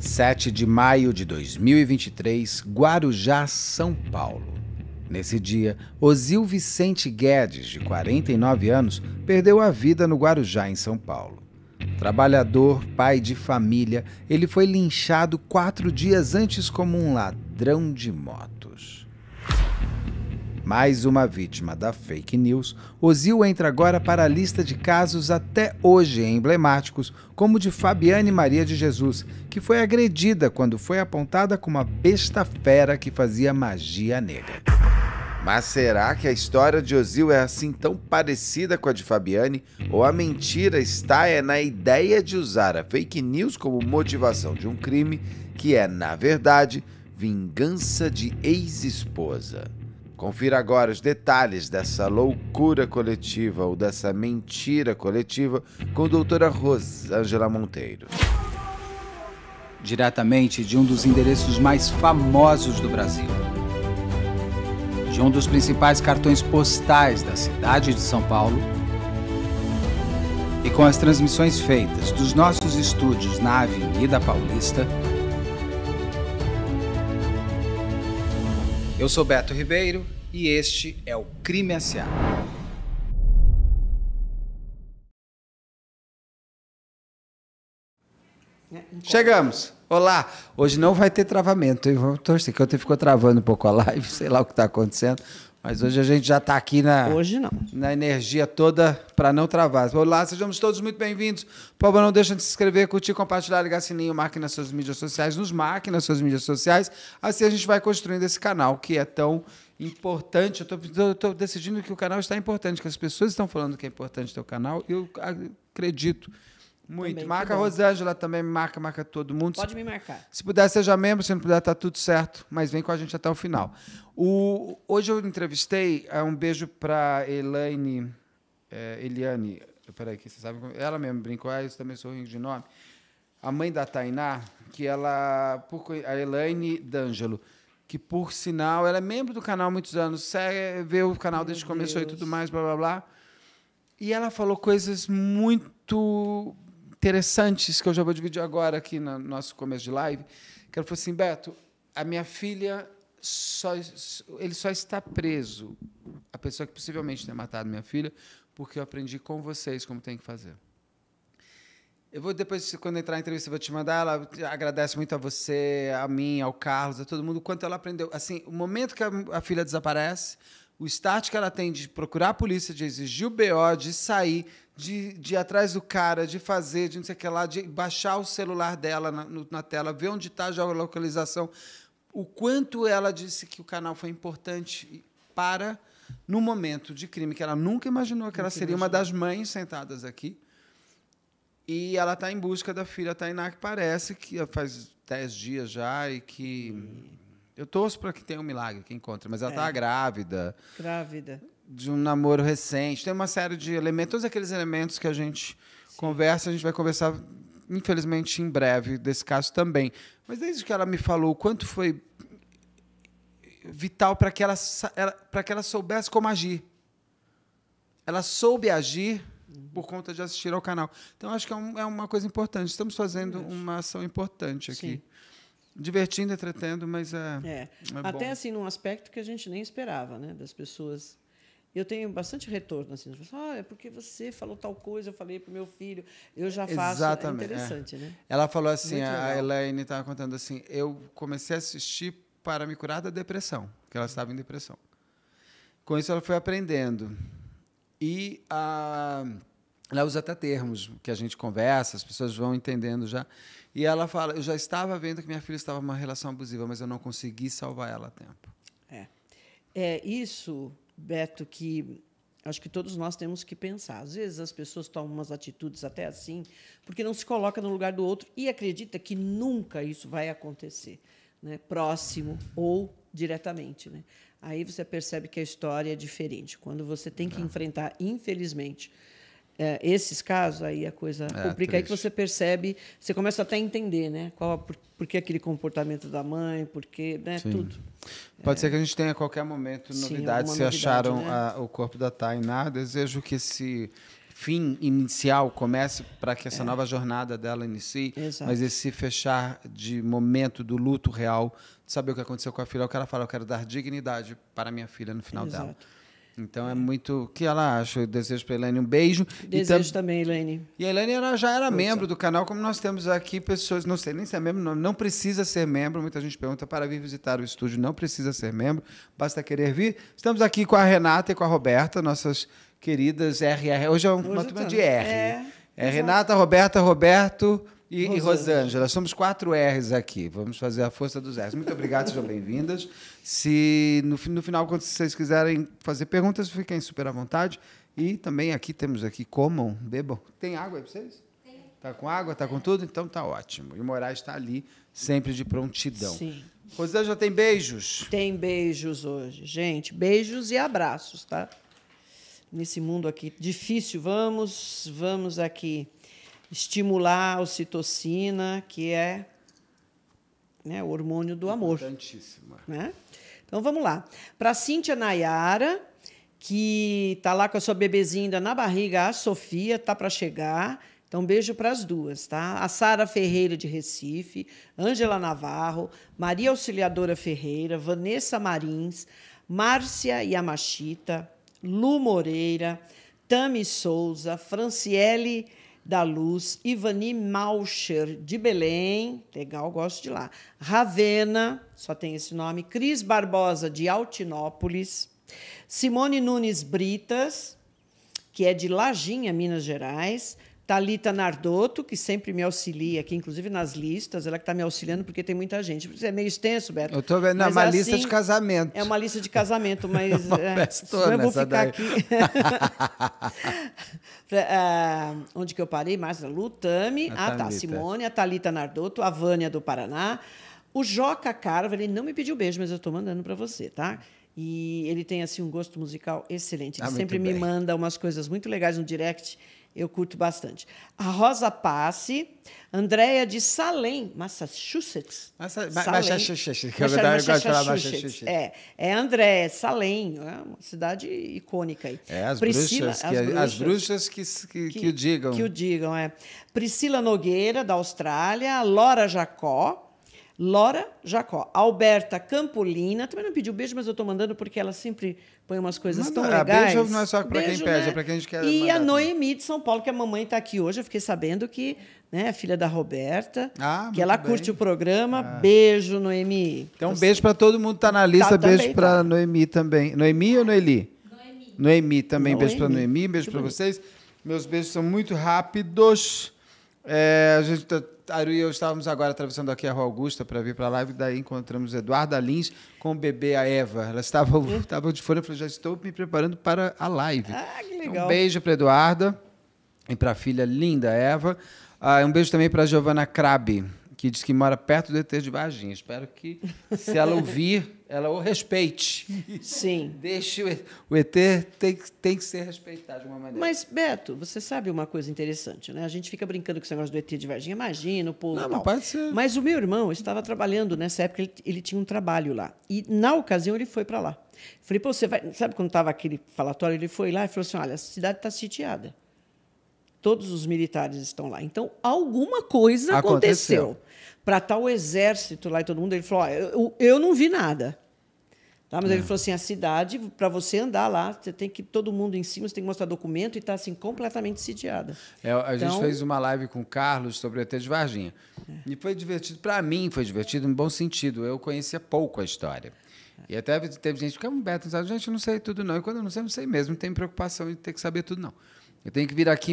7 de maio de 2023, Guarujá, São Paulo. Nesse dia, Osil Vicente Guedes, de 49 anos, perdeu a vida no Guarujá, em São Paulo. Trabalhador, pai de família, ele foi linchado quatro dias antes como um ladrão de moto. Mais uma vítima da fake news, Ozil entra agora para a lista de casos até hoje emblemáticos, como o de Fabiane Maria de Jesus, que foi agredida quando foi apontada como uma besta fera que fazia magia negra. Mas será que a história de Ozil é assim tão parecida com a de Fabiane? Ou a mentira está é na ideia de usar a fake news como motivação de um crime que é, na verdade, vingança de ex-esposa? Confira agora os detalhes dessa loucura coletiva ou dessa mentira coletiva com a doutora Rosângela Monteiro. Diretamente de um dos endereços mais famosos do Brasil. De um dos principais cartões postais da cidade de São Paulo. E com as transmissões feitas dos nossos estúdios na Avenida Paulista, Eu sou Beto Ribeiro e este é o Crime S.A. Chegamos! Olá! Hoje não vai ter travamento, hein? Vamos torcer, que ontem ficou travando um pouco a live, sei lá o que está acontecendo. Mas hoje a gente já está aqui na, hoje não. na energia toda para não travar. Olá, sejamos todos muito bem-vindos. Por não deixa de se inscrever, curtir, compartilhar, ligar sininho, marque nas suas mídias sociais, nos marque nas suas mídias sociais. Assim a gente vai construindo esse canal que é tão importante. Eu estou decidindo que o canal está importante, que as pessoas estão falando que é importante o teu canal. Eu acredito muito. Também, marca a tá Rosângela também, marca, marca todo mundo. Pode se, me marcar. Se puder, seja membro, se não puder, tá tudo certo. Mas vem com a gente até o final. O, hoje eu entrevistei, é, um beijo para Elaine, é, Eliane, peraí, que você sabe, ela mesmo brincou, ah, isso também sou de nome. A mãe da Tainá, que ela, a Elaine D'Angelo, que por sinal, ela é membro do canal há muitos anos, segue, vê o canal desde que começou e tudo mais, blá blá blá. E ela falou coisas muito interessantes que eu já vou dividir agora aqui no nosso começo de live, que ela falou assim, Beto, a minha filha só, ele só está preso, a pessoa que possivelmente tenha matado minha filha, porque eu aprendi com vocês como tem que fazer. Eu vou depois, quando entrar na entrevista, eu vou te mandar. Ela agradece muito a você, a mim, ao Carlos, a todo mundo, quanto ela aprendeu. Assim, o momento que a, a filha desaparece, o start que ela tem de procurar a polícia, de exigir o BO, de sair, de, de ir atrás do cara, de fazer, de não sei o que lá, de baixar o celular dela na, no, na tela, ver onde está a localização, o quanto ela disse que o canal foi importante para, no momento de crime, que ela nunca imaginou que ela seria uma das mães sentadas aqui. E ela está em busca da filha Tainá, que parece que faz dez dias já e que. Hum. Eu torço para que tenha um milagre que encontre, mas ela está é. grávida. Grávida de um namoro recente. Tem uma série de elementos, todos aqueles elementos que a gente Sim. conversa, a gente vai conversar, infelizmente, em breve, desse caso também. Mas desde que ela me falou o quanto foi vital para que ela, ela para que ela soubesse como agir. Ela soube agir por conta de assistir ao canal. Então, acho que é, um, é uma coisa importante. Estamos fazendo uma ação importante aqui. Sim. Divertindo, entretendo, mas é, é. é Até bom. assim, num aspecto que a gente nem esperava, né? Das pessoas eu tenho bastante retorno assim, tipo, ah, é porque você falou tal coisa, eu falei para o meu filho, eu já faço, é Exatamente, é interessante, é. né? Ela falou assim, Muito a legal. Elaine estava contando assim, eu comecei a assistir para me curar da depressão, que ela estava em depressão. Com isso ela foi aprendendo e a ela usa até termos que a gente conversa, as pessoas vão entendendo já. E ela fala, eu já estava vendo que minha filha estava numa relação abusiva, mas eu não consegui salvar ela a tempo. É, é isso Beto, que acho que todos nós temos que pensar. Às vezes as pessoas tomam umas atitudes até assim, porque não se coloca no lugar do outro e acredita que nunca isso vai acontecer, né? próximo ou diretamente. Né? Aí você percebe que a história é diferente. Quando você tem que é. enfrentar, infelizmente, é, esses casos, aí a coisa é, complica. Triste. Aí que você percebe, você começa até a entender, né? Qual, por, por que aquele comportamento da mãe, por que, né? Sim. Tudo. Pode é. ser que a gente tenha a qualquer momento novidades. Se acharam né? a, o corpo da Tainá, desejo que esse fim inicial comece para que essa é. nova jornada dela inicie, Exato. mas esse fechar de momento do luto real, de saber o que aconteceu com a filha, o que ela fala, eu quero dar dignidade para minha filha no final Exato. dela. Então é muito o que ela acha. Eu desejo para Helene um beijo. Desejo tam... também, Helene. E a Helene ela já era membro do canal, como nós temos aqui pessoas, não sei nem se é membro, não, não precisa ser membro. Muita gente pergunta para vir visitar o estúdio, não precisa ser membro, basta querer vir. Estamos aqui com a Renata e com a Roberta, nossas queridas RR. Hoje é uma Hoje turma tá. de R. É, é Renata, Roberta, Roberto. E, Rosângela. e Rosângela, somos quatro R's aqui. Vamos fazer a força dos R's. Muito obrigado, sejam bem-vindas. Se no, no final, quando vocês quiserem fazer perguntas, fiquem super à vontade. E também aqui temos aqui comam, bebam. Tem água aí para vocês? Tem. Tá com água, tá com tudo, então tá ótimo. E o Moraes está ali sempre de prontidão. Sim. Rosângela tem beijos. Tem beijos hoje, gente. Beijos e abraços, tá? Nesse mundo aqui difícil, vamos, vamos aqui estimular a ocitocina, que é né, o hormônio do amor. Importantíssima. Né? Então vamos lá. Para Cíntia Nayara, que está lá com a sua bebezinha ainda na barriga, a Sofia está para chegar. Então, beijo para as duas, tá? A Sara Ferreira de Recife, Ângela Navarro, Maria Auxiliadora Ferreira, Vanessa Marins, Márcia Yamashita, Lu Moreira, Tami Souza, Franciele da Luz, Ivani Maucher de Belém, legal, gosto de lá, Ravena, só tem esse nome, Cris Barbosa, de Altinópolis, Simone Nunes Britas, que é de Lajinha, Minas Gerais, Talita Nardotto, que sempre me auxilia aqui, inclusive nas listas, ela que está me auxiliando porque tem muita gente. É meio extenso, Beto. Eu estou vendo, mas uma assim, lista de casamento. É uma lista de casamento, mas é, eu vou ficar daí. aqui. uh, onde que eu parei? Márcia Lutame, a ah, tá, Simone, a Talita Nardotto, a Vânia do Paraná, o Joca Carva, ele não me pediu beijo, mas eu estou mandando para você, tá? E ele tem assim um gosto musical excelente. Ele ah, sempre me manda umas coisas muito legais no direct eu curto bastante. A Rosa Passe, Andréia de Salem, Massachusetts. Massachusetts, eu gosto de falar Massachusetts. É, é Andréia, Salem, é uma cidade icônica aí. É, as Priscila, bruxas, as as bruxas, que, que, que, que o digam. Que o digam, é. Priscila Nogueira, da Austrália, Lora Jacó, Lora Jacó. Alberta Campolina. Também não pediu beijo, mas eu estou mandando porque ela sempre põe umas coisas Manda, tão ah, legais. Beijo não é só para quem pede, né? é para quem a gente quer. E mandar. a Noemi de São Paulo, que é a mamãe está aqui hoje. Eu fiquei sabendo que né, é filha da Roberta, ah, que ela bem. curte o programa. Ah. Beijo, Noemi. Então, um beijo para todo mundo que está na lista. Tá, beijo para tá. Noemi também. Noemi ou Noeli? Noemi. Noemi também. Noemi. Beijo para Noemi, beijo para vocês. Meus beijos são muito rápidos. É, a gente, tá, Aru e eu estávamos agora atravessando aqui a Rua Augusta para vir para a live, daí encontramos Eduarda Lins com o bebê, a Eva. Ela estava, hum. estava de folha e falou: já estou me preparando para a live. Ah, que então, legal. Um beijo para Eduarda e para a filha linda, Eva. Ah, um beijo também para Giovana Krabi que diz que mora perto do ET de Varginha. Espero que, se ela ouvir ela o respeite. Sim. Deixe o ET tem, tem que ser respeitado de uma maneira. Mas, Beto, você sabe uma coisa interessante, né? A gente fica brincando com esse negócio do ET de Varginha, imagina, o povo. Não, não pode ser. Mas o meu irmão estava trabalhando nessa época, ele, ele tinha um trabalho lá. E, na ocasião, ele foi para lá. Falei, pô, você vai. Sabe quando estava aquele falatório? Ele foi lá e falou assim: olha, a cidade está sitiada. Todos os militares estão lá. Então, alguma coisa aconteceu. aconteceu. Para tal exército lá e todo mundo, ele falou: oh, eu, eu não vi nada. Tá? Mas é. ele falou assim: a cidade, para você andar lá, você tem que todo mundo em cima, você tem que mostrar documento e está assim, completamente sitiada. É, a então... gente fez uma live com o Carlos sobre o até de Varginha. É. E foi divertido, para mim foi divertido, em bom sentido. Eu conhecia pouco a história. E até teve gente que ficava um Beto, sabe? gente, eu não sei tudo não. E quando eu não sei, eu não sei mesmo. Não tenho preocupação em ter que saber tudo não. Eu tenho que vir aqui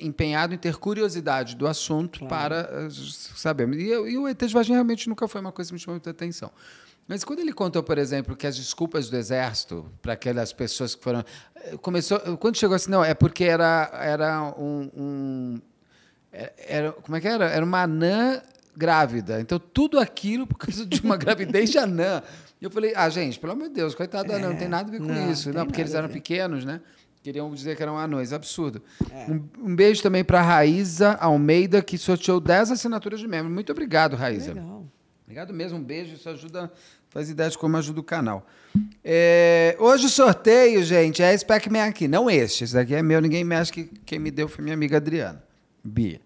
empenhado em ter curiosidade do assunto claro. para eh, saber. E, eu, e o ET de Varginha realmente nunca foi uma coisa que me chamou muita atenção. Mas quando ele contou, por exemplo, que as desculpas do exército para aquelas pessoas que foram. Começou. Quando chegou assim, não, é porque era, era um. um é, era, como é que era? Era uma anã grávida. Então, tudo aquilo por causa de uma gravidez de anã. E eu falei, ah, gente, pelo amor de Deus, coitado da é, não tem é, nada a ver com não, isso. Não, porque eles eram pequenos, né? Queriam dizer que eram anões, absurdo. É. Um, um, beijo também para Raíza Almeida, que sorteou 10 assinaturas de membro. Muito obrigado, Raíza. Legal. Obrigado mesmo, um beijo, isso ajuda faz ideia de como ajuda o canal. É, hoje o sorteio, gente, é esse Pac-Man aqui, não este. Esse daqui é meu, ninguém mexe, que quem me deu foi minha amiga Adriana. Bia.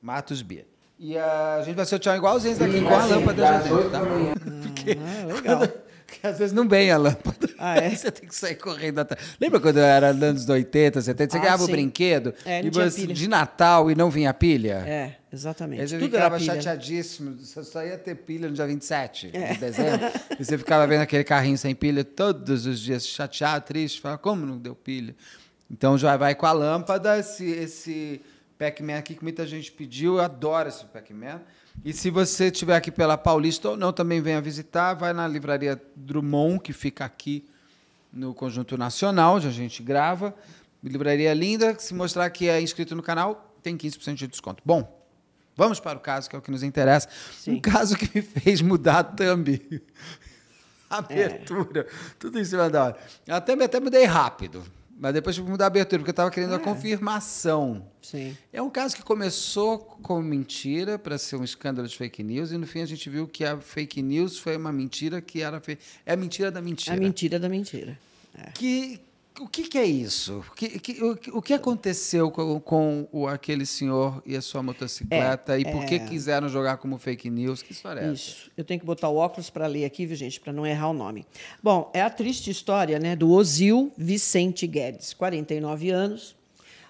Matos Bia. E a gente vai sortear igualzinho esse daqui, com a lâmpada da gente, tá? Porque ah, é legal. Quando... Porque às vezes não vem a lâmpada. Ah, é? você tem que sair correndo atrás. Lembra quando era anos 80, 70? Você ah, ganhava o brinquedo é, e você, de Natal e não vinha a pilha? É exatamente. Mas ele Tudo ficava chateadíssimo, você só ia ter pilha no dia 27 é. de dezembro. e você ficava vendo aquele carrinho sem pilha todos os dias, chateado, triste, falava, como não deu pilha? Então já vai com a lâmpada, esse, esse Pac-Man aqui que muita gente pediu, eu adoro esse Pac-Man. E se você estiver aqui pela Paulista ou não, também venha visitar, vai na livraria Drummond, que fica aqui no Conjunto Nacional, onde a gente grava. Livraria linda, se mostrar que é inscrito no canal, tem 15% de desconto. Bom, Vamos para o caso que é o que nos interessa. Sim. Um caso que me fez mudar a thumb. É. A abertura. É. Tudo em cima da hora. A thumb até mudei rápido. Mas depois tive que mudar a abertura, porque eu estava querendo é. a confirmação. Sim. É um caso que começou com mentira, para ser um escândalo de fake news, e no fim a gente viu que a fake news foi uma mentira que era. Fe... É a mentira da mentira. É a mentira da mentira. É. Que, o que, que é isso? O que, que, o, o que aconteceu com, com, o, aquele senhor e a sua motocicleta? É, e por é... que quiseram jogar como fake news? Que história é Isso. Eu tenho que botar o óculos para ler aqui, viu, gente? Para não errar o nome. Bom, é a triste história né, do Ozil Vicente Guedes, 49 anos.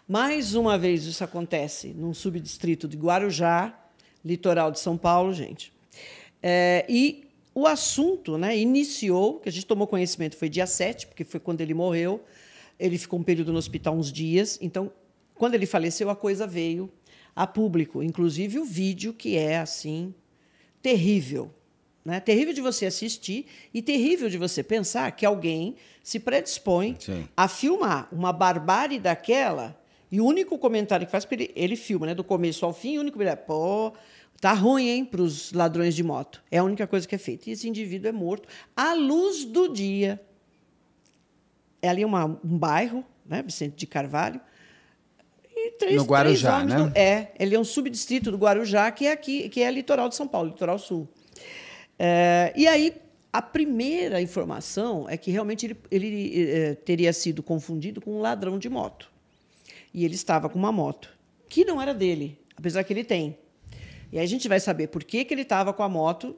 Mais uma vez isso acontece num subdistrito de Guarujá, litoral de São Paulo, gente. É, e o assunto né, iniciou, que a gente tomou conhecimento foi dia 7, porque foi quando ele morreu. Ele ficou um período no hospital, uns dias. Então, quando ele faleceu, a coisa veio a público. Inclusive o vídeo, que é assim, terrível. Né? Terrível de você assistir e terrível de você pensar que alguém se predispõe Sim. a filmar uma barbárie daquela e o único comentário que faz, porque ele, ele filma né, do começo ao fim, o único. Pô, Tá ruim, hein, para os ladrões de moto. É a única coisa que é feita. E esse indivíduo é morto à luz do dia. É ali uma, um bairro, né, Vicente de Carvalho. E três, no Guarujá, três homens né? Do, é, ele é um subdistrito do Guarujá, que é aqui, que é litoral de São Paulo, litoral sul. É, e aí, a primeira informação é que realmente ele, ele eh, teria sido confundido com um ladrão de moto. E ele estava com uma moto, que não era dele, apesar que ele tem. E aí a gente vai saber por que, que ele estava com a moto,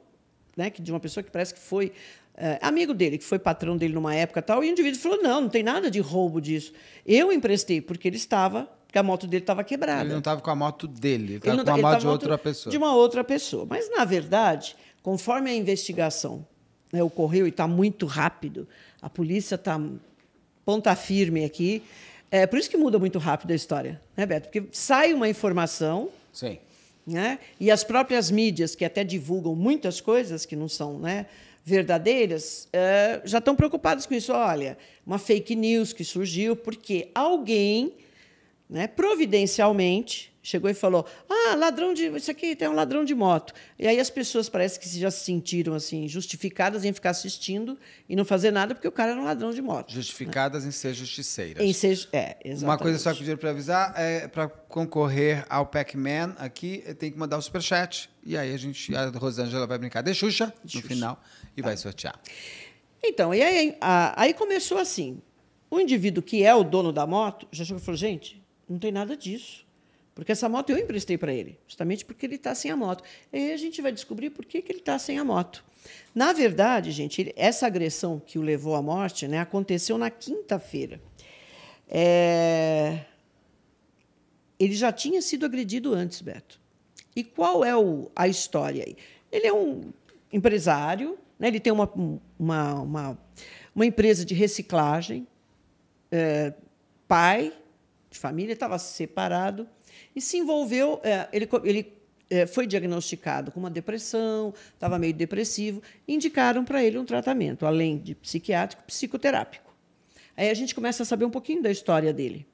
né, de uma pessoa que parece que foi é, amigo dele, que foi patrão dele numa época tal, e o indivíduo falou: não, não tem nada de roubo disso. Eu emprestei, porque ele estava. Porque a moto dele estava quebrada. Ele não estava com a moto dele, ele estava com a moto de outra pessoa. De uma outra pessoa. Mas, na verdade, conforme a investigação né, ocorreu e está muito rápido, a polícia está ponta firme aqui. É por isso que muda muito rápido a história, né, Beto? Porque sai uma informação. Sim né? E as próprias mídias, que até divulgam muitas coisas que não são né, verdadeiras, é, já estão preocupadas com isso. Olha, uma fake news que surgiu porque alguém, né, providencialmente, chegou e falou: Ah, ladrão de. Isso aqui tem um ladrão de moto. E aí as pessoas parece que já se sentiram assim, justificadas em ficar assistindo e não fazer nada, porque o cara era um ladrão de moto. Né? Justificadas né? em ser justiceiras. Em ser, é, exatamente. Uma coisa só que pediram para avisar é para concorrer ao Pac-Man aqui, tem que mandar o superchat. E aí a gente, a Rosângela vai brincar de Xuxa, de Xuxa. no final e tá. vai sortear. Então, e aí, a, aí começou assim. O indivíduo que é o dono da moto já chegou e falou: gente, não tem nada disso porque essa moto eu emprestei para ele, justamente porque ele está sem a moto. E aí a gente vai descobrir por que, que ele está sem a moto. Na verdade, gente, ele, essa agressão que o levou à morte né, aconteceu na quinta-feira. É... Ele já tinha sido agredido antes, Beto. E qual é o, a história aí? Ele é um empresário, né, ele tem uma, uma, uma, uma empresa de reciclagem, é, pai de família, estava separado e se envolveu. É, ele, ele é, foi diagnosticado com uma depressão, estava meio depressivo, indicaram para ele um tratamento, além de psiquiátrico, psicoterápico. Aí a gente começa a saber um pouquinho da história dele.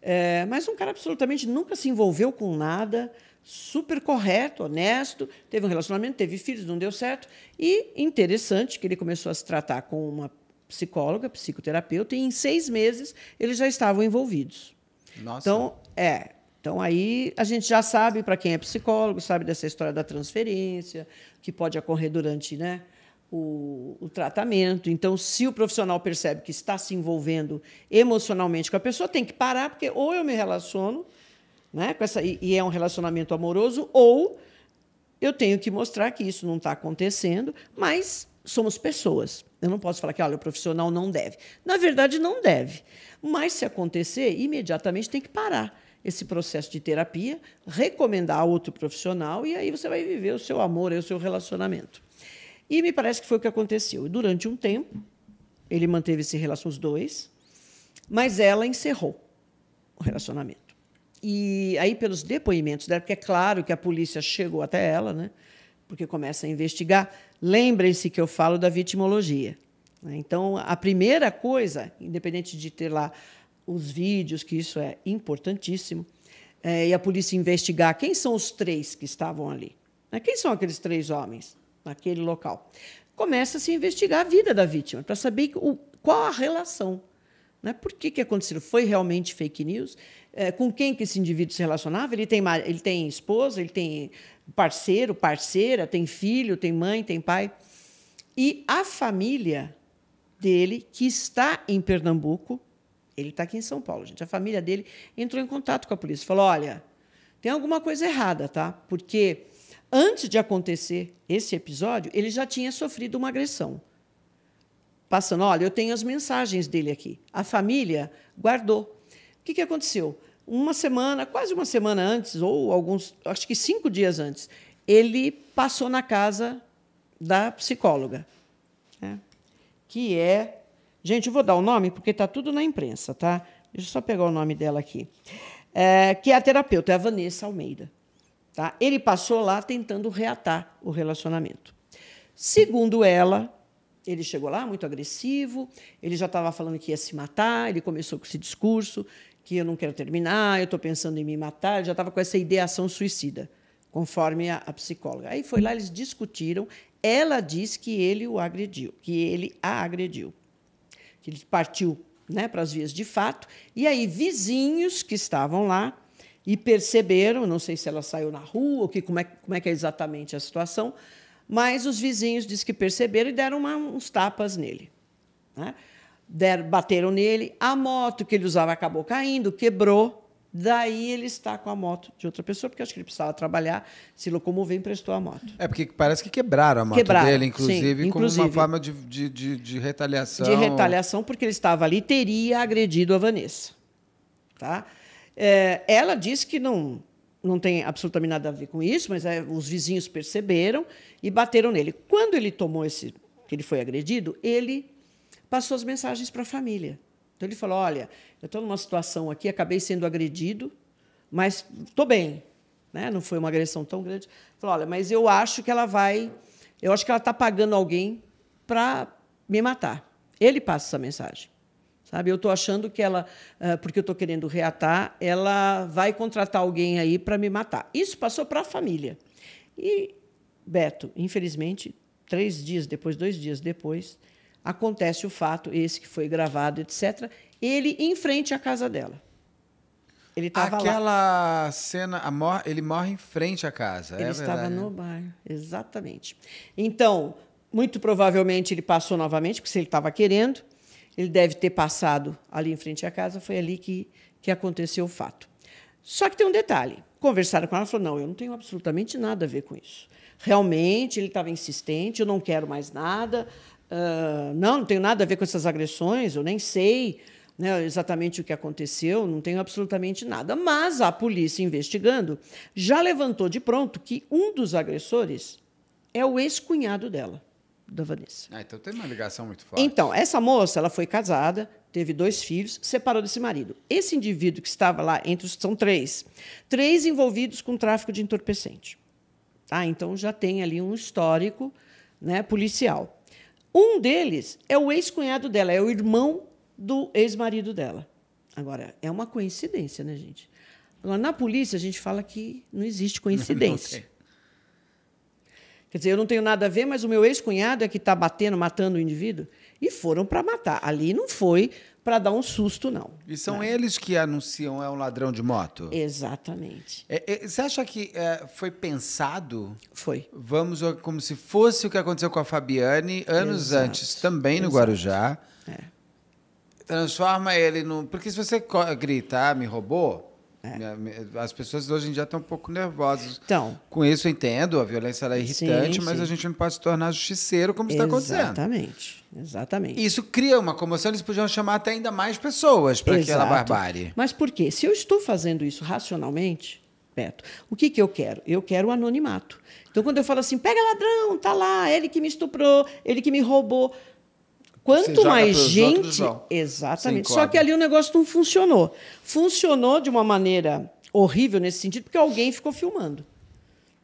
É, mas um cara absolutamente nunca se envolveu com nada, super correto, honesto, teve um relacionamento, teve filhos, não deu certo. E interessante que ele começou a se tratar com uma psicóloga, psicoterapeuta, e em seis meses eles já estavam envolvidos. Nossa. Então, é, então, aí a gente já sabe, para quem é psicólogo, sabe dessa história da transferência, que pode ocorrer durante né, o, o, tratamento. Então, se o profissional percebe que está se envolvendo emocionalmente com a pessoa, tem que parar, porque ou eu me relaciono né, com essa, e, e é um relacionamento amoroso, ou eu tenho que mostrar que isso não está acontecendo, mas somos pessoas. Eu não posso falar que, olha, o profissional não deve. Na verdade, não deve. Mas se acontecer, imediatamente tem que parar esse processo de terapia, recomendar a outro profissional e aí você vai viver o seu amor, e o seu relacionamento. E me parece que foi o que aconteceu. Durante um tempo, ele manteve esse relacionamento os dois, mas ela encerrou o relacionamento. E aí, pelos depoimentos dela, porque é claro que a polícia chegou até ela, né? porque começa a investigar. Lembrem-se que eu falo da vitimologia. Né. Então, a primeira coisa, independente de ter lá os vídeos, que isso é importantíssimo, é, e a polícia investigar quem são os três que estavam ali. Né? Quem são aqueles três homens naquele local? Começa-se a investigar a vida da vítima, para saber o, qual a relação. Né? Por que, que aconteceu? Foi realmente fake news? É, com quem que esse indivíduo se relacionava? Ele tem, ele tem esposa, ele tem parceiro, parceira, tem filho, tem mãe, tem pai. E a família dele, que está em Pernambuco, ele está aqui em São Paulo, gente. A família dele entrou em contato com a polícia. Falou: olha, tem alguma coisa errada, tá? Porque antes de acontecer esse episódio, ele já tinha sofrido uma agressão. Passando, olha, eu tenho as mensagens dele aqui. A família guardou. O que, que aconteceu? Uma semana, quase uma semana antes, ou alguns, acho que cinco dias antes, ele passou na casa da psicóloga, né? que é Gente, eu vou dar o nome porque está tudo na imprensa, tá? Deixa eu só pegar o nome dela aqui. É, que é a terapeuta, é a Vanessa Almeida. Tá? Ele passou lá tentando reatar o relacionamento. Segundo ela, ele chegou lá muito agressivo, ele já estava falando que ia se matar, ele começou com esse discurso que eu não quero terminar, eu estou pensando em me matar, ele já estava com essa ideação suicida, conforme a, a psicóloga. Aí foi lá, eles discutiram, ela disse que ele o agrediu, que ele a agrediu que ele partiu né, para as vias de fato. E aí, vizinhos que estavam lá e perceberam, não sei se ela saiu na rua, ou que, como, é, como é que é exatamente a situação, mas os vizinhos dizem que perceberam e deram uma, uns tapas nele. Né? Der, bateram nele, a moto que ele usava acabou caindo, quebrou, Daí ele está com a moto de outra pessoa, porque acho que ele precisava trabalhar, se locomover, emprestou a moto. É, porque parece que quebraram a moto quebraram, dele, inclusive, sim, como uma forma de, de, de, de, retaliação. De retaliação, porque ele estava ali e teria agredido a Vanessa. Tá? É, ela disse que não, não tem absolutamente nada a ver com isso, mas é, os vizinhos perceberam e bateram nele. Quando ele tomou esse. que ele foi agredido, ele passou as mensagens para a família. Então ele falou: Olha, eu estou numa situação aqui, acabei sendo agredido, mas estou bem. Né? Não foi uma agressão tão grande. Ele falou: Olha, mas eu acho que ela vai. Eu acho que ela está pagando alguém para me matar. Ele passa essa mensagem. Sabe? Eu estou achando que ela, eh, porque eu estou querendo reatar, ela vai contratar alguém aí para me matar. Isso passou para a família. E Beto, infelizmente, três dias depois, dois dias depois, acontece o fato, esse que foi gravado, etc. Ele em frente à casa dela. Ele estava Aquela lá. cena, mor ele morre em frente à casa. Ele é estava verdade, no né? bairro, exatamente. Então, muito provavelmente ele passou novamente, porque se ele estava querendo, ele deve ter passado ali em frente à casa, foi ali que, que aconteceu o fato. Só que tem um detalhe. Conversaram com ela, e falou: não, eu não tenho absolutamente nada a ver com isso. Realmente, ele estava insistente, eu não quero mais nada. Ah, não, não tenho nada a ver com essas agressões, eu nem sei né, exatamente o que aconteceu, não tenho absolutamente nada. Mas a polícia investigando já levantou de pronto que um dos agressores é o ex-cunhado dela, da Vanessa. Ah, então tem uma ligação muito forte. Então, essa moça, ela foi casada, teve dois filhos, separou desse marido. Esse indivíduo que estava lá, entre os, são três, três envolvidos com tráfico de entorpecente. Ah, Então já tem ali um histórico né, policial. Um deles é o ex-cunhado dela, é o irmão do ex-marido dela. Agora, é uma coincidência, né, gente? Agora, na polícia, a gente fala que não existe coincidência. Não, não Quer dizer, eu não tenho nada a ver, mas o meu ex-cunhado é que está batendo, matando o indivíduo. E foram para matar. Ali não foi para dar um susto, não. E são né? eles que anunciam é um ladrão de moto? Exatamente. É, é, você acha que é, foi pensado? Foi. Vamos, como se fosse o que aconteceu com a Fabiane anos Exato. antes, também Exato. no Guarujá. É. Transforma ele num. Porque se você gritar ah, me roubou, é. Né, as pessoas hoje em dia estão um pouco nervosas. Então, com isso, eu entendo, a violência é irritante, sim, mas sim. a gente não pode se tornar justiceiro como está acontecendo. Exatamente, exatamente. Isso cria uma comoção, eles podiam chamar até ainda mais pessoas para aquela barbárie. Mas por quê? Se eu estou fazendo isso racionalmente, Beto, o que, que eu quero? Eu quero o anonimato. Então, quando eu falo assim, pega ladrão, tá lá, ele que me estuprou, ele que me roubou. Quanto mais gente. Exatamente. Só que ali o negócio não funcionou. Funcionou de uma maneira horrível nesse sentido, porque alguém ficou filmando.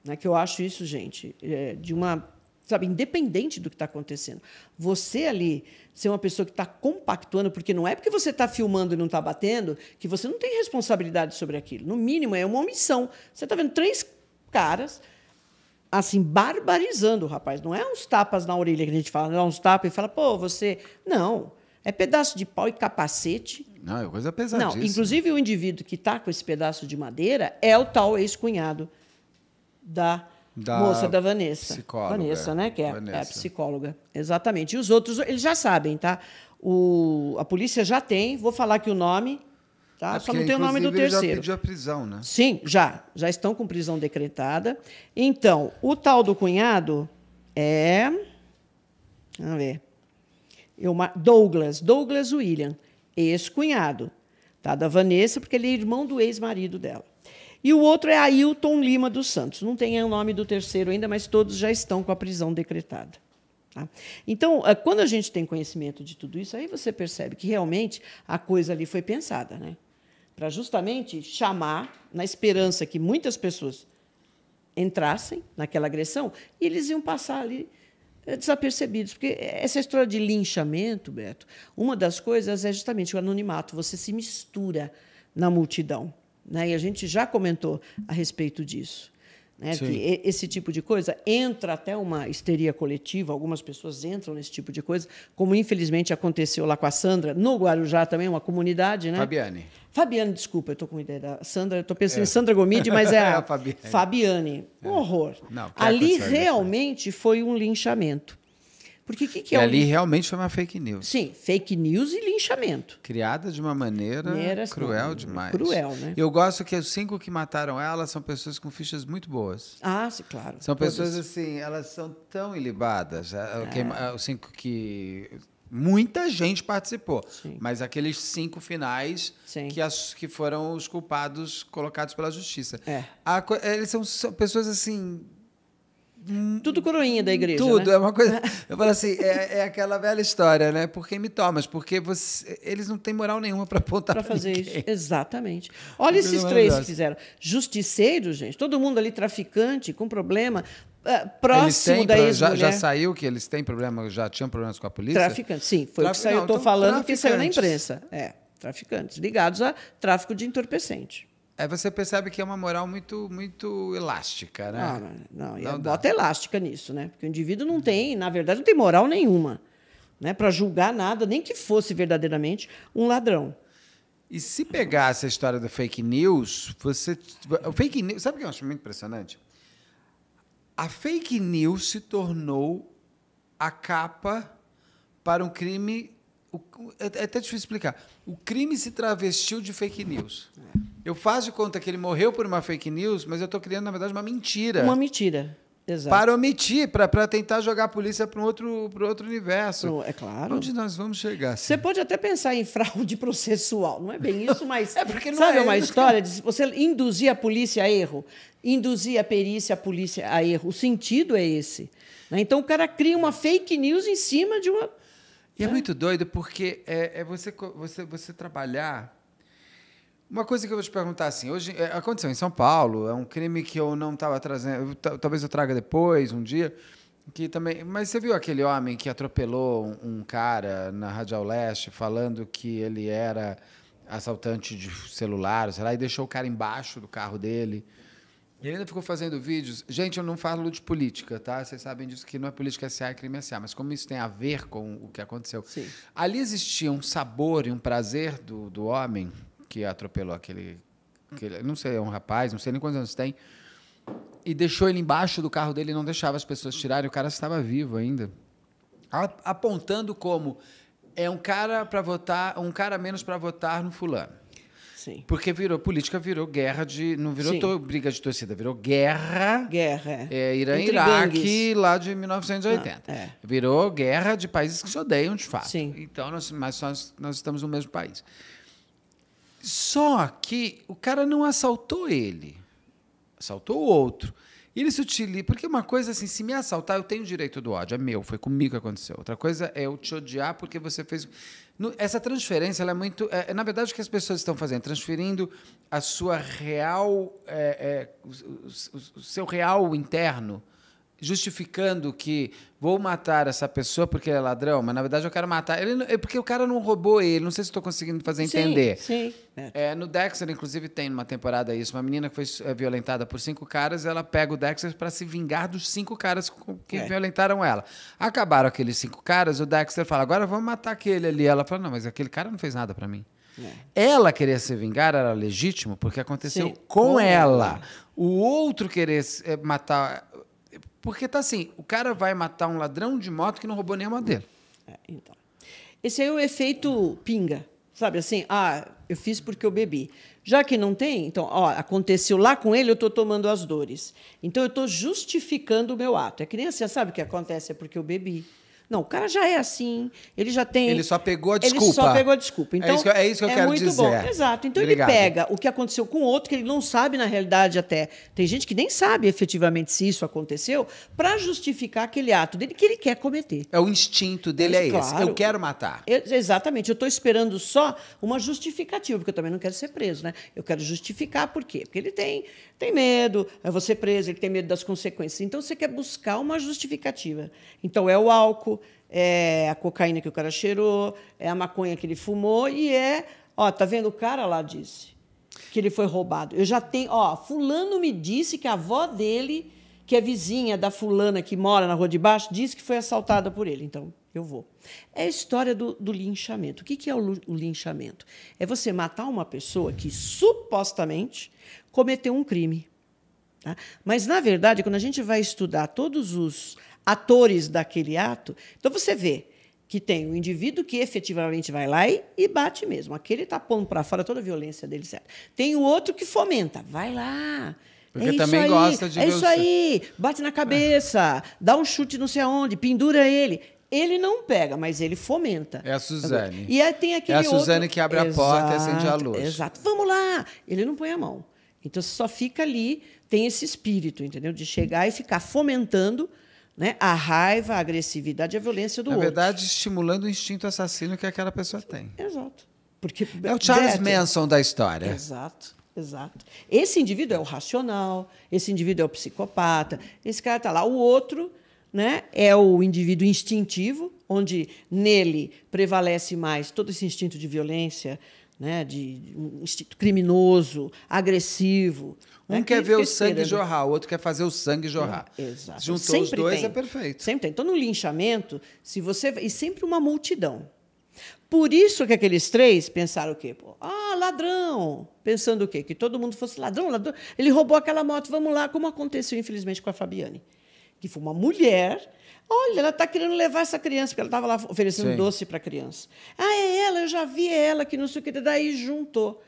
Né? Que eu acho isso, gente, é, de uma. Sabe, independente do que está acontecendo. Você ali ser uma pessoa que está compactuando, porque não é porque você está filmando e não está batendo que você não tem responsabilidade sobre aquilo. No mínimo, é uma omissão. Você está vendo três caras assim, barbarizando o rapaz. Não é uns tapas na orelha que a gente fala, não é uns tapas e fala, pô, você. Não. É pedaço de pau e capacete. Não, é coisa pesadíssima. Não, inclusive o indivíduo que está com esse pedaço de madeira é o tal ex-cunhado da, da, moça da Vanessa. Psicóloga. Vanessa, né? Que é, é Vanessa. é psicóloga. Exatamente. E os outros, eles já sabem, tá? O, a polícia já tem, vou falar aqui o nome, Tá? É Só não tem o nome do terceiro. já pediu a prisão, né? Sim, já. Já estão com prisão decretada. Então, o tal do cunhado é. Vamos ver. É Douglas, Douglas William, ex-cunhado tá? da Vanessa, porque ele é irmão do ex-marido dela. E o outro é Ailton Lima dos Santos. Não tem o nome do terceiro ainda, mas todos já estão com a prisão decretada. Tá? Então, ah, quando a gente tem conhecimento de tudo isso, aí você percebe que realmente a coisa ali foi pensada, né? para justamente chamar, na esperança que muitas pessoas entrassem naquela agressão, e eles iam passar ali eh, desapercebidos. Porque essa história de linchamento, Beto, uma das coisas é justamente o anonimato, você se mistura na multidão. Né? E a gente já comentou a respeito disso. Né? Que esse tipo de coisa entra até uma histeria coletiva, algumas pessoas entram nesse tipo de coisa, como infelizmente aconteceu lá com a Sandra, no Guarujá também, uma comunidade, né? Fabiane. Fabiane, desculpa, eu estou com ideia da Sandra, estou pensando é. em Sandra Gomide, mas é, é a, Fabiane. Fabiane. É. Um horror. Não, Ali realmente foi um linchamento. Porque o que, que, é? Ali um... realmente foi uma fake news. Sim, fake news e linchamento. Criada de uma maneira né? cruel demais. Cruel, né? Eu gosto que os cinco que mataram ela são pessoas com fichas muito boas. Ah, sim, claro. São pessoas assim, elas são tão ilibadas. É, os cinco que Muita gente participou, Sim. mas aqueles cinco finais que, as, que foram os culpados colocados pela justiça. É. A, é, eles são, são pessoas assim hum, tudo coroinha da igreja. Tudo, né? é uma coisa. Eu falo assim, é, é, aquela velha história, né? Por quem me tomas? Porque você, eles não têm moral nenhuma para apontar para fazer ninguém. isso. Exatamente. Olha esses três que fizeram. Justiceiro, gente, todo mundo ali traficante, com problema, é, próximo da ex já, já saiu que eles têm problema, já tinham problemas com a polícia? Traficante, sim. Foi o que saiu. Estou falando que saiu na imprensa. É, traficantes, ligados a tráfico de entorpecente. Aí é, você percebe que é uma moral muito, muito elástica, né? Ah, não, não, não, não bota elástica nisso, né? Porque o indivíduo não tem, na verdade, não tem moral nenhuma né? para julgar nada, nem que fosse verdadeiramente um ladrão. E se pegasse a história do fake news, você. O fake news. Sabe o que eu acho muito impressionante? A fake news se tornou a capa para um crime. O, é, é até difícil explicar. O crime se travestiu de fake news. É. Eu faço de conta que ele morreu por uma fake news, mas eu estou criando, na verdade, uma mentira. Uma mentira. Exato. para omitir, para tentar jogar a polícia para um outro, pra outro universo. Não, é claro. Onde nós vamos chegar? Você assim? pode até pensar em fraude processual, não é bem isso, mas é porque não sabe é uma história de você induzir a polícia a erro, induzir a perícia a polícia a erro. O sentido é esse. Né? Então o cara cria uma fake news em cima de uma. E é, é muito doido porque é, é você, você, você trabalhar uma coisa que eu vou te perguntar assim, hoje é, aconteceu em São Paulo, é um crime que eu não estava trazendo, eu, talvez eu traga depois, um dia, que também, mas você viu aquele homem que atropelou um, um cara na Radial Leste falando que ele era assaltante de celular, sei lá, e deixou o cara embaixo do carro dele. Ele ainda ficou fazendo vídeos. Gente, eu não falo de política, tá? Vocês sabem disso que não é política SA, é, é crime SA. É mas como isso tem a ver com o que aconteceu. Sim. Ali existia um sabor e um prazer do, do homem que atropelou aquele, aquele. Não sei, é um rapaz, não sei nem quantos anos tem. E deixou ele embaixo do carro dele, não deixava as pessoas tirarem. O cara estava vivo ainda. Apontando como é um cara para votar, um cara menos para votar no fulano. Sim. Porque virou política, virou guerra de. Não virou to, briga de torcida, virou guerra. Guerra. É, é Irã e Iraque, gangues. lá de 1980. Não, ah, é. Virou guerra de países que se odeiam de fato. Sim. Então, nós, mas nós, nós estamos no mesmo país. Só que o cara não assaltou ele, assaltou o outro. E ele se utiliza. Porque uma coisa assim, se me assaltar, eu tenho o direito do ódio. É meu, foi comigo que aconteceu. Outra coisa é eu te odiar porque você fez. Essa transferência é muito. É, é, na verdade, o que as pessoas estão fazendo? Transferindo a sua real. É, é, o, o, o, seu real interno justificando que vou matar essa pessoa porque ele é ladrão, mas na verdade eu quero matar ele, é porque o cara não roubou ele. Não sei se estou conseguindo fazer entender. Sim. É, no Dexter, inclusive, tem uma temporada isso. Uma menina que foi é, violentada por cinco caras, ela pega o Dexter para se vingar dos cinco caras que é. violentaram ela. Acabaram aqueles cinco caras, o Dexter fala: agora vamos matar aquele ali. Ela fala: não, mas aquele cara não fez nada para mim. É. Ela querer se vingar era legítimo porque aconteceu com, com ela. ela. O outro querer é, matar porque tá assim, o cara vai matar um ladrão de moto que não roubou nenhuma dele. É, então. Esse aí é o efeito pinga. Sabe assim, ah, eu fiz porque eu bebi. Já que não tem, então, ó, aconteceu lá com ele, eu estou tomando as dores. Então, eu estou justificando o meu ato. É criança, sabe o que acontece? É porque eu bebi. Não, o cara já é assim, ele já tem. Ele só pegou a desculpa. Ele só pegou a desculpa. É então, é isso que, é isso que eu é quero muito dizer. Bom. Exato. Então Obrigado. ele pega o que aconteceu com o outro, que ele não sabe na realidade até. Tem gente que nem sabe efetivamente se isso aconteceu, para justificar aquele ato dele que ele quer cometer. É o instinto dele é Mas, é esse. eu quero matar. Eu, exatamente. Eu estou esperando só uma justificativa, porque eu também não quero ser preso, né? Eu quero justificar por quê? Porque ele tem, tem medo, eu é vou ser preso, ele tem medo das consequências. Então você quer buscar uma justificativa. Então é o álcool é a cocaína que o cara cheirou, é a maconha que ele fumou e é, ó, tá vendo o cara lá disse que ele foi roubado. Eu já tenho, ó, fulano me disse que a avó dele, que é vizinha da fulana que mora na rua de baixo, disse que foi assaltada por ele. Então, eu vou. É a história do, do linchamento. O que, que é o, o linchamento? É você matar uma pessoa que supostamente cometeu um crime. Tá? Mas, na verdade, quando a gente vai estudar todos os atores daquele ato. Então você vê que tem o indivíduo que efetivamente vai lá e, e bate mesmo. Aquele está pondo para fora toda a violência dele, certo? Tem o outro que fomenta, vai lá. Porque é também aí, gosta de. É isso aí, bate na cabeça, é. dá um chute não sei aonde, pendura ele. Ele não pega, mas ele fomenta. É a Suzane. E aí tem aquele. É a Suzane outro... que abre exato, a porta e acende a luz. Exato. Vamos lá! Ele não põe a mão. Então você só fica ali, tem esse espírito, entendeu? De chegar e ficar fomentando né? A raiva, a agressividade, a violência do Na outro. Na verdade, estimulando o instinto assassino que aquela pessoa tem. Exato. Porque é o Charles Manson da história. Exato, exato. Esse indivíduo é o racional, esse indivíduo é o psicopata, esse cara está lá. O outro né, é o indivíduo instintivo, onde nele prevalece mais todo esse instinto de violência, né, de um instinto criminoso, agressivo. Um é, quer ver o sangue né? jorrar, o outro quer fazer o sangue jorrar. É, exato. Juntou sempre os dois, tem. é perfeito. Sempre tem. Então, no linchamento, se você. E sempre uma multidão. Por isso que aqueles três pensaram o quê? Pô, ah, ladrão! Pensando o quê? Que todo mundo fosse ladrão, ladrão. Ele roubou aquela moto, vamos lá, como aconteceu, infelizmente, com a Fabiane. Que foi uma mulher. Olha, ela está querendo levar essa criança, porque ela estava lá oferecendo Sim. doce para a criança. Ah, é ela, eu já vi é ela, que não sei o que. Daí juntou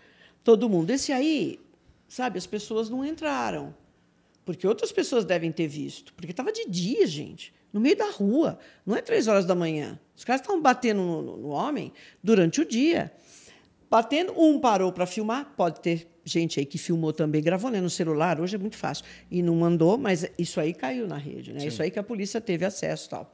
todo mundo. Esse aí sabe? As pessoas não entraram. Porque outras pessoas devem ter visto. Porque estava de dia, gente. No meio da rua. Não é três horas da manhã. Os caras estavam batendo no, no, no homem durante o dia. Batendo, um parou para filmar. Pode ter gente aí que filmou também, gravou né, no celular. Hoje é muito fácil. E não mandou, mas isso aí caiu na rede. Né? Isso aí que a polícia teve acesso tal.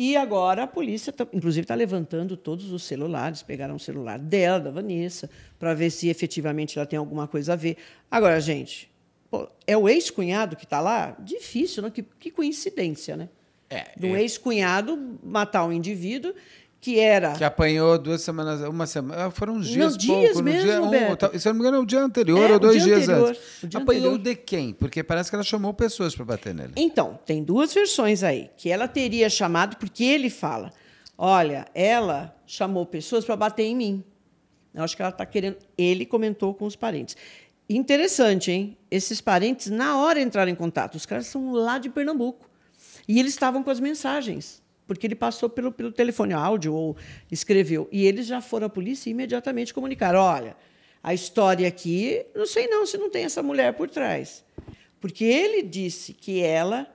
E agora a polícia, tá, inclusive, está levantando todos os celulares, pegaram o celular dela, da Vanessa, para ver se efetivamente ela tem alguma coisa a ver. Agora, gente, pô, é o ex-cunhado que está lá? Difícil, não? Né? Que, que coincidência, né? É, do é... ex-cunhado matar um indivíduo que era. Que apanhou duas semanas, uma semana. Ah, foram uns dias. Não, pouco, dias mesmo, um, tal, Se eu não me engano, é o dia anterior é, ou dois dia dias anterior, antes. Dia apanhou anterior. de quem? Porque parece que ela chamou pessoas para bater nele. Então, tem duas versões aí. Que ela teria chamado, porque ele fala: olha, ela chamou pessoas para bater em mim. Eu acho que ela está querendo. Ele comentou com os parentes. Interessante, hein? Esses parentes, na hora entraram em contato. Os caras são lá de Pernambuco. E eles estavam com as mensagens porque ele passou pelo, pelo telefone áudio ou escreveu. E eles já foram à polícia e imediatamente comunicaram: olha, a história aqui, não sei não se não tem essa mulher por trás. Porque ele disse que ela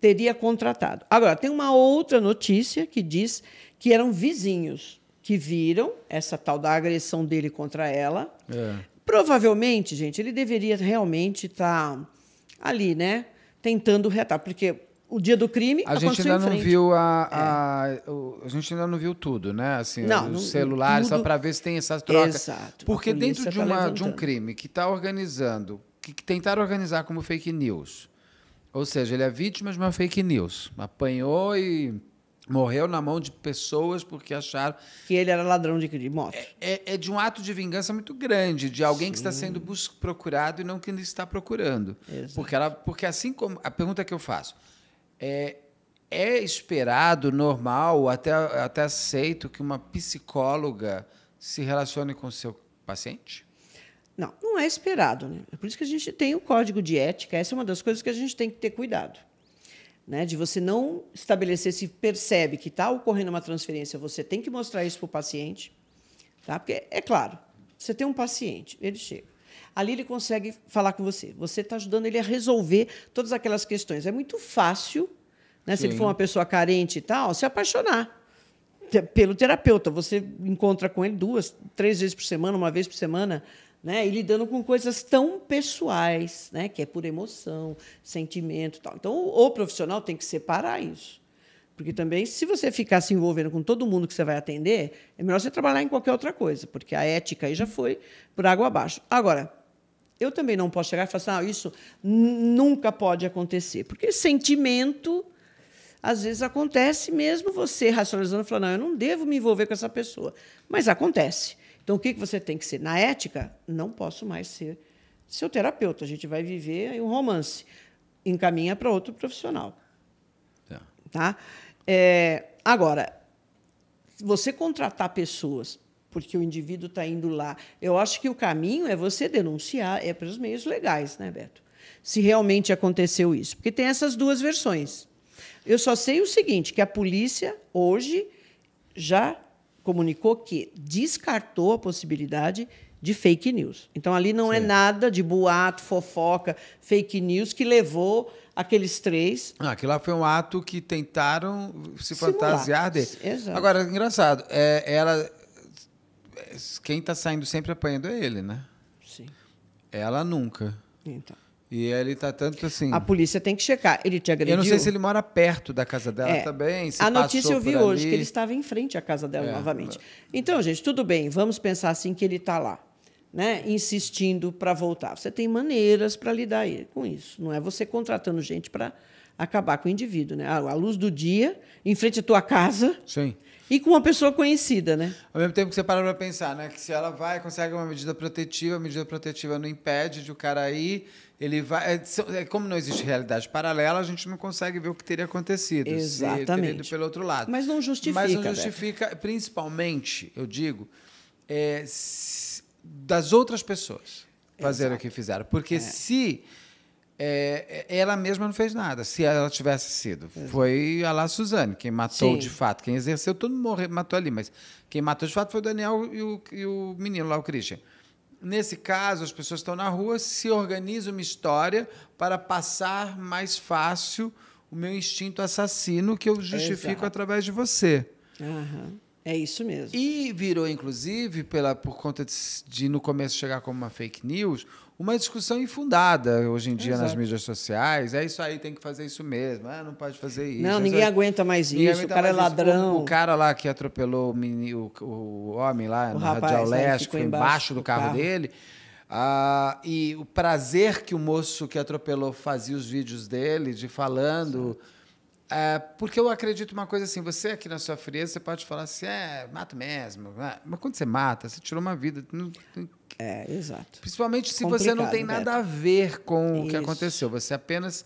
teria contratado. Agora, tem uma outra notícia que diz que eram vizinhos que viram essa tal da agressão dele contra ela. É. Provavelmente, gente, ele deveria realmente estar tá ali, né? Tentando retar, porque o dia do crime a gente ainda não viu a, a, é. a, gente ainda não viu tudo né assim não, os celulares tudo... só para ver se tem essas trocas Exato, porque dentro de tá uma tá de um crime que está organizando que, que tentaram organizar como fake news ou seja ele é vítima de uma fake news apanhou e morreu na mão de pessoas porque acharam que ele era ladrão de, de moto é, é, é, de um ato de vingança muito grande de alguém Sim. que está sendo procurado e não quem está procurando Exato. porque ela porque assim como a pergunta que eu faço é, é esperado, normal, até, até aceito que uma psicóloga se relacione com seu paciente? Não, não é esperado. Né? É por isso que a gente tem o código de ética. Essa é uma das coisas que a gente tem que ter cuidado. Né? De você não estabelecer, se percebe que está ocorrendo uma transferência, você tem que mostrar isso para o paciente. Tá? Porque, é claro, você tem um paciente, ele chega ali ele consegue falar com você. Você está ajudando ele a resolver todas aquelas questões. É muito fácil, né, se ele for uma pessoa carente e tal, se apaixonar pelo terapeuta. Você encontra com ele duas, três vezes por semana, uma vez por semana, né? E lidando com coisas tão pessoais, né? Que é por emoção, sentimento, e tal. Então, o profissional tem que separar isso. Porque também, se você ficar se envolvendo com todo mundo que você vai atender, é melhor você trabalhar em qualquer outra coisa, porque a ética aí já foi por água abaixo. Agora, eu também não posso chegar e falar assim, ah, isso nunca pode acontecer. Porque sentimento, às vezes, acontece mesmo você racionalizando e falando, não, eu não devo me envolver com essa pessoa. Mas acontece. Então, o que você tem que ser? Na ética, não posso mais ser seu terapeuta. A gente vai viver um romance. Encaminha para outro profissional. Tá. tá? É, agora, você contratar pessoas porque o indivíduo está indo lá. Eu acho que o caminho é você denunciar, é pelos meios legais, né, Beto? Se realmente aconteceu isso. Porque tem essas duas versões. Eu só sei o seguinte: que a polícia hoje já comunicou que descartou a possibilidade de fake news. Então ali não é Sim. é nada de boato, fofoca, fake news que levou aqueles três. Ah, aquilo lá foi um ato que tentaram se Simular. fantasiar dele. Exato. Agora, engraçado, é, ela quem está saindo sempre apanhando é ele, né? Sim. Ela nunca. Então. E ele tá tanto assim. A polícia tem que checar. Ele te agrediu. Eu não sei se ele mora perto da casa dela é. também. a notícia eu vi hoje, ali. que ele estava em frente à casa dela é. novamente. Então, gente, tudo bem, vamos pensar assim que ele está lá, né? Insistindo para voltar. Você tem maneiras para lidar com isso. Não é você contratando gente para acabar com o indivíduo, né? A luz do dia, em frente à tua casa. Sim. E com uma pessoa conhecida, né? Ao mesmo tempo que você para para pensar, né? Que se ela vai, consegue uma medida protetiva, a medida protetiva não impede de o cara ir, ele vai. É, é como não existe realidade paralela, a gente não consegue ver o que teria acontecido. Exatamente. Teria pelo outro lado. Mas não justifica. Mas não justifica, principalmente, eu digo, é, das outras pessoas fazer o que fizeram. Porque é. se é, é, ela mesma não fez nada, se ela tivesse sido. Foi a lá Suzane, quem matou Sim. de fato, quem exerceu, todo mundo morreu, matou ali, mas quem matou de fato foi o Daniel e o, e o menino lá, o Christian. Nesse caso, as pessoas estão na rua, se organiza uma história para passar mais fácil o meu instinto assassino que eu justifico Exato. através de você. Uhum. É isso mesmo. E virou, inclusive, pela, por conta de, de no começo chegar como uma fake news, uma discussão infundada hoje em dia Exato. nas mídias sociais. É isso aí, tem que fazer isso mesmo. Ah, não pode fazer isso. Não, ninguém aguenta mais isso. Aguenta o cara é ladrão. O, cara lá que atropelou o, o, o homem lá o no rapaz, Radial né, Leste, foi embaixo, embaixo do, do carro, carro. dele. Ah, e o prazer que o moço que atropelou fazia os vídeos dele, de falando. Sim é, porque eu acredito uma coisa assim, você aqui na sua frieza, você pode falar assim, é, mata mesmo. Ah", mas quando você mata, você tirou uma vida. é, exato. Principalmente se Complicado, você não tem nada Beto. a ver com o que aconteceu. Você apenas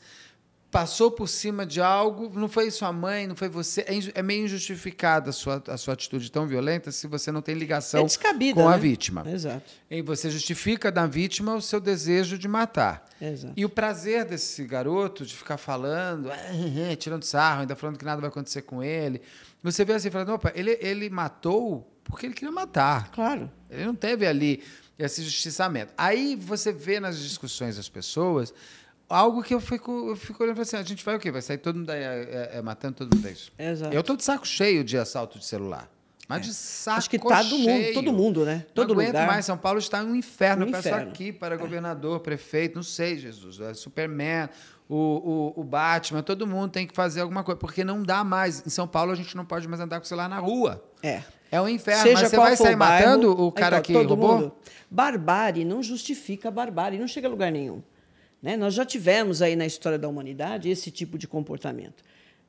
passou por cima de algo, não foi sua mãe, não foi você. É, é, meio injustificada a sua, a sua atitude tão violenta se você não tem ligação é com né? a vítima. Exato. E você justifica da vítima o seu desejo de matar. Exato. E o prazer desse garoto de ficar falando, ah, tirando sarro, ainda falando que nada vai acontecer com ele. Você vê assim, falando, assim, opa, ele, ele matou porque ele queria matar. Claro. Ele não teve ali esse justiçamento. Aí você vê nas discussões das pessoas algo que eu fico, eu fico olhando assim, ah, a gente vai o quê? Vai sair todo mundo daí é, é, é, matando todo mundo é isso. Exato. Eu tô de saco cheio de assalto de celular. Mas de é. saco Acho que tá cheio. Mundo, todo mundo, né? Todo não lugar. mais. São Paulo está um inferno. Um eu peço inferno. aqui para governador, prefeito, não sei, Jesus. Superman, o, o, o Batman, todo mundo tem que fazer alguma coisa. Porque não dá mais. Em São Paulo, a gente não pode mais andar com o celular na rua. É. É um inferno. Seja mas você vai sair matando o cara então, que roubou? Mundo. Barbárie não justifica barbárie. Não chega a lugar nenhum. Né? Nós já tivemos aí na história da humanidade esse tipo de comportamento.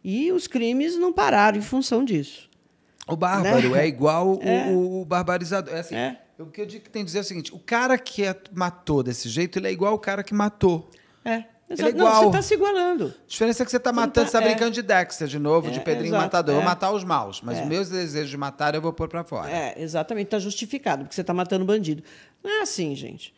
E os crimes não pararam em função disso. O bárbaro né? é igual é. O, o, barbarizador. É assim, é. O que eu digo que tem que dizer é o seguinte: o cara que é, matou desse jeito, ele é igual o cara que matou. É. Ele é igual. Não, você está se igualando. A diferença é que você está matando, tá- você tá é. brincando de Dexter de novo, é, de Pedrinho exato, Matador. Eu vou matar os maus, mas os meus desejos de matar eu vou pôr para fora. É, exatamente. Está justificado, porque você está matando bandido. Não é assim, gente.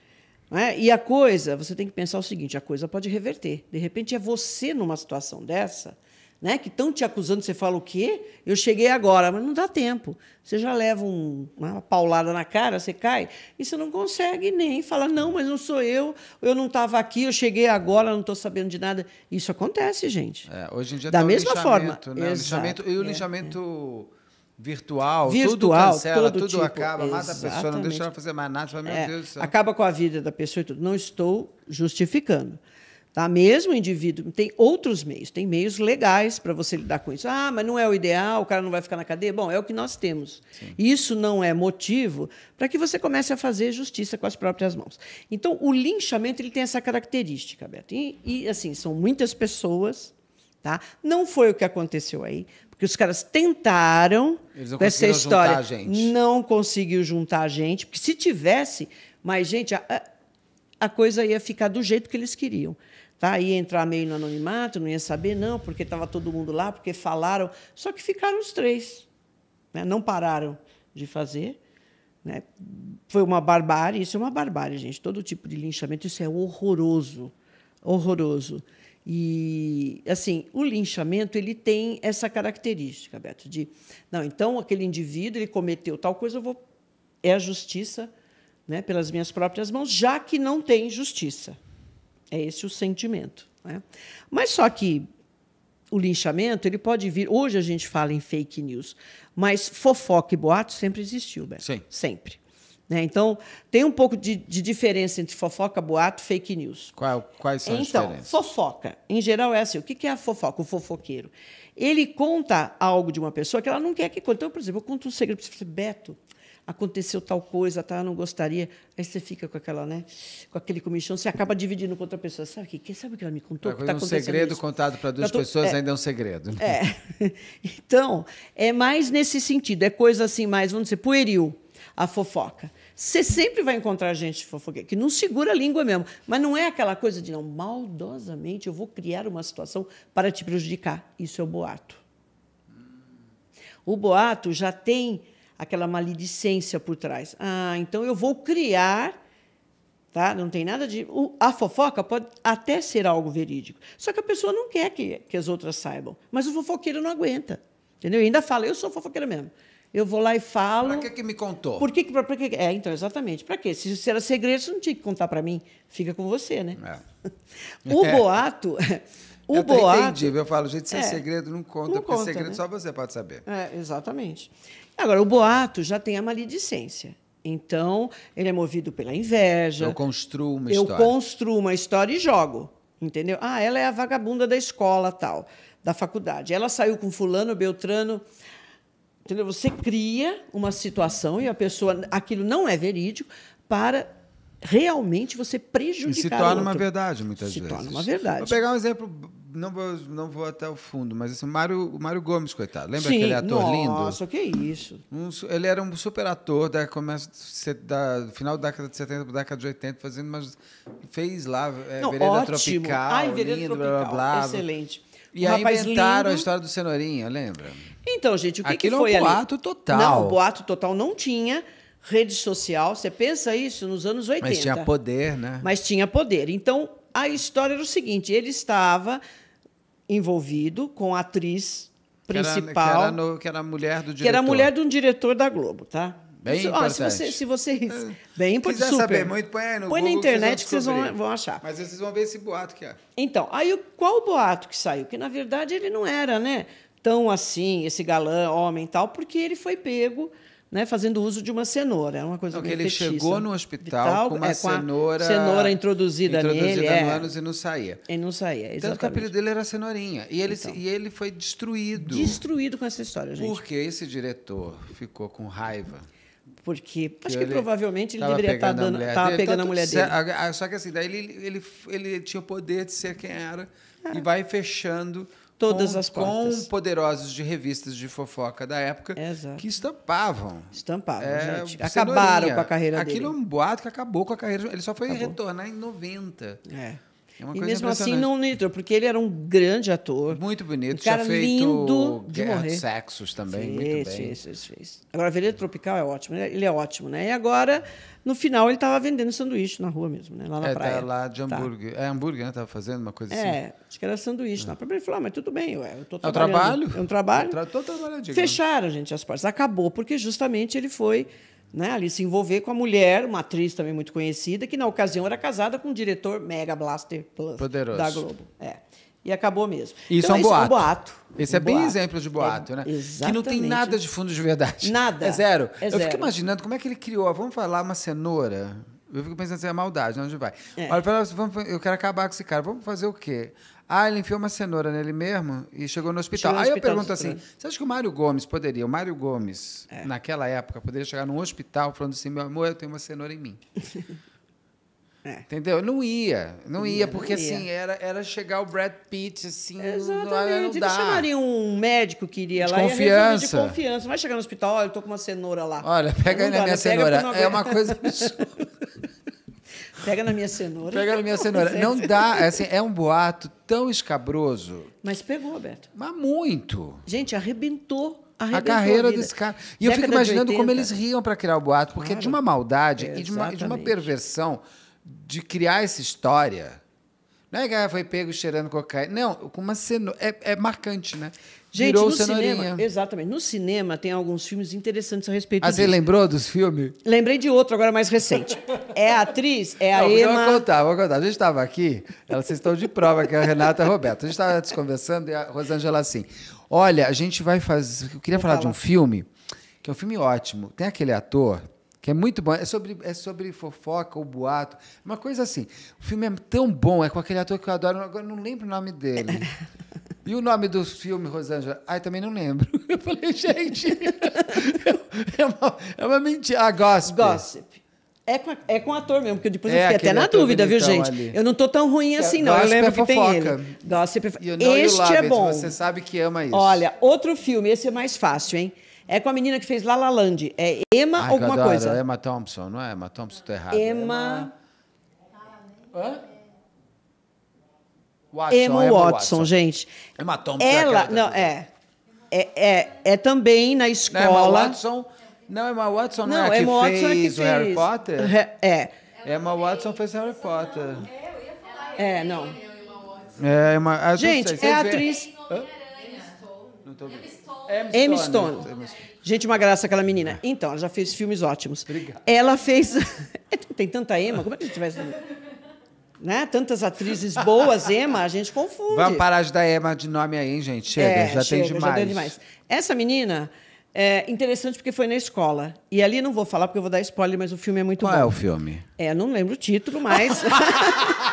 É? E a coisa, você tem que pensar o seguinte: a coisa pode reverter. De repente é você numa situação dessa, né? Que estão te acusando, você fala o quê? Eu cheguei agora, mas não dá tempo. Você já leva um, uma paulada na cara, você cai, e você não consegue nem falar, não, mas não sou eu, eu não estava aqui, eu cheguei agora, não estou sabendo de nada. Isso acontece, gente. É, hoje em dia da mesma forma. Né? Exato, o lixamento, e o é, É virtual, virtual, tudo cancela, tudo tipo. acaba, mata a pessoa, não deixa ela fazer mais nada, fala, meu é, Deus do céu. Acaba com a vida da pessoa e tudo. Não estou justificando. Tá? Mesmo o indivíduo tem outros meios, tem meios legais para você lidar com isso. Ah, mas não é o ideal, o cara não vai ficar na cadeia. Bom, é o que nós temos. Sim. Isso não é motivo para que você comece a fazer justiça com as próprias mãos. Então, o linchamento ele tem essa característica, Beto. E, e assim, são muitas pessoas. Tá? Não foi o que aconteceu aí. Porque os caras tentaram com essa história. Não conseguiu juntar a gente. Porque se tivesse, mas, gente, a, a coisa ia ficar do jeito que eles queriam. Tá? Ia entrar meio no anonimato, não ia saber, não, porque estava todo mundo lá, porque falaram. Só que ficaram os três. Né? Não pararam de fazer. Né? Foi uma barbárie, isso é uma barbárie, gente. Todo tipo de linchamento, isso é horroroso. Horroroso. E, assim, o linchamento ele tem essa característica, Beto, de, não, então aquele indivíduo ele cometeu tal coisa, eu vou, é a justiça né, pelas minhas próprias mãos, já que não tem justiça. É esse o sentimento. Né? Mas só que o linchamento ele pode vir. Hoje a gente fala em fake news, mas fofoca e boato sempre existiu, Beto. Sim. Sempre. Né? Então, tem um pouco de, de, diferença entre fofoca, boato e fake news. Qual, quais são então, as diferenças? Então, fofoca. Em geral, é assim. O que é a fofoca? O fofoqueiro. Ele conta algo de uma pessoa que ela não quer que conte. Então, por exemplo, eu conto um segredo para você. Beto, aconteceu tal coisa, tá? não gostaria. Aí você fica com aquela, né? Com aquele comichão, você acaba dividindo com outra pessoa. Sabe o que? Quem é? sabe o que ela me contou? É, que tá um segredo isso? contado para tá duas tô... pessoas é. ainda é um segredo. É. Então, é mais nesse sentido, é coisa assim, mais, vamos dizer, pueril a fofoca. Você sempre vai encontrar gente fofoqueira, que não segura a língua mesmo. Mas não é aquela coisa de, não, maldosamente eu vou criar uma situação para te prejudicar. Isso é o boato. O boato já tem aquela maledicência por trás. Ah, então eu vou criar. Tá? Não tem nada de. A fofoca pode até ser algo verídico. Só que a pessoa não quer que, que as outras saibam. Mas o fofoqueiro não aguenta. Entendeu? E ainda fala, eu sou fofoqueira mesmo. Eu vou lá e falo. Para que, que me contou? Por que, pra, pra que, é, então, exatamente. Para quê? Se, se era segredo, você não tinha que contar para mim. Fica com você, né? É. o boato. O eu boato. Entendi. Eu falo, gente, se é, é segredo, não conta, não porque conta, segredo né? só você pode saber. É, exatamente. Agora, o boato já tem a maledicência. Então, ele é movido pela inveja. Eu construo uma história. Eu construo uma história e jogo. Entendeu? Ah, ela é a vagabunda da escola, tal, da faculdade. Ela saiu com fulano, Beltrano. Entendeu? Você cria uma situação e a pessoa. Aquilo não é verídico para realmente você prejudicar. E se torna uma verdade, muitas se vezes. Se torna uma verdade. Vou pegar um exemplo não vou, não vou até o fundo, mas assim, Mário, Mário Gomes, coitado. Lembra Sim, aquele ator nossa, lindo? Nossa, o que é isso. Um, ele era um super ator da, começo, da final da década de 70 para década de 80, fazendo, mas fez lá é, não, Vereda ótimo. Ah, Tropical. Ai, Vereda lindo, Tropical. Blá, blá, blá, Excelente. E aí rapaz inventaram lindo. a história do Cenourinha, lembra? Então, gente, o que, Aquilo que foi é um boato ali? total. Não, o boato total não tinha rede social. Você pensa isso nos anos 80. Mas tinha poder, né? Mas tinha poder. Então, a história era o seguinte, ele estava envolvido com a atriz principal. Que era, que era, no, que era mulher do diretor. Que era mulher de um diretor da Globo, tá? Bem importante. ó, se você, se vocês é. bem quiser super. saber muito, põe aí no Põe Google, na internet que vocês, vão, que vocês vão, vão, achar. Mas vocês vão ver esse boato que é. Então, aí qual o boato que saiu? Que na verdade ele não era, né, tão assim, esse galã, homem e tal, porque ele foi pego né, fazendo uso de uma cenoura. é uma coisa que ele fetiça. chegou no hospital Vital, com uma é, com cenoura. Cenoura introduzida, introduzida nele. Introduzida é. e não saía. não saía, exatamente. Tanto que o apelido dele era Cenourinha. E ele, então, e ele foi destruído. Destruído com essa história, gente. Porque esse diretor ficou com raiva porque acho que, provavelmente ele deveria estar tá dando, mulher tava tá pegando a mulher dele. só que assim, daí ele, ele, ele tinha o poder de ser quem era é. e vai fechando todas com, as portas. Com poderosos de revistas de fofoca da época Exato. que estampavam. Estampavam, é, gente. Acabaram com a carreira Aquilo dele. Aquilo é um boato que acabou com a carreira. Ele só foi acabou. retornar em 90. É. É uma e coisa mesmo assim não Nitro porque ele era um grande ator. Muito bonito, um cara lindo de De sexos também, fez, muito bem. Fez, fez, fez. Agora, Veleiro Tropical é ótimo, né? ele é ótimo, né? E agora, no final, ele estava vendendo sanduíche na rua mesmo, né? Lá na é, tá praia. Tá lá de tá. hambúrguer. Tá. É hambúrguer, né? Tava fazendo uma coisa é, assim. É, acho que era sanduíche na praia. Ele falou, ah, mas tudo bem, ué, eu tô trabalhando. É um trabalho? É um trabalho. Eu tra tô trabalhando. Fecharam, gente, as portas. Acabou, porque justamente ele foi né, ali se envolver com a mulher, uma atriz também muito conhecida, que na ocasião era casada com o diretor Mega Blaster Plus Poderoso. da Globo. É. E acabou mesmo. Isso então, é um boato. Isso é um boato. Esse um é boato. bem exemplo de boato, é, né? Exatamente. Que não tem nada de fundo de verdade. Nada. É zero. É zero. Eu fico imaginando como é que ele criou. Vamos falar uma cenoura. Eu fico pensando assim, é maldade, onde vai? É. Olha, eu quero acabar com esse cara. Vamos fazer o quê? Ah, ele enfiou uma cenoura nele mesmo e chegou no hospital. Chegou no Aí hospital eu pergunto assim: você acha que o Mário Gomes poderia, o Mário Gomes, é. naquela época, poderia chegar num hospital falando assim: meu amor, eu tenho uma cenoura em mim? É. Entendeu? Não ia, não ia, ia porque não ia. assim, era, era chegar o Brad Pitt, assim, Exatamente. não, não dá. Ele chamariam um médico que iria de lá confiança. de confiança. Vai chegar no hospital, olha, eu tô com uma cenoura lá. Olha, pega aí na minha né? cenoura. É uma coisa absurda. Pega na minha cenoura. Pega na minha cenoura. Não dá, é assim, é um boato tão escabroso. Mas pegou, Beto. Mas muito. Gente, arrebentou a carreira a desse cara. E Década eu fico imaginando como eles riam para criar o boato, porque claro. é de uma maldade é, e, de uma, de uma, perversão de criar essa história. Não é que ela ah, foi pego cheirando cocaína. Não, com uma cena. É, é marcante, né? Gente, Virou no cenourinha. cinema. Exatamente. No cinema tem alguns filmes interessantes a respeito disso. Ah, você lembrou dos filmes? Lembrei de outro, agora mais recente. É a atriz, é a Não, Emma. Vou contar, vou contar. A gente estava aqui, vocês estão de prova, que é a Renata e a Roberta. A gente estava conversando e a Rosângela assim. Olha, a gente vai fazer. Eu queria falar, falar de um filme, que é um filme ótimo. Tem aquele ator que é muito bom. É sobre, é sobre fofoca ou boato. Uma coisa assim. O filme é tão bom, é com aquele ator que eu adoro, agora não lembro o nome dele. E o nome do filme, Rosângela? Ai, também não lembro. Eu falei, gente, é, uma, é uma mentira. Ah, gossip. Gossip. É com, é com ator mesmo, porque depois é, eu fiquei até na dúvida, viu, então gente? Ali. Eu não tô tão ruim é, assim, não. eu é lembro é que tem ele. Gossip é Este é it. bom. Você sabe que ama isso. Olha, outro filme, esse é mais fácil, hein? É com a menina que fez La La Land. É Emma Ai, alguma coisa. Emma Thompson, não é? Emma Thompson, tô errado. Emma... Emma... Hã? Watson, Emma Watson, Watson, gente. Emma Thompson. É ela, é não, é, é, é. É também na escola. Não, Emma Watson, não, Emma Watson não, é não é Emma Watson é que fez o Harry Potter? É. Emma Watson fez Harry Potter. eu ia falar. É, não. É, uma, gente, é atriz... Emma M. Stone. Stone. Gente, uma graça aquela menina. Então, ela já fez filmes ótimos. Obrigado. Ela fez. É, tem tanta Emma, como é que a gente vai né? Tantas atrizes boas, Emma, a gente confunde. Vamos parar de dar Emma de nome aí, hein, gente? Chega, é, já chega, tem demais. Já demais. Essa menina é interessante porque foi na escola. E ali não vou falar porque eu vou dar spoiler, mas o filme é muito Qual bom. Qual é o filme? É, não lembro o título, mas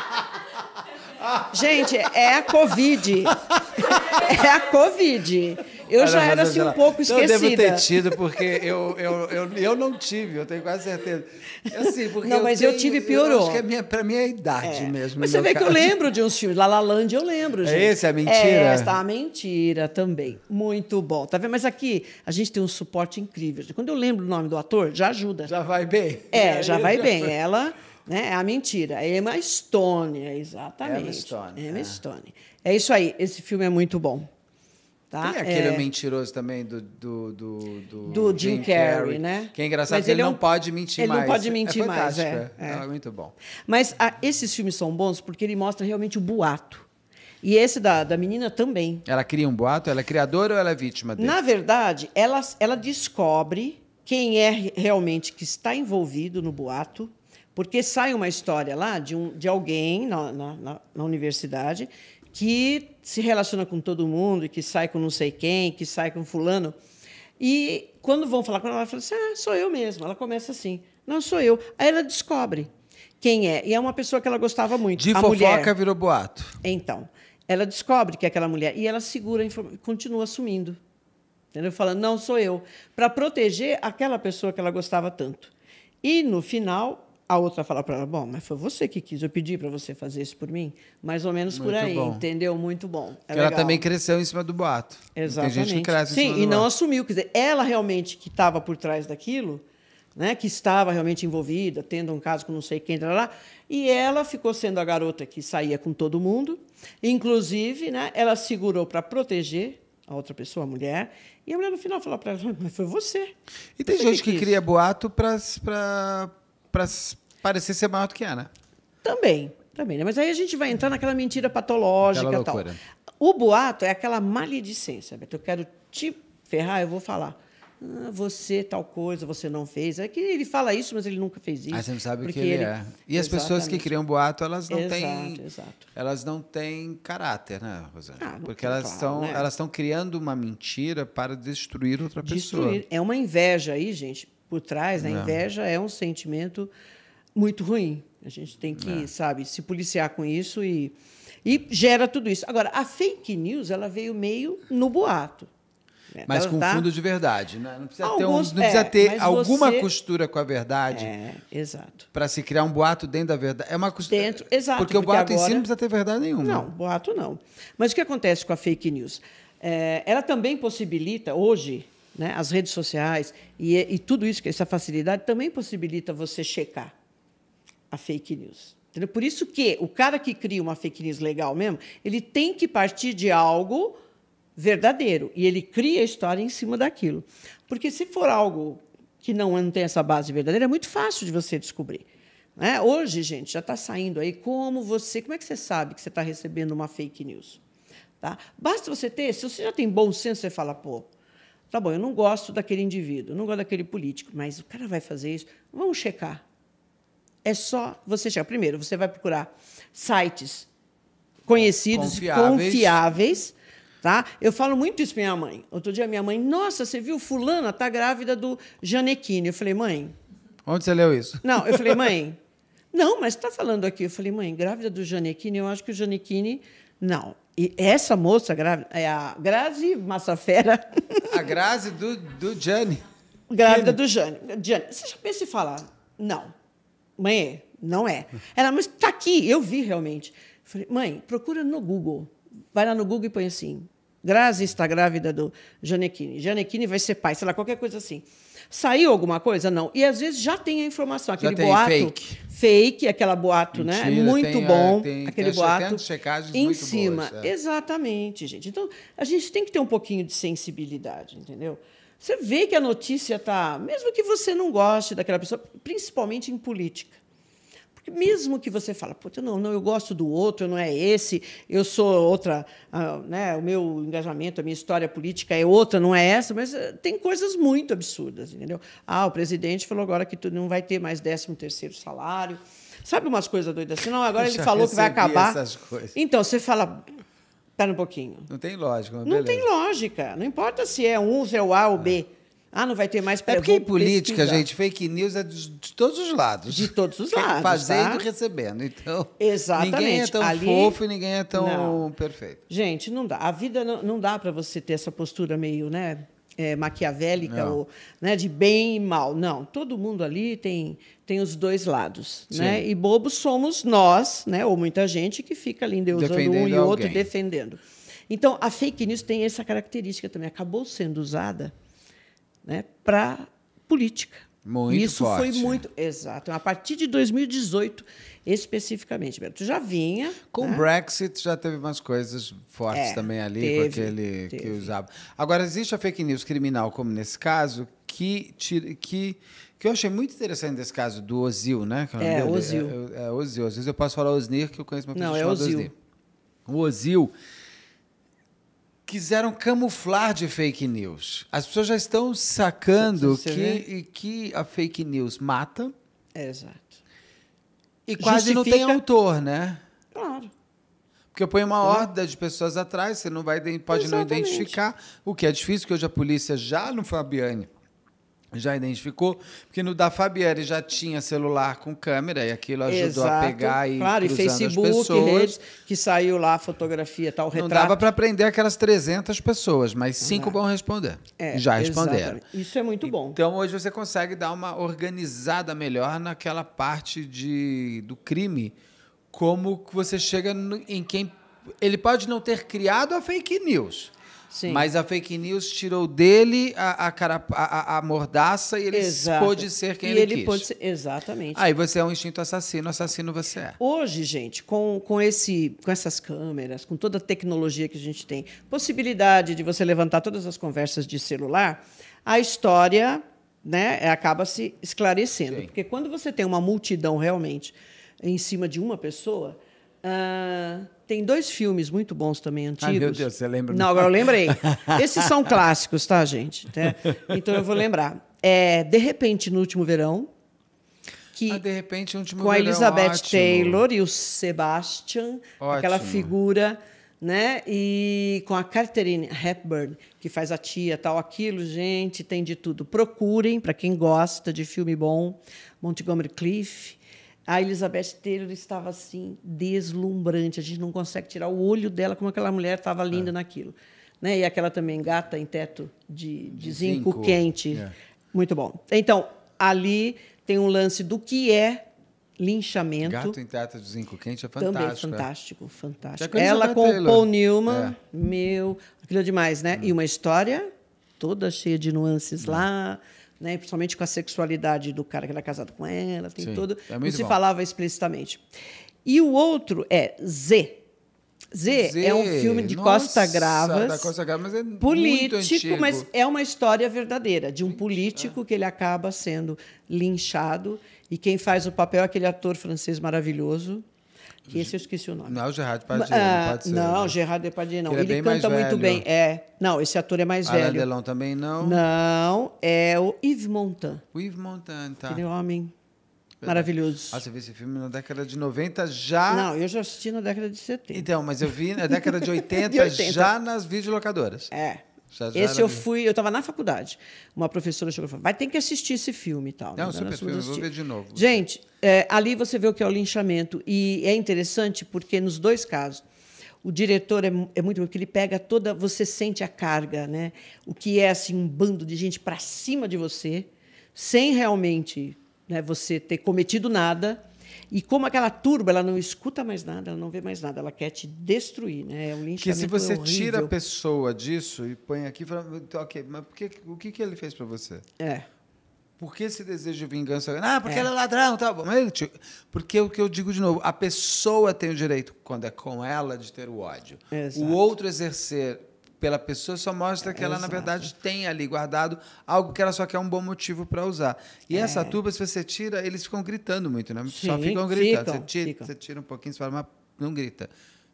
Gente, é a Covid. É a Covid. Eu Olha, já era assim um pouco esquecida. Então, eu devo ter tido, porque eu, eu, eu, eu não tive, eu tenho quase certeza. Assim, porque não, mas eu, tenho, eu tive piorou. Eu acho que é minha, pra minha é idade é. mesmo. Mas você vê caso. que eu lembro de uns filmes. La La Land eu lembro, é gente. Esse é mentira? É, está a mentira também. Muito bom. Tá vendo? Mas aqui a gente tem um suporte incrível. Quando eu lembro o nome do ator, já ajuda. Já vai bem. É, já, já vai já bem. Foi. Ela... Né? É a mentira. É Emma Stone, é exatamente. Emma Stone. Emma é. Stone. É isso aí. Esse filme é muito bom. Tá? Tem aquele é... mentiroso também do, do, do, do, do Jim, Jim Carrey, Carrey, né? Que é engraçado Mas que ele, é não é um... pode mentir ele mais. Ele não pode é mentir é mais. É, é. é muito bom. Mas a, ah, esses filmes são bons porque ele mostra realmente o boato. E esse da, da menina também. Ela cria um boato? Ela é criadora ou ela é vítima dele? Na verdade, ela, ela descobre quem é realmente que está envolvido no boato porque sai uma história lá de, um, de alguém na, na, na universidade que se relaciona com todo mundo, que sai com não sei quem, que sai com fulano. E quando vão falar com ela, ela fala assim: ah, sou eu mesma. Ela começa assim: não sou eu. Aí ela descobre quem é. E é uma pessoa que ela gostava muito. De a fofoca mulher. virou boato. Então, ela descobre que é aquela mulher e ela segura e continua assumindo. Entendeu? Fala, não sou eu. Para proteger aquela pessoa que ela gostava tanto. E no final, a outra fala para ela, bom, mas foi você que quis, eu pedi para você fazer isso por mim. Mais ou menos Muito por aí, bom. entendeu? Muito bom. É ela também cresceu em cima do boato. Exatamente. Tem gente que cresce Sim, em cima e do não boato. assumiu. Quer dizer, ela realmente que estava por trás daquilo, né, que estava realmente envolvida, tendo um caso com não sei quem, lá, e ela ficou sendo a garota que saía com todo mundo. Inclusive, né, ela segurou para proteger a outra pessoa, a mulher, e a mulher no final falou para ela, mas foi você. E tem você gente que, que cria boato para para parecer ser maior do que é, né? Também, também. Né? Mas aí a gente vai entrar naquela mentira patológica e tal. O boato é aquela maledicência, Beto. Eu quero te ferrar, eu vou falar. Ah, você tal coisa, você não fez. É que ele fala isso, mas ele nunca fez isso. Ah, você não sabe o que ele, ele, é. E as pessoas que criam boato, elas não exato, têm. Exato. Elas não têm caráter, né, Rosana? Ah, Porque elas estão claro, né? elas estão criando uma mentira para destruir outra destruir. pessoa. É uma inveja aí, gente por trás, a é. inveja é um sentimento muito ruim. A gente tem que, é. sabe, se policiar com isso e, e gera tudo isso. Agora, a fake news ela veio meio no boato. Né? Mas com tá... fundo de verdade. Né? Não precisa Alguns, ter, um, não precisa é, ter alguma você... costura com a verdade. É, Para se criar um boato dentro da verdade. É uma costura. Dentro, é, exato. Porque, porque o boato agora... em si não precisa ter verdade nenhuma. Não, boato não. Mas o que acontece com a fake news? É, ela também possibilita, hoje, né, as redes sociais e, e tudo isso, essa facilidade também possibilita você checar a fake news. Entendeu? Por isso que o cara que cria uma fake news legal mesmo, ele tem que partir de algo verdadeiro e ele cria a história em cima daquilo. Porque se for algo que não, não tem essa base verdadeira, é muito fácil de você descobrir. Né? Hoje, gente, já está saindo aí como você. Como é que você sabe que você está recebendo uma fake news? Tá? Basta você ter, se você já tem bom senso, você fala, pô, Tá bom, eu não gosto daquele indivíduo, não gosto daquele político, mas o cara vai fazer isso. Vamos checar. É só você checar. Primeiro, você vai procurar sites conhecidos confiáveis. confiáveis tá? Eu falo muito isso para minha mãe. Outro dia, minha mãe, nossa, você viu fulana tá grávida do Janequine. Eu falei, mãe... Onde você leu isso? Não, eu falei, mãe... Não, mas está falando aqui. Eu falei, mãe, grávida do Janequine, eu acho que o Janequine não. E essa moça grávida é a Grazi Massafera. A Grazi do, do Gianni. Grávida do Gianni. Gianni, você já pensa em falar? Não. Mãe, não é. Ela, mas está aqui, eu vi realmente. Falei, mãe, procura no Google. Vai lá no Google e põe assim. Grazi está grávida do Janequine. Janequine vai ser pai, sei lá, qualquer coisa assim. Saiu alguma coisa? Não. E às vezes já tem a informação, aquele já boato. Fake. Fake, aquela boato, né? Mentira, né? Muito tem, é, bom. Tem, aquele tem, boato. Tem em cima. Boas, é. Exatamente, gente. Então, a gente tem que ter um pouquinho de sensibilidade, entendeu? Você vê que a notícia está. Mesmo que você não goste daquela pessoa, principalmente em política. Porque mesmo que você fala, puta, não, não, eu gosto do outro, não é esse, eu sou outra, uh, né, o meu engajamento, a minha história política é outra, não é essa, mas uh, tem coisas muito absurdas, entendeu? Ah, o presidente falou agora que tu não vai ter mais 13 terceiro salário. Sabe umas coisas doidas assim? Não, agora eu ele falou que vai acabar. Essas coisas. Então, você fala, espera um pouquinho. Não tem lógica. Não beleza. tem lógica. Não importa se é um, se é o A ou B. Ah. Ah, não vai ter mais pré É porque em política, pesquisar. gente, fake news é de, de, todos os lados. De todos os lados. Fazendo é tá? e recebendo. Então, Exatamente. ninguém é tão Ali, fofo e ninguém é tão não. perfeito. Gente, não dá. A vida não, não dá para você ter essa postura meio, né? É, maquiavélica não. ou né, de bem e mal. Não, todo mundo ali tem, tem os dois lados. Né? E bobos somos nós, né, ou muita gente, que fica ali endeusando um e alguém. outro defendendo. Então, a fake news tem essa característica também. Acabou sendo usada né, para política. Muito Isso forte. foi muito. Exato. A partir de 2018, especificamente. Tu já vinha. Com o né? Brexit já teve umas coisas fortes é, também ali, teve, com aquele teve. que usava. Agora, existe a fake news criminal, como nesse caso, que, que, que eu achei muito interessante desse caso do Ozil, né? É, é Ozil. É, é, é, Ozil. Às vezes eu posso falar Osnir, que eu conheço uma pessoa Não, é Ozil. Osnir. O Ozil quiseram camuflar de fake news. As pessoas já estão sacando que, a fake news mata. É, exato. E quase Justifica... não tem autor, né? Claro. Porque põe uma horda de pessoas atrás, você não vai, pode Exatamente. não identificar, o que é difícil, que hoje a polícia já no Fabiane já identificou, porque no da Fabiane já tinha celular com câmera e aquilo ajudou Exato. a pegar e Claro, e Facebook, redes, que saiu lá a fotografia, tal, o retrato. Não dava para prender aquelas 300 pessoas, mas cinco vão responder. É, já responderam. Exatamente. Isso é muito bom. Então hoje você consegue dar uma organizada melhor naquela parte de, do crime, como você chega no, em quem ele pode não ter criado a fake news. Sim. Mas a fake news tirou dele a, a, cara, a, a mordaça e ele Exato. pôde ser quem e ele, ele quis. Pôde ser, exatamente. Aí você é um instinto assassino, assassino você é. Hoje, gente, com, com, esse, com essas câmeras, com toda a tecnologia que a gente tem, possibilidade de você levantar todas as conversas de celular, a história né, é, acaba se esclarecendo. Sim. Porque quando você tem uma multidão realmente em cima de uma pessoa. Uh, tem dois filmes muito bons também, antigos. Ah, meu Deus, você lembra? Não, agora eu lembrei. Esses são clássicos, tá, gente? Então eu vou lembrar. É, de repente, no último verão, que ah, de repente, no último com verão, a Elizabeth ótimo. Taylor e o Sebastian, ótimo. aquela figura, né? E com a Catherine Hepburn, que faz a tia, tal, aquilo, gente, tem de tudo. Procurem, para quem gosta de filme bom, Montgomery Cliff a Elizabeth Taylor estava assim, deslumbrante. A gente não consegue tirar o olho dela como aquela mulher estava linda é. naquilo. Né? E aquela também gata em teto de, de, zinco, zinco, quente. É. Muito bom. Então, ali tem um lance do que é linchamento. Gato em teto de zinco quente é fantástico. Também fantástico, é. fantástico. Ela com Paul Newman, é. meu, aquilo é demais, né? Hum. E uma história toda cheia de nuances hum. lá né? principalmente com a sexualidade do cara que era casado com ela, tem Sim, É não se bom. falava explicitamente. E o outro é Z. Z, Z é um filme de Costa Gravas. Da Costa Gravas mas é político, mas é uma história verdadeira de um político que ele acaba sendo linchado e quem faz o papel é aquele ator francês maravilhoso que esse eu esqueci o nome. Não é o Gerard Depardieu, ah, não pode ser. Não, né? Gerard Depardieu é não. Ele, é ele é canta muito velho. bem. É. Não, esse ator é mais Alain velho. Delon também não? Não, é o Yves Montand. O Yves Montand, tá. Aquele homem maravilhoso. Ah, você viu esse filme na década de 90 já? Não, eu já assisti na década de 70. Então, mas eu vi na década de 80, de 80. já nas videolocadoras. É esse eu fui, eu estava na faculdade. Uma professora chegou e falou: vai ter que assistir esse filme e tal. Não, né? super filme, eu vou ver de novo. Gente, é, ali você vê o que é o linchamento. E é interessante porque, nos dois casos, o diretor é, é muito bom, porque ele pega toda. Você sente a carga, né? O que é assim, um bando de gente para cima de você, sem realmente né, você ter cometido nada e como aquela turba, ela não escuta mais nada, ela não vê mais nada, ela quer te destruir, né? É um linchamento Que se você horrível. tira a pessoa disso e põe aqui, fala, então, ok, mas por que, o que, que ele fez para você? É. Por que esse desejo de vingança? Ah, porque é. ele é ladrão, tá bom. Porque o que eu digo de novo, a pessoa tem o direito, quando é com ela, de ter o ódio. Exato. O outro exercer pela pessoa só mostra que ela, Exato. na verdade, tem ali guardado algo que ela só quer um bom motivo para usar. E é. essa tuba, se você tira, eles ficam gritando muito, né? Sim, só ficam gritando. Ficam, você, tira, ficam. você, tira, um pouquinho, você fala, mas não grita.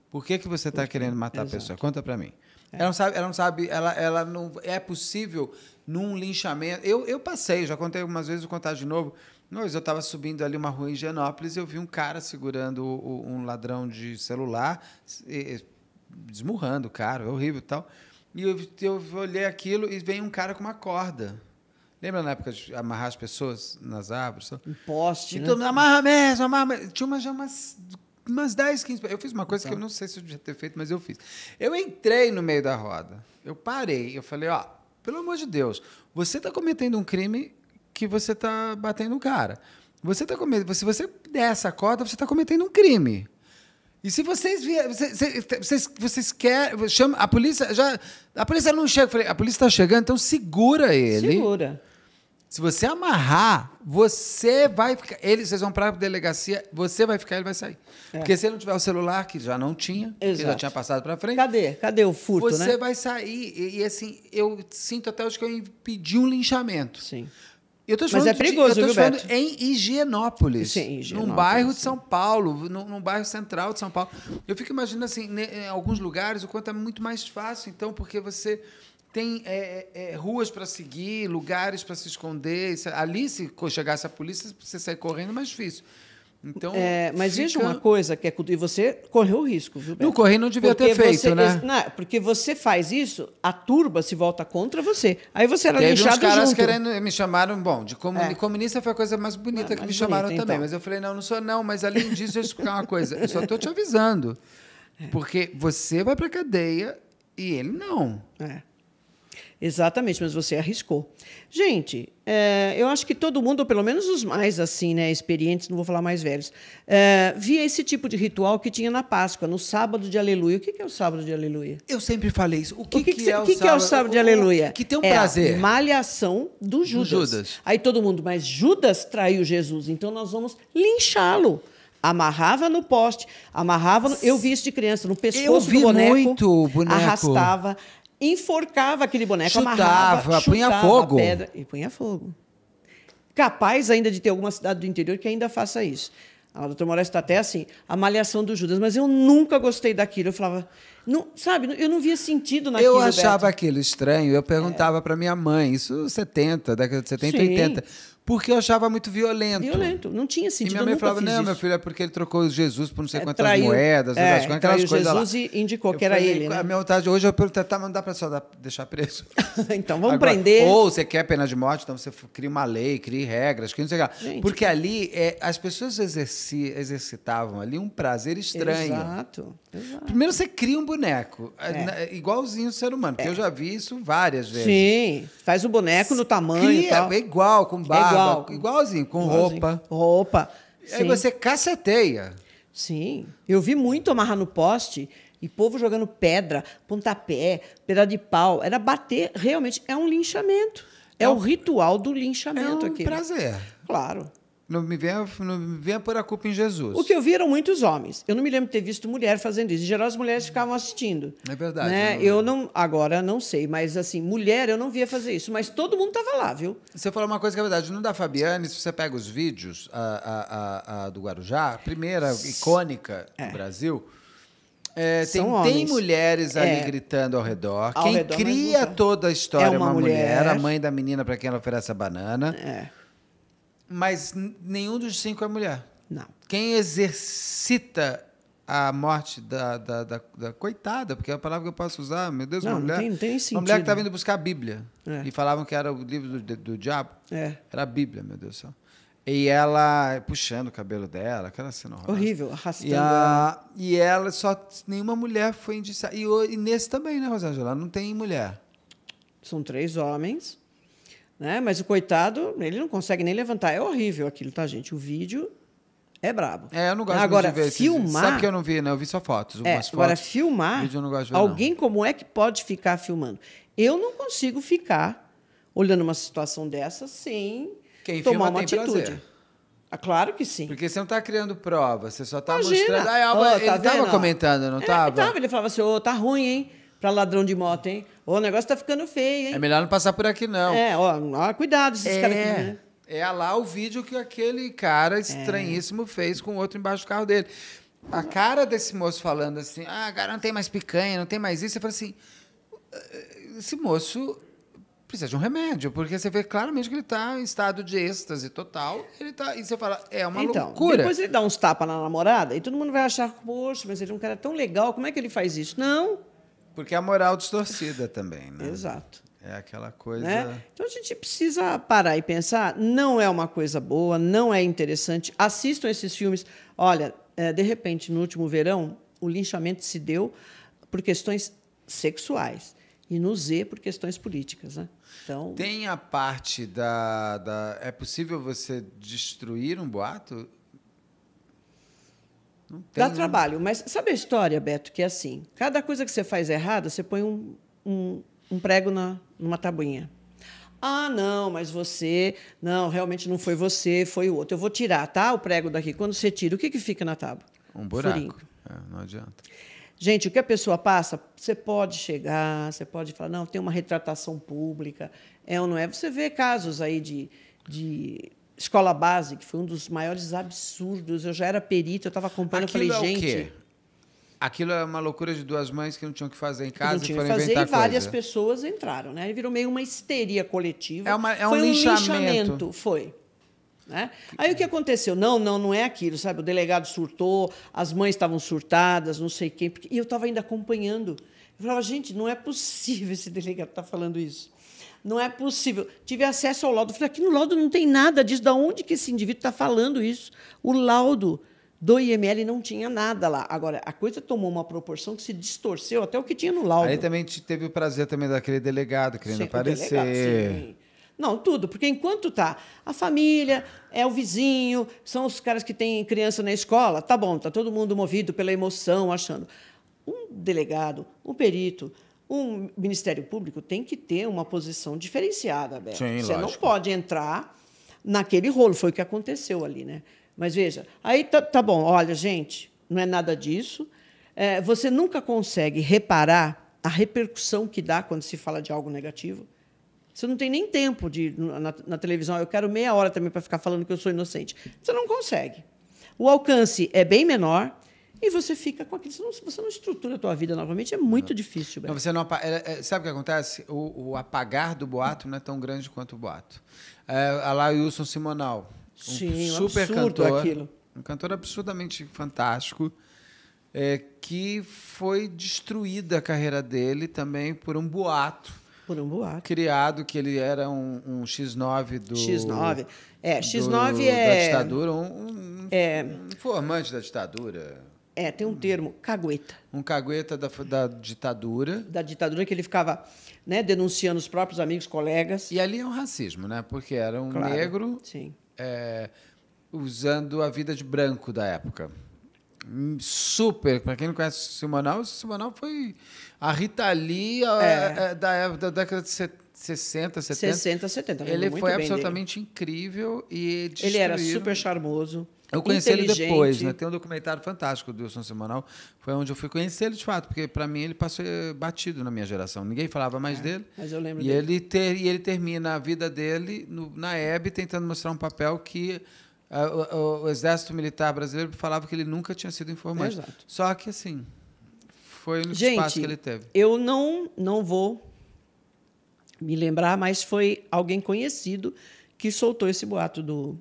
Por que, que você está querendo matar Exato. a pessoa? Conta para mim. É. Ela não sabe, ela não sabe, ela, ela não. É possível num linchamento. Eu, eu passei, já contei algumas vezes, vou contar de novo. Nós, eu estava subindo ali uma rua em Genópolis e eu vi um cara segurando o, o, um ladrão de celular. E, desmurrando, cara, é horrível e tal. E eu, eu olhei aquilo e vem um cara com uma corda. Lembra na época de amarrar as pessoas nas árvores? Um poste. Então, né? amarra mesmo, amarra mesmo. Tinha umas, já umas, umas 10, 15. Eu fiz uma coisa que eu então. não sei se eu devia ter feito, mas eu fiz. Eu entrei no meio da roda. Eu parei. Eu falei: ó, pelo amor de Deus, você está cometendo um crime que você está batendo um cara. Você tá cometendo. Se você der essa corda, você está cometendo um crime. E se vocês vierem, vocês, vocês, vocês, querem, chama, a polícia já, a polícia não chega, falei, a polícia está chegando, então segura ele. Segura. Se você amarrar, você vai ficar. Eles, vocês vão para a delegacia, você vai ficar, ele vai sair. É. Porque se ele não tiver o celular, que já não tinha, Exato. que já tinha passado para frente. Cadê? Cadê o furto? Você né? vai sair. E, e, assim, eu sinto até hoje que eu impedi um linchamento. Sim. Eu tô Mas é perigoso, de, eu tô viu, Beto? em Higienópolis, Sim, Higienópolis, num bairro de São Paulo, num, num, bairro central de São Paulo. Eu fico imaginando assim, em alguns lugares o quanto é muito mais fácil, então, porque você tem é, é, é ruas para seguir, lugares para se esconder. Ali, se chegasse a polícia, você sair correndo é mais difícil. Então, é, mas fica... veja uma coisa que é e você correu o risco, viu? Beto? Não corri, não devia porque ter feito, você, né? Não, porque você faz isso, a turba se volta contra você. Aí você era deixado. linchado uns caras querendo me chamaram, bom, de comuni, é. comunista foi a coisa mais bonita ah, que mais me chamaram bonita, também, então. mas eu falei não, não sou não, mas além disso deixa eu explicar uma coisa, eu só estou te avisando. É. Porque você vai para cadeia e ele não. É. Exatamente, mas você arriscou. Gente, é, eu acho que todo mundo, ou pelo menos os mais assim, né, experientes, não vou falar mais velhos, é, via esse tipo de ritual que tinha na Páscoa, no sábado de aleluia. O que é o sábado de aleluia? Eu sempre falei isso. O que, o que, que, que, é, o que sábado, é, o sábado de aleluia? Que tem um é prazer. malhação do Judas. do Judas. Aí todo mundo, mas Judas traiu Jesus, então nós vamos linchá-lo. Amarrava no poste, amarrava. No... Eu vi isso de criança, no pescoço eu vi do boneco. Muito boneco. Arrastava, enforcava aquele boneco, chutava, amarrava, punha fogo. pedra e punha fogo. Capaz ainda de ter alguma cidade do interior que ainda faça isso. A ah, doutora Moraes está até assim, a malhação do Judas, mas eu nunca gostei daquilo. Eu falava, não, sabe, eu não via sentido naquilo. Eu achava Beto. aquilo estranho, eu perguntava é. para minha mãe, isso 70, década de 70, Sim. 80 porque eu achava muito violento. Violento, não tinha sentido. Assim, e minha mãe falava, não, meu filho, é porque ele trocou Jesus por não sei é, quantas traiu, moedas, é, aquelas traiu coisas Jesus lá. e indicou eu que era falei, ele. É né? A minha vontade hoje eu pergunto, tá, mas não dá para só deixar preso. então, vamos Agora, prender. Ou você quer pena de morte, então você cria uma lei, cria regras, que não sei o que lá. Porque ali, é, as pessoas exerci, exercitavam ali um prazer estranho. Exato. Exato. Primeiro você cria um boneco, é. igualzinho o ser humano, porque é. eu já vi isso várias vezes. Sim, faz o boneco no tamanho cria, tal. É igual, com barba, é igual. igualzinho, com igualzinho. roupa. Roupa. Aí você caceteia. Sim, eu vi muito amarrar no poste e povo jogando pedra, pontapé, pedra de pau. Era bater, realmente, é um linchamento. É, é o ritual do linchamento aqui. É um prazer. Claro. Não me, venha, não me venha pôr a culpa em Jesus. O que eu vi eram muitos homens. Eu não me lembro de ter visto mulher fazendo isso. Em geral, as mulheres ficavam assistindo. É verdade. Né? Eu, não eu não. Agora, não sei, mas assim, mulher eu não via fazer isso. Mas todo mundo estava lá, viu? Você falou uma coisa que é verdade. Não da Fabiane, se você pega os vídeos a, a, a, do Guarujá, a primeira icônica é. do Brasil. É, tem, tem, mulheres é. ali é. gritando ao redor. Ao Quem redor, cria toda a história é uma, uma mulher. mulher, a mãe da menina para quem ela oferece a banana. É. Mas nenhum dos cinco é mulher. Não. Quem exercita a morte da, da, da, da, coitada, porque é a palavra que eu posso usar, meu Deus, não, uma mulher. Não tem, tem sentido. Uma mulher que estava indo buscar a Bíblia. É. E falavam que era o livro do, do diabo. É. Era a Bíblia, meu Deus do céu. E ela puxando o cabelo dela, aquela cena horrorosa. Horrível, arrastando. E, a, e ela só. Nenhuma mulher foi indiciada. E, e nesse também, né, Rosângela? Não tem mulher. São três homens. Né? Mas o coitado, ele não consegue nem levantar. É horrível aquilo, tá, gente? O vídeo é brabo. É, eu não gosto agora, de ver filmar. Sabe que eu não vi, né? Eu vi só fotos. É, fotos. Agora, filmar. Ver, alguém não. como é que pode ficar filmando? Eu não consigo ficar olhando uma situação dessa sem Quem tomar uma atitude. Prazer. Ah, claro que sim. Porque você não está criando prova, você só está mostrando. oh, tá ele estava comentando, não estava? É, ele estava, ele falava assim: ô, oh, tá ruim, hein? para ladrão de moto, hein? O negócio tá ficando feio, hein? É melhor não passar por aqui, não. É, ó, ó cuidado esses é. caras aqui, né? É lá o vídeo que aquele cara estranhíssimo é. fez com outro embaixo do carro dele. A cara desse moço falando assim, ah, cara, não tem mais picanha, não tem mais isso. Eu fala assim, ah, esse moço precisa de um remédio, porque você vê claramente que ele está em estado de êxtase total. Ele tá, e você fala, é uma então, loucura. Depois ele dá uns tapas na namorada e todo mundo vai achar, poxa, mas ele é um cara tão legal, como é que ele faz isso? Não. Porque é a moral distorcida também, né? Exato. É aquela coisa. Né? Então a gente precisa parar e pensar. Não é uma coisa boa, não é interessante. Assistam esses filmes. Olha, é, de repente, no último verão, o linchamento se deu por questões sexuais e no Z por questões políticas. Né? Então... Tem a parte da, da. É possível você destruir um boato? Dá trabalho, mas sabe a história, Beto, que é assim: cada coisa que você faz errada, você põe um, um, um prego na, numa tabuinha. Ah, não, mas você. Não, realmente não foi você, foi o outro. Eu vou tirar, tá? O prego daqui. Quando você tira, o que, que fica na tábua? Um buraco. É, não adianta. Gente, o que a pessoa passa, você pode chegar, você pode falar, não, tem uma retratação pública, é ou não é? Você vê casos aí de, de escola básica, que foi um dos maiores absurdos. Eu já era perito, eu estava acompanhando, Aquilo gente. falei, é gente. Quê? Aquilo é uma loucura de duas mães que não tinham que fazer em casa não tinha e foram que fazer, e várias coisa. pessoas entraram, né? Virou meio uma histeria coletiva. É, uma, é um, foi um linchamento. linchamento. Foi. Né? Aí o que aconteceu? Não, não, não é aquilo, sabe? O delegado surtou, as mães estavam surtadas, não sei quem. Porque... E eu estava ainda acompanhando. Eu falava, gente, não é possível esse delegado estar tá falando isso. Não é possível. Tive acesso ao laudo. Falei, aqui no laudo não tem nada disso. Da onde que esse indivíduo está falando isso? O laudo do IML não tinha nada lá. Agora, a coisa tomou uma proporção que se distorceu até o que tinha no laudo. Aí também teve o prazer também daquele delegado querendo sim, aparecer. Delegado, sim. Não, tudo, porque enquanto tá a família, é o vizinho, são os caras que têm criança na escola, tá bom, tá todo mundo movido pela emoção, achando. Um delegado, um perito, o Ministério Público tem que ter uma posição diferenciada, Beto. Sim, Você lógico. não pode entrar naquele rolo, foi o que aconteceu ali, né? Mas veja, aí tá, tá bom, olha, gente, não é nada disso. É, você nunca consegue reparar a repercussão que dá quando se fala de algo negativo. Você não tem nem tempo de na, na televisão. Eu quero meia hora também para ficar falando que eu sou inocente. Você não consegue. O alcance é bem menor. E você fica com aquilo. Você não, você não estrutura a tua vida novamente. É muito não. difícil. Não, você não, é, é, sabe o que acontece? O, o, apagar do boato não é tão grande quanto o boato. É, a lá Wilson Simonal. Um Sim, super um cantor, aquilo. Um cantor absurdamente fantástico. É, que foi destruída a carreira dele também por um boato. Por um boato. Criado que ele era um, um X9 do. X9. É, X9 do, é. Da ditadura, um, um, é, da ditadura. É, tem um hum. termo, cagueta. Um cagueta da, da ditadura. Da ditadura, que ele ficava né, denunciando os próprios amigos, colegas. E ali é um racismo, né? Porque era um claro, negro é, usando a vida de branco da época. Hum, super. Para quem não conhece Simonal, Simonal foi a Rita Lee é. é. da, época, da década de 70. 60, 70. 60, 70. Ele foi absolutamente incrível e destruiu. Ele era super charmoso. Eu conheci ele depois, né? Tem um documentário fantástico do Wilson Simonal, foi onde eu fui conhecer ele de fato, porque para mim ele passou eh, batido na minha geração. Ninguém falava mais é, dele. Mas eu lembro e dele. Ele ter, e ele termina a vida dele no, na Hebe tentando mostrar um papel que eh, o, o, Exército Militar Brasileiro falava que ele nunca tinha sido informante. Exato. Só que assim, foi no Gente, espaço que ele teve. Eu não não vou me lembrar, mas foi alguém conhecido que soltou esse boato do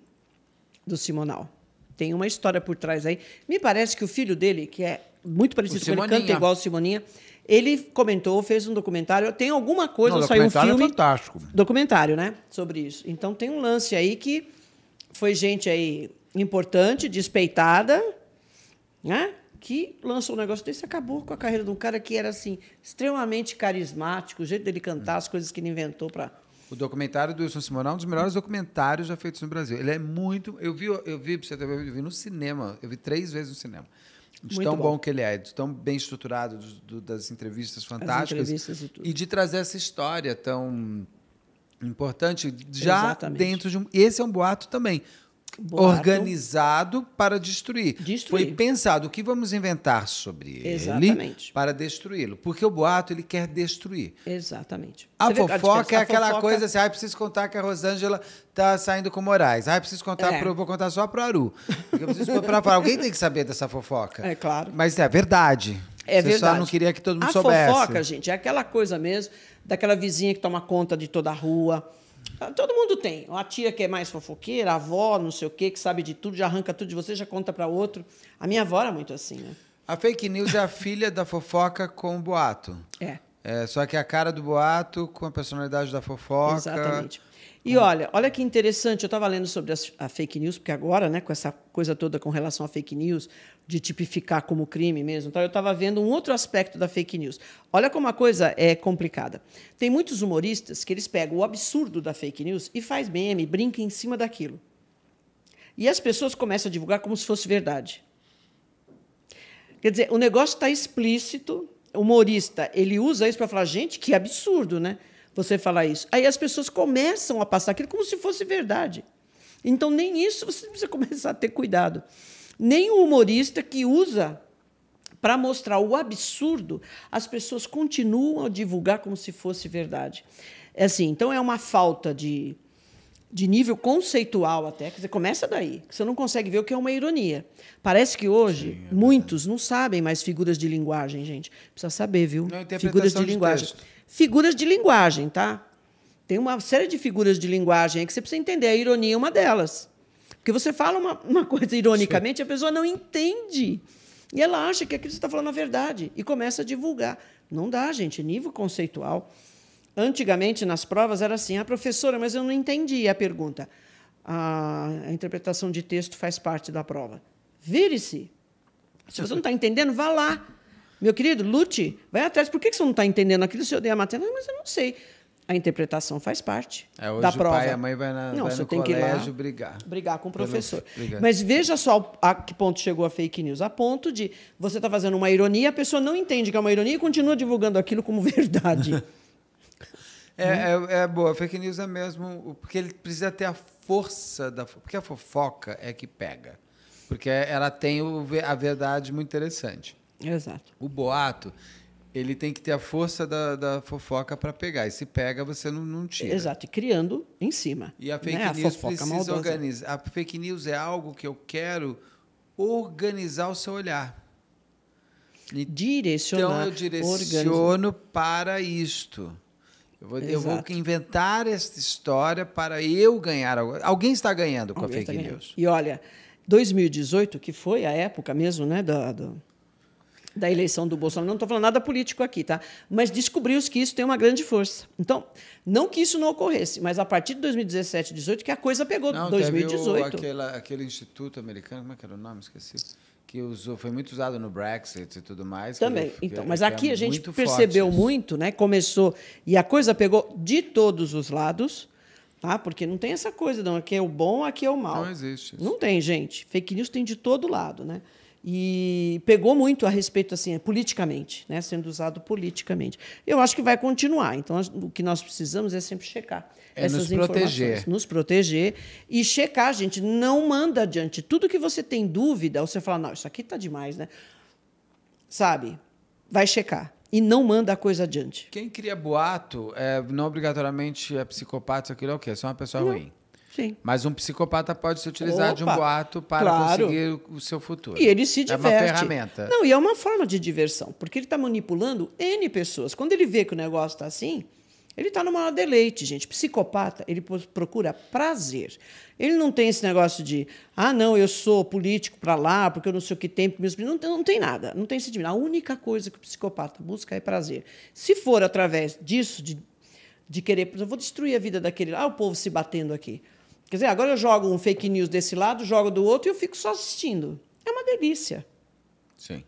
do Simonal tem uma história por trás aí. Me parece que o filho dele, que é muito parecido o com Simoninha. ele, canta igual o Simoninha, ele comentou, fez um documentário. Tem alguma coisa, Não, saiu um é filme. É fantástico. Documentário, né? Sobre isso. Então tem um lance aí que foi gente aí importante, despeitada, né? Que lançou um negócio desse, acabou com a carreira de um cara que era assim, extremamente carismático, o jeito dele cantar, as coisas que ele inventou para o documentário do Wilson Simonal é um dos melhores documentários já feitos no Brasil. Ele é muito. Eu vi, eu vi, você eu vi no cinema, eu vi três vezes no cinema. De muito tão bom. bom. que ele é, de tão bem estruturado, do, do, das entrevistas fantásticas. Entrevistas e, e, de trazer essa história tão importante já Exatamente. dentro de um. Esse é um boato também boato. Organizado para destruir. destruir. Foi pensado o que vamos inventar sobre Exatamente. ele para destruí-lo. Porque o boato ele quer destruir. Exatamente. A Você fofoca é a é aquela fofoca... coisa assim, ah, preciso contar que a Rosângela tá saindo com o Moraes. Ah, preciso contar, é. pro, vou contar só o Aru. Eu preciso pra, pra, alguém tem que saber dessa fofoca. É claro. Mas é verdade. É Você verdade. só não queria que todo mundo a soubesse. A fofoca, gente, é aquela coisa mesmo, daquela vizinha que toma conta de toda a rua ah, todo mundo tem. A tia que é mais fofoqueira, a avó, não sei o quê, que sabe de tudo, já arranca tudo de você, já conta para outro. A minha avó era muito assim, né? A fake news é a filha da fofoca com o boato. É. é. Só que a cara do boato com a personalidade da fofoca. Exatamente. E hum. olha, olha que interessante, eu estava lendo sobre a, a fake news, porque agora, né, com essa coisa toda com relação à fake news, de tipificar como crime mesmo, então eu estava vendo um outro aspecto da fake news. Olha como a coisa é complicada. Tem muitos humoristas que eles pegam o absurdo da fake news e faz meme, brinca em cima daquilo. E as pessoas começam a divulgar como se fosse verdade. Quer dizer, o negócio está explícito, o humorista, ele usa isso para falar, gente, que absurdo, né? você falar isso. Aí as pessoas começam a passar aquilo como se fosse verdade. Então, nem isso você precisa começar a ter cuidado. Nem o humorista que usa para mostrar o absurdo, as pessoas continuam a divulgar como se fosse verdade. É assim, então é uma falta de, de nível conceitual até, quer dizer, começa daí. Você não consegue ver o que é uma ironia. Parece que hoje Sim, é muitos não sabem mais figuras de linguagem, gente. Precisa saber, viu? Não, figuras de, de linguagem. Texto. Figuras de linguagem, tá? Tem uma série de figuras de linguagem que você precisa entender. A ironia é uma delas. Porque você fala uma, uma coisa ironicamente, Sim. a pessoa não entende. E ela acha que aquilo você está falando a é verdade. E começa a divulgar. Não dá, gente. É nível conceitual. Antigamente, nas provas, era assim: ah, professora, mas eu não entendi a pergunta. A, a interpretação de texto faz parte da prova. Vire-se. Se você não está entendendo, vá lá. Meu querido, lute, vai atrás. Por que você não está entendendo aquilo se eu dei a matéria? Mas eu não sei. A interpretação faz parte é, hoje da prova. O pai e a mãe vai, na, não, vai no tem colégio que ir lá, brigar. Brigar com o professor. Pelo... Mas veja só a que ponto chegou a fake news. A ponto de você está fazendo uma ironia, a pessoa não entende que é uma ironia e continua divulgando aquilo como verdade. é, hum? é, é boa. A fake news é mesmo... Porque ele precisa ter a força da... Porque a fofoca é que pega. Porque ela tem a verdade muito interessante. Exato. O boato, ele tem que ter a força da, da fofoca para pegar. E se pega, você não, não tira. Exato, e criando em cima. E a né? fake né? news a precisa maldosa. organizar. A fake news é algo que eu quero organizar o seu olhar. E direcionar. Então eu direciono organizar. para isto. Eu vou, eu vou, inventar esta história para eu ganhar. Alguém está ganhando com Alguém a fake news. E olha, 2018, que foi a época mesmo, né, da eleição do Bolsonaro, não estou falando nada político aqui, tá? Mas descobriu-se que isso tem uma grande força. Então, não que isso não ocorresse, mas a partir de 2017, 2018, que a coisa pegou. Não, 2018. Teve o, aquela, aquele instituto americano, como é que era o nome? Esqueci que usou, foi muito usado no Brexit e tudo mais. Também. Que, então, que mas aqui a gente muito percebeu muito, né? Começou e a coisa pegou de todos os lados, tá? Porque não tem essa coisa, não. Aqui é o bom, aqui é o mal. Não existe. Isso. Não tem, gente. Fake news tem de todo lado, né? e pegou muito a respeito assim é politicamente, né, sendo usado politicamente. Eu acho que vai continuar. Então o que nós precisamos é sempre checar é essas nos informações, proteger. nos proteger e checar, gente, não manda adiante tudo que você tem dúvida ou você fala não isso aqui está demais, né? Sabe? Vai checar e não manda a coisa adiante. Quem cria boato é, não obrigatoriamente é psicopata, isso aquilo é o quê? É só uma pessoa não. ruim. Sim. Mas um psicopata pode se utilizar Opa, de um boato para claro. conseguir o seu futuro. E ele se diverte. É uma ferramenta. Não, e é uma forma de diversão, porque ele está manipulando N pessoas. Quando ele vê que o negócio está assim, ele está numa deleite, gente. Psicopata, ele procura prazer. Ele não tem esse negócio de, ah, não, eu sou político para lá, porque eu não sei o que tem. Meus... Não, não tem nada, não tem esse A única coisa que o psicopata busca é prazer. Se for através disso, de, de querer, eu vou destruir a vida daquele. Ah, o povo se batendo aqui. Quer dizer, agora eu jogo um fake news desse lado, jogo do outro e eu fico só assistindo. É uma delícia. Sim.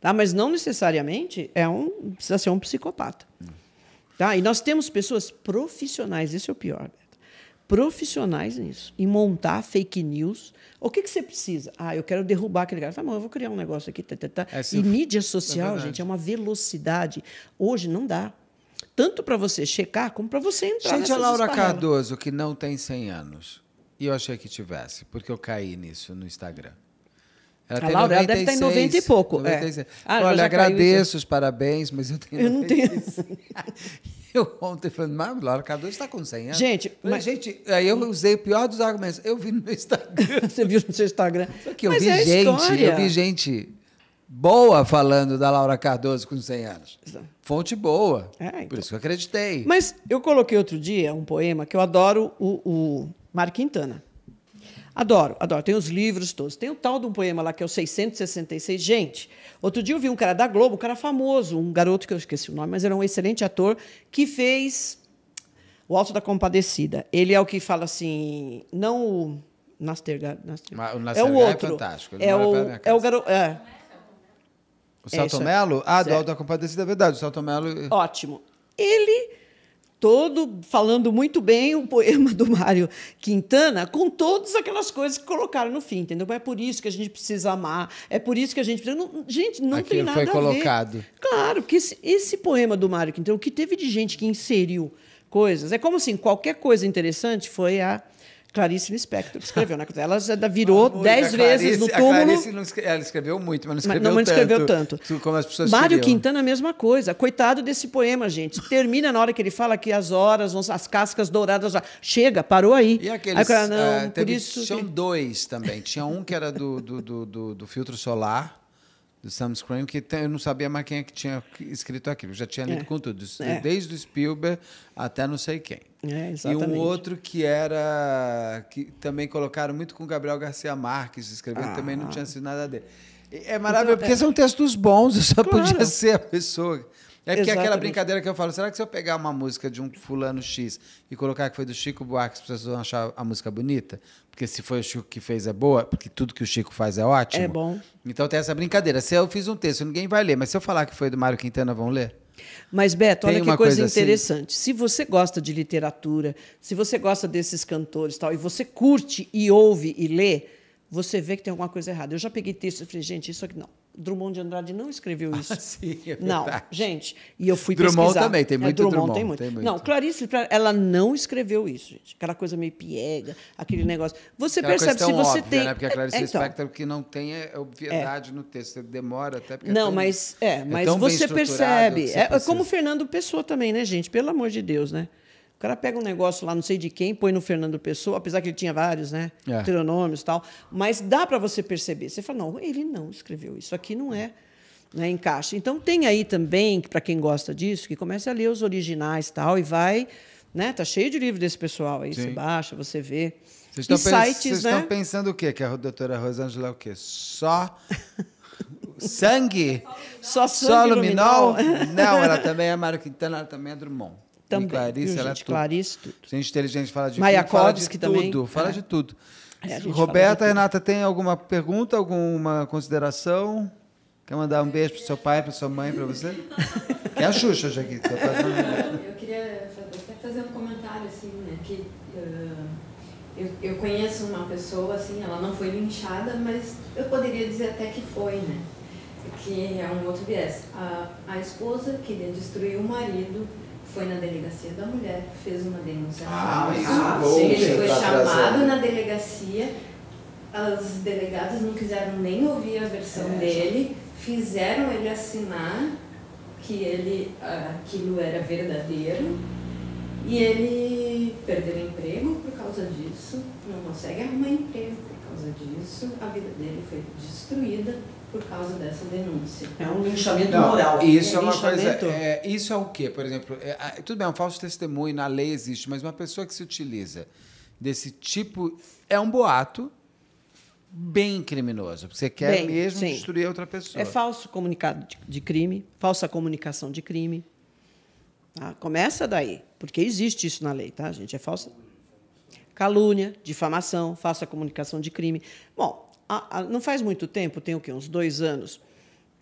Tá? Mas não necessariamente é um, precisa ser um psicopata. Hum. Tá? E nós temos pessoas profissionais, esse é o pior, Beto, profissionais nisso, em montar fake news. O que, que você precisa? Ah, eu quero derrubar aquele cara. Tá bom, eu vou criar um negócio aqui. Tá, tá, tá. É, e mídia social, é gente, é uma velocidade. Hoje não dá tanto para você checar como para você entrar. Gente, a Laura esparrelas. Cardoso, que não tem 100 anos, e eu achei que tivesse, porque eu caí nisso no Instagram. Ela a Laura 96, deve estar tá em 90 e pouco. 96. É. Ah, Olha, agradeço os parabéns, mas eu tenho. Eu não tenho. eu ontem falei, mas Laura Cardoso está com 100 anos. Gente, falei, mas... gente, aí eu usei o pior dos argumentos. Eu vi no Instagram. Você viu no seu Instagram. Só que eu mas vi é gente, eu vi gente boa falando da Laura Cardoso com 100 anos. Fonte boa. É, então. Por isso que eu acreditei. Mas eu coloquei outro dia um poema que eu adoro, o, o Mar Quintana. Adoro, adoro. Tem os livros todos. Tem o tal de um poema lá que é o 666. Gente, outro dia eu vi um cara da Globo, um cara famoso, um garoto que eu esqueci o nome, mas era um excelente ator, que fez O Alto da Compadecida. Ele é o que fala assim, não o Nasterga, Nasterga. O é o é outro. É fantástico. Ele é, o, é o garoto. É. O Celto é- Melo? Ah, do é- Alto da Compadecida, é verdade. O Celto Melo... Ótimo. Ele todo falando muito bem o poema do Mário Quintana, com todas aquelas coisas que colocaram no fim, entendeu? É por isso que a gente precisa amar, é por isso que a gente precisa. Não, gente, não Aquilo tem nada a ver. foi colocado. Claro, porque esse, esse poema do Mário Quintana, o que teve de gente que inseriu coisas, é como assim, qualquer coisa interessante foi a Clarice Lispector escreveu, né? Ela virou dez Clarice, vezes no túmulo. A Clarice não escreveu, ela escreveu muito, mas não escreveu, mas não, tanto, escreveu tanto. Como as pessoas Mário queriam. Quintana, a mesma coisa. Coitado desse poema, gente. Termina na hora que ele fala que as horas, as cascas douradas. Chega, parou aí. E aqueles. Aí cara, ah, não, ah, teve, isso... Tinham dois também. Tinha um que era do, do, do, do, do filtro solar do Sam Scream, que eu não sabia mais quem é que tinha escrito aquilo. Eu já tinha lido é. com tudo, é. desde o Spielberg até não sei quem. É, e um outro que era. que também colocaram muito com o Gabriel Garcia Marques escrevendo, ah. também não tinha ah. sido nada dele. É maravilhoso, então, porque é. são textos bons, só claro. podia ser a pessoa é porque aquela brincadeira que eu falo, será que se eu pegar uma música de um fulano X e colocar que foi do Chico Buarque, as pessoas vão achar a música bonita? Porque se foi o Chico que fez é boa, porque tudo que o Chico faz é ótimo. É bom. Então tem essa brincadeira. Se eu fiz um texto, ninguém vai ler, mas se eu falar que foi do Mário Quintana, vão ler? Mas, Beto, Tem olha que coisa, coisa assim. interessante. Assim? Se você gosta de literatura, se você gosta desses cantores e tal, e você curte e ouve e lê, você vê que tem alguma coisa errada. Eu já peguei texto e falei, gente, isso aqui não. Drummond de Andrade não escreveu ah, isso. Ah, sim, é não, gente. E eu fui Drummond pesquisar. também, tem é, muito é, Drummond, Drummond tem, muito. tem muito. Não, Clarice, ela não escreveu isso, gente. Aquela coisa meio piega, aquele negócio. Você Aquela é percebe se você óbvia, tem. Né? Porque a é, Clarice é, então, Spector que não tem obviedade é. no texto, você demora até porque. Não, é mas é, mas você percebe. Você é, percebe. como Fernando Pessoa também, né, gente? Pelo amor de Deus, né? O cara pega um negócio lá, não sei de quem, põe no Fernando Pessoa, apesar que ele tinha vários, né? É. Teronômios e tal. Mas dá para você perceber. Você fala, não, ele não escreveu. Isso aqui não é né, encaixa. Então tem aí também, para quem gosta disso, que comece a ler os originais tal, e vai. Né, tá cheio de livro desse pessoal aí. Sim. Você baixa, você vê. Vocês estão, sites, vocês né? estão pensando o quê? Que a doutora Rosângela é o quê? Só. sangue? Só sangue. Só luminol? luminol? Não, ela também é Mário Quintana, ela também é Drummond também. E Clarice, viu, ela é gente, é tudo. Clarice, tudo. gente inteligente fala de Maia tudo. Maia também. fala é. de tudo. É, Roberta, de Renata, tudo. tem alguma pergunta, alguma consideração? Quer mandar um beijo para seu pai, para sua mãe, para você? é a Xuxa, já aqui. Eu queria fazer um comentário, assim, né? Que, uh... Eu, eu, conheço uma pessoa, assim, ela não foi linchada, mas eu poderia dizer até que foi, né? Que é um outro viés. A, a esposa queria destruir o marido foi na delegacia da mulher, fez uma denúncia. Ah, isso ah, bom, Ele foi tá chamado trazendo. na delegacia, as delegadas não quiseram nem ouvir a versão é, dele, fizeram ele assinar que ele ah, aquilo era verdadeiro e ele perdeu emprego por causa disso, não consegue arrumar emprego por causa disso, a vida dele foi destruída por causa dessa denúncia. É um linchamento Não, moral. Isso é, é uma coisa. É, isso é o quê? Por exemplo, é, ah, tudo bem, é um falso testemunho, na lei existe, mas uma pessoa que se utiliza desse tipo é um boato bem criminoso, porque você quer bem, mesmo sim. destruir outra pessoa. É falso comunicado de, de crime, falsa comunicação de crime. Tá? Começa daí, porque existe isso na lei, tá, gente? É falsa calúnia, difamação, falsa comunicação de crime. Bom, a, ah, a, ah, não faz muito tempo, tem o quê? Uns dois anos.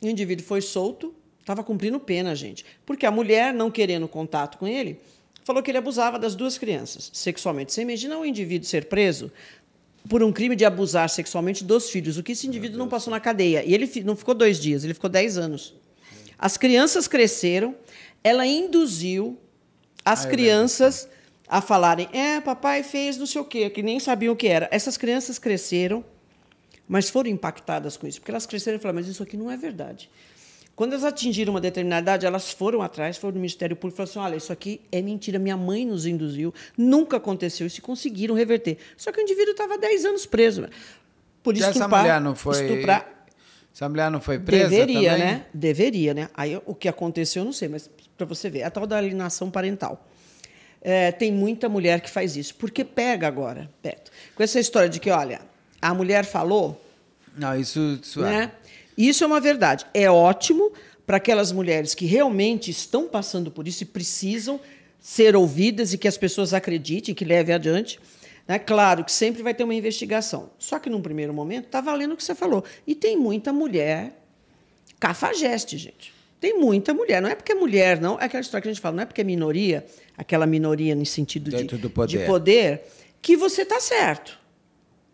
O indivíduo foi solto, estava cumprindo pena, gente. Porque a mulher, não querendo contato com ele, falou que ele abusava das duas crianças sexualmente. Você imagina o indivíduo ser preso por um crime de abusar sexualmente dos filhos, o que esse indivíduo não passou na cadeia. E ele não ficou dois dias, ele ficou dez anos. As crianças cresceram, ela induziu as ah, crianças a falarem: é, papai fez não sei o quê, que nem sabiam o que era. Essas crianças cresceram mas foram impactadas com isso, porque elas cresceram e falaram, mas isso aqui não é verdade. Quando elas atingiram uma determinada idade, elas foram atrás, foram no Ministério Público e falaram assim, olha, isso aqui é mentira, minha mãe nos induziu, nunca aconteceu isso, e conseguiram reverter. Só que o indivíduo estava 10 anos preso. Por isso estuprar, essa mulher não foi... Estuprar, essa mulher não foi presa Deveria, também? né? Deveria, né? Aí o que aconteceu, eu não sei, mas para você ver, a tal da alienação parental. É, tem muita mulher que faz isso, porque pega agora, Beto. Com essa história de que, olha, a mulher falou. Não, isso, isso é. Né? Isso é uma verdade. É ótimo para aquelas mulheres que realmente estão passando por isso e precisam ser ouvidas e que as pessoas acreditem, que levem adiante. Né? Claro que sempre vai ter uma investigação. Só que, num primeiro momento, está valendo o que você falou. E tem muita mulher cafajeste, gente. Tem muita mulher. Não é porque é mulher, não. É aquela história que a gente fala, não é porque é minoria, aquela minoria no sentido de, poder. de poder, que você está certo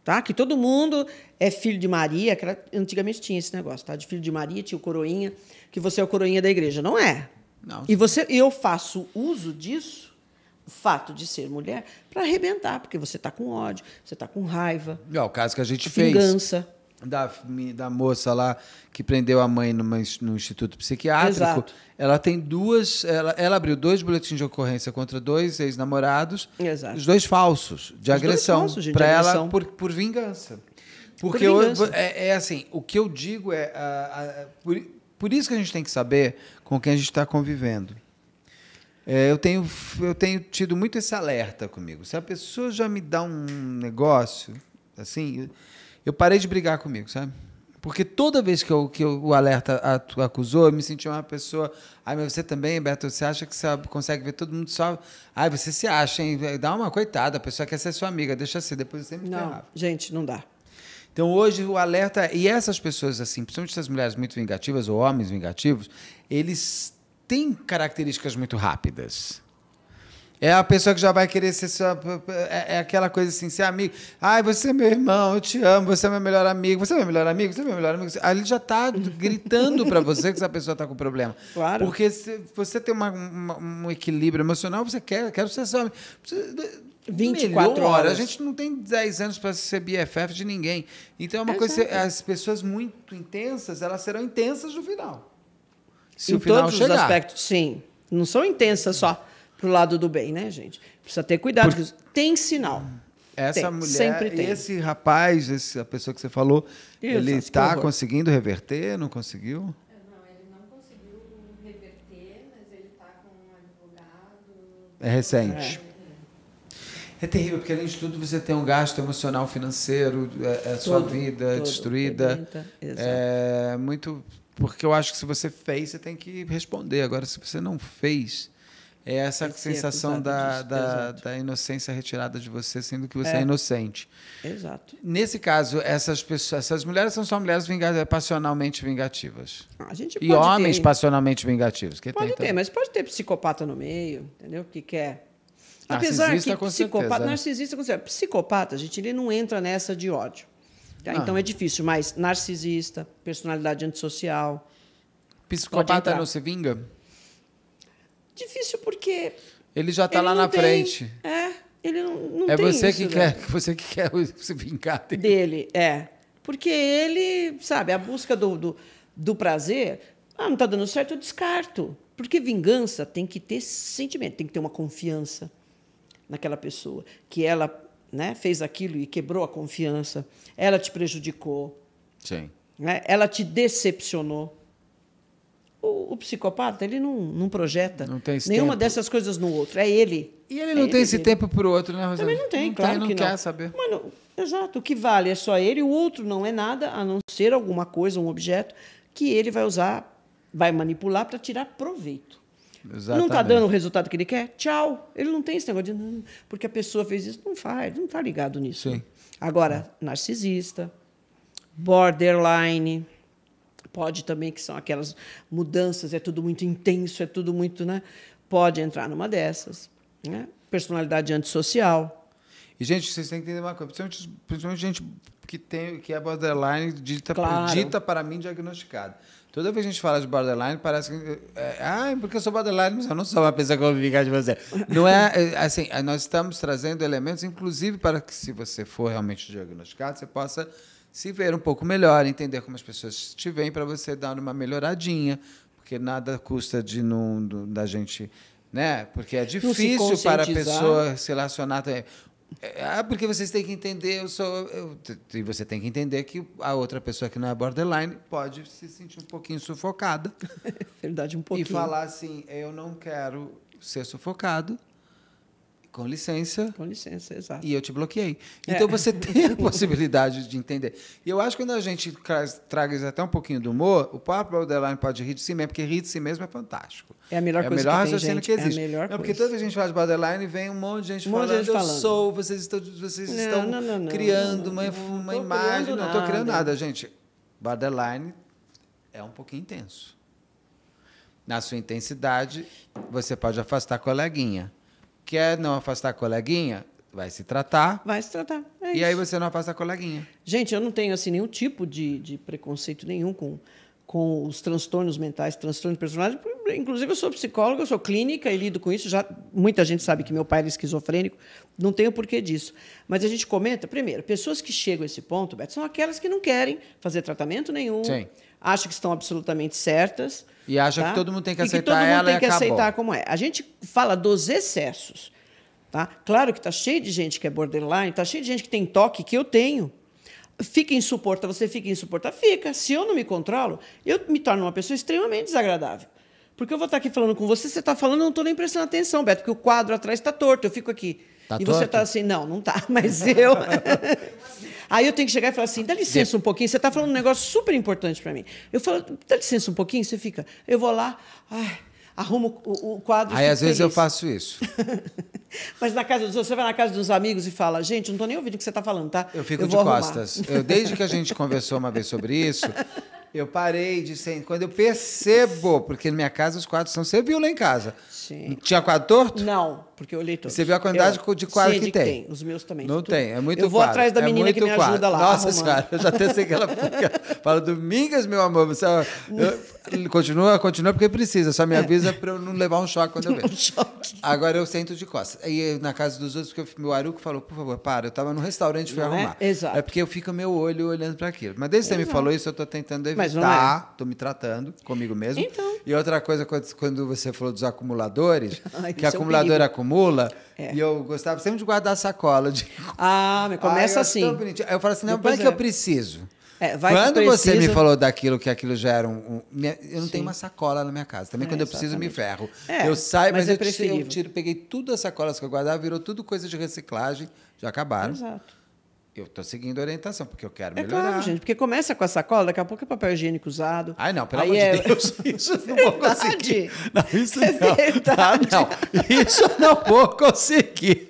tá? Que todo mundo é filho de Maria, que era, antigamente tinha esse negócio, tá? De filho de Maria, tinha o coroinha, que você é o coroinha da igreja. Não é. Não. E você, eu faço uso disso, o fato de ser mulher, para arrebentar, porque você tá com ódio, você tá com raiva. É o caso que a gente vingança. fez. Vingança da, da moça lá que prendeu a mãe numa, no instituto psiquiátrico, Exato. ela tem duas, ela, ela, abriu dois boletins de ocorrência contra dois ex-namorados, os dois falsos de os agressão para ela por, por vingança. Porque por vingança. Eu, é, é, assim, o que eu digo é, a, a, por, por isso que a gente tem que saber com quem a gente está convivendo. É, eu, tenho, eu tenho tido muito esse alerta comigo. Se a pessoa já me dá um negócio, assim, eu, eu parei de brigar comigo, sabe? Porque toda vez que, eu, que eu, o alerta acusou, eu me senti uma pessoa. Ai, mas você também, Beto, você acha que você consegue ver todo mundo só. Ai, você se acha, hein? Dá uma coitada, a pessoa quer ser sua amiga, deixa ser, depois você me Não, ferrava. gente, não dá. Então hoje o alerta. E essas pessoas, assim, principalmente essas mulheres muito vingativas ou homens vingativos, eles têm características muito rápidas. É a pessoa que já vai querer ser sua. É, é, aquela coisa assim, ser amigo. Ai, você é meu irmão, eu te amo, você é meu melhor amigo, você é meu melhor amigo, você é meu melhor amigo. Aí ele já está gritando para você que essa pessoa está com problema. Claro. Porque se você tem uma, uma, um equilíbrio emocional, você quer, quero ser seu amigo. Você, 24 Melhor. horas. A gente não tem 10 anos para ser BFF de ninguém. Então é uma é coisa, certo. as pessoas muito intensas, elas serão intensas no final. Se em o final todos chegar. os aspectos, sim. Não são intensas só pro lado do bem, né, gente? Precisa ter cuidado. Por... Tem sinal. Essa tem, mulher, sempre tem. esse rapaz, essa pessoa que você falou, Isso, ele está conseguindo reverter? Não conseguiu? É recente. É. é. terrível, porque além de tudo você tem um gasto emocional, financeiro, é, é a, sua vida todo, destruída. É muito. Porque eu acho que se você fez, você tem que responder. Agora, se você não fez, é essa sensação da, da, da, inocência retirada de você, sendo que você é, é inocente. Exato. Nesse caso, essas, pessoas, essas mulheres são só mulheres vingativas, é, passionalmente vingativas. Ah, a gente e homens ter... passionalmente vingativos. Que pode tem, ter, mas pode ter psicopata no meio, entendeu? Que quer. Apesar narcisista, que psicopata, certeza, né? narcisista, com certeza. Psicopata, a gente ele não entra nessa de ódio. Tá? Ah. Então é difícil, mas narcisista, personalidade antissocial. Psicopata não se vinga? Difícil porque. Ele já está lá na tem, frente. É, ele não, não é você isso, que né? quer Você que quer se vingar dele. dele. é. Porque ele, sabe, a busca do, do, do prazer. Ah, não está dando certo, eu descarto. Porque vingança tem que ter sentimento, tem que ter uma confiança naquela pessoa. Que ela né, fez aquilo e quebrou a confiança, ela te prejudicou. Sim. Né? Ela te decepcionou. O, o, psicopata, ele não, não projeta não nenhuma tempo. dessas coisas no outro. É ele. E ele é não tem ele. esse tempo para o outro, né, Rosana? Também não tem, não claro tem, não que não. quer saber. Mano, exato. O que vale é só ele. O outro não é nada, a não ser alguma coisa, um objeto, que ele vai usar, vai manipular para tirar proveito. Tá Exatamente. Não está dando o resultado que ele quer? Tchau. Ele não tem esse negócio de... Não, porque a pessoa fez isso. Não faz, não está ligado nisso. Sim. Agora, narcisista, borderline pode também, que são aquelas mudanças, é tudo muito intenso, é tudo muito, né? Pode entrar numa dessas, né? Personalidade antissocial. E, gente, vocês têm que entender uma coisa, principalmente, principalmente gente que, tem, que é borderline dita, claro. dita para mim diagnosticada. Toda vez que a gente fala de borderline, parece que. É, ah, porque eu sou borderline, mas eu não sou uma pessoa que eu vou ficar de você. Não é. é assim, é, nós estamos trazendo elementos, inclusive, para que, se você for realmente diagnosticado, você possa se ver um pouco melhor, entender como as pessoas te veem para você dar uma melhoradinha, porque nada custa de não da gente, né? Porque é difícil para a pessoa se relacionar também. É, ah, porque vocês têm que entender, eu sou. Eu, e você tem que entender que a outra pessoa que não é borderline pode se sentir um pouquinho sufocada. Verdade, um pouquinho. E falar assim: eu não quero ser sufocado, com licença. Com licença, exato. E eu te bloqueei. É. Então é. você tem a possibilidade de entender. E eu acho que quando a gente traz, traz até um pouquinho do humor, o próprio borderline pode rir de si mesmo, porque rir de si mesmo é fantástico. É a melhor é coisa melhor que, tem, que existe. É a melhor não, porque vez toda a gente fala de borderline vem um monte de gente, um falando, de gente eu sou, vocês estão, vocês não, estão não, não, criando uma, uma imagem. não estou criando nada, gente. Borderline é um pouquinho intenso. Na sua intensidade, você pode afastar a coleguinha Quer não afastar a coleguinha? Vai se tratar. Vai se tratar. É e isso. aí você não afasta a coleguinha. Gente, eu não tenho assim nenhum tipo de, de preconceito nenhum com, com os transtornos mentais, transtornos de personalidade. Inclusive, eu sou psicóloga, eu sou clínica e lido com isso. Já muita gente sabe que meu pai era esquizofrênico. Não tenho porquê disso. Mas a gente comenta, primeiro, pessoas que chegam a esse ponto, Beto, são aquelas que não querem fazer tratamento nenhum. Sim. Acham que estão absolutamente certas e acha tá? que todo mundo tem que aceitar e que todo mundo tem que acabou. aceitar como é. A gente fala dos excessos. Tá? Claro que está cheio de gente que é borderline, está cheio de gente que tem toque, que eu tenho. Fica insuportável, você fica insuportável? Fica. Se eu não me controlo, eu me torno uma pessoa extremamente desagradável. Porque eu vou estar aqui falando com você, você está falando, eu não estou nem prestando atenção, Beto, porque o quadro atrás está torto, eu fico aqui. Tá e tá torto? você está assim, não, não está, mas eu. Aí eu tenho que chegar e falar assim: dá licença um pouquinho, você está falando um negócio super importante para mim. Eu falo: dá licença um pouquinho, você fica. Eu vou lá, ai, arrumo o, o quadro. Aí às feliz. vezes eu faço isso. Mas na casa dos outros, você vai na casa dos amigos e fala: gente, não estou nem ouvindo o que você está falando, tá? Eu fico eu de costas. Eu, desde que a gente conversou uma vez sobre isso. Eu parei de ser. Quando eu percebo, porque na minha casa os quadros são. Você viu lá em casa. Tinha quadro torto? Não, porque eu olhei todos. Você viu a quantidade eu, de quadro sim, que, é de tem. que tem. Os meus também. Não tem, é muito quadro. Eu vou quadro. atrás da é menina é que me quadro. ajuda lá. Nossa arrumando. senhora, eu já até sei que ela fica. Fala, Domingas, meu amor, você. É eu, continua, continua porque precisa, só me avisa para eu não levar um choque quando eu ver. Um choque. Agora eu sento de costas. Aí na casa dos outros, porque meu aruco falou, por favor, para, eu estava no restaurante, fui não arrumar. É? Exato. É porque eu fico meu olho olhando para aquilo. Mas desde que você me falou isso, eu estou tentando evitar, tô me tratando comigo mesmo. Então. E outra coisa, quando você falou dos acumuladores, Ai, que, é acumulador é acumula, é. e eu gostava sempre de guardar sacola. De... Ah, começa assim. Eu falo assim, não, para que eu é. preciso? É, quando você me falou daquilo que aquilo já era um. um né, eu não Sim. tenho uma sacola na minha casa. Também é, quando eu preciso, me ferro. É, eu saio, mas, mas é eu, tiro, eu, tiro, peguei tudo as sacolas que eu guardava, virou tudo coisa de reciclagem, já acabaram. Exato. Eu estou seguindo a orientação, porque eu quero melhorar. É claro, gente, porque começa com a sacola, daqui a pouco é papel higiênico usado. Ai, não, pelo amor é... de Deus, isso não vou é conseguir. Não, isso é não. Ah, não, isso não vou conseguir.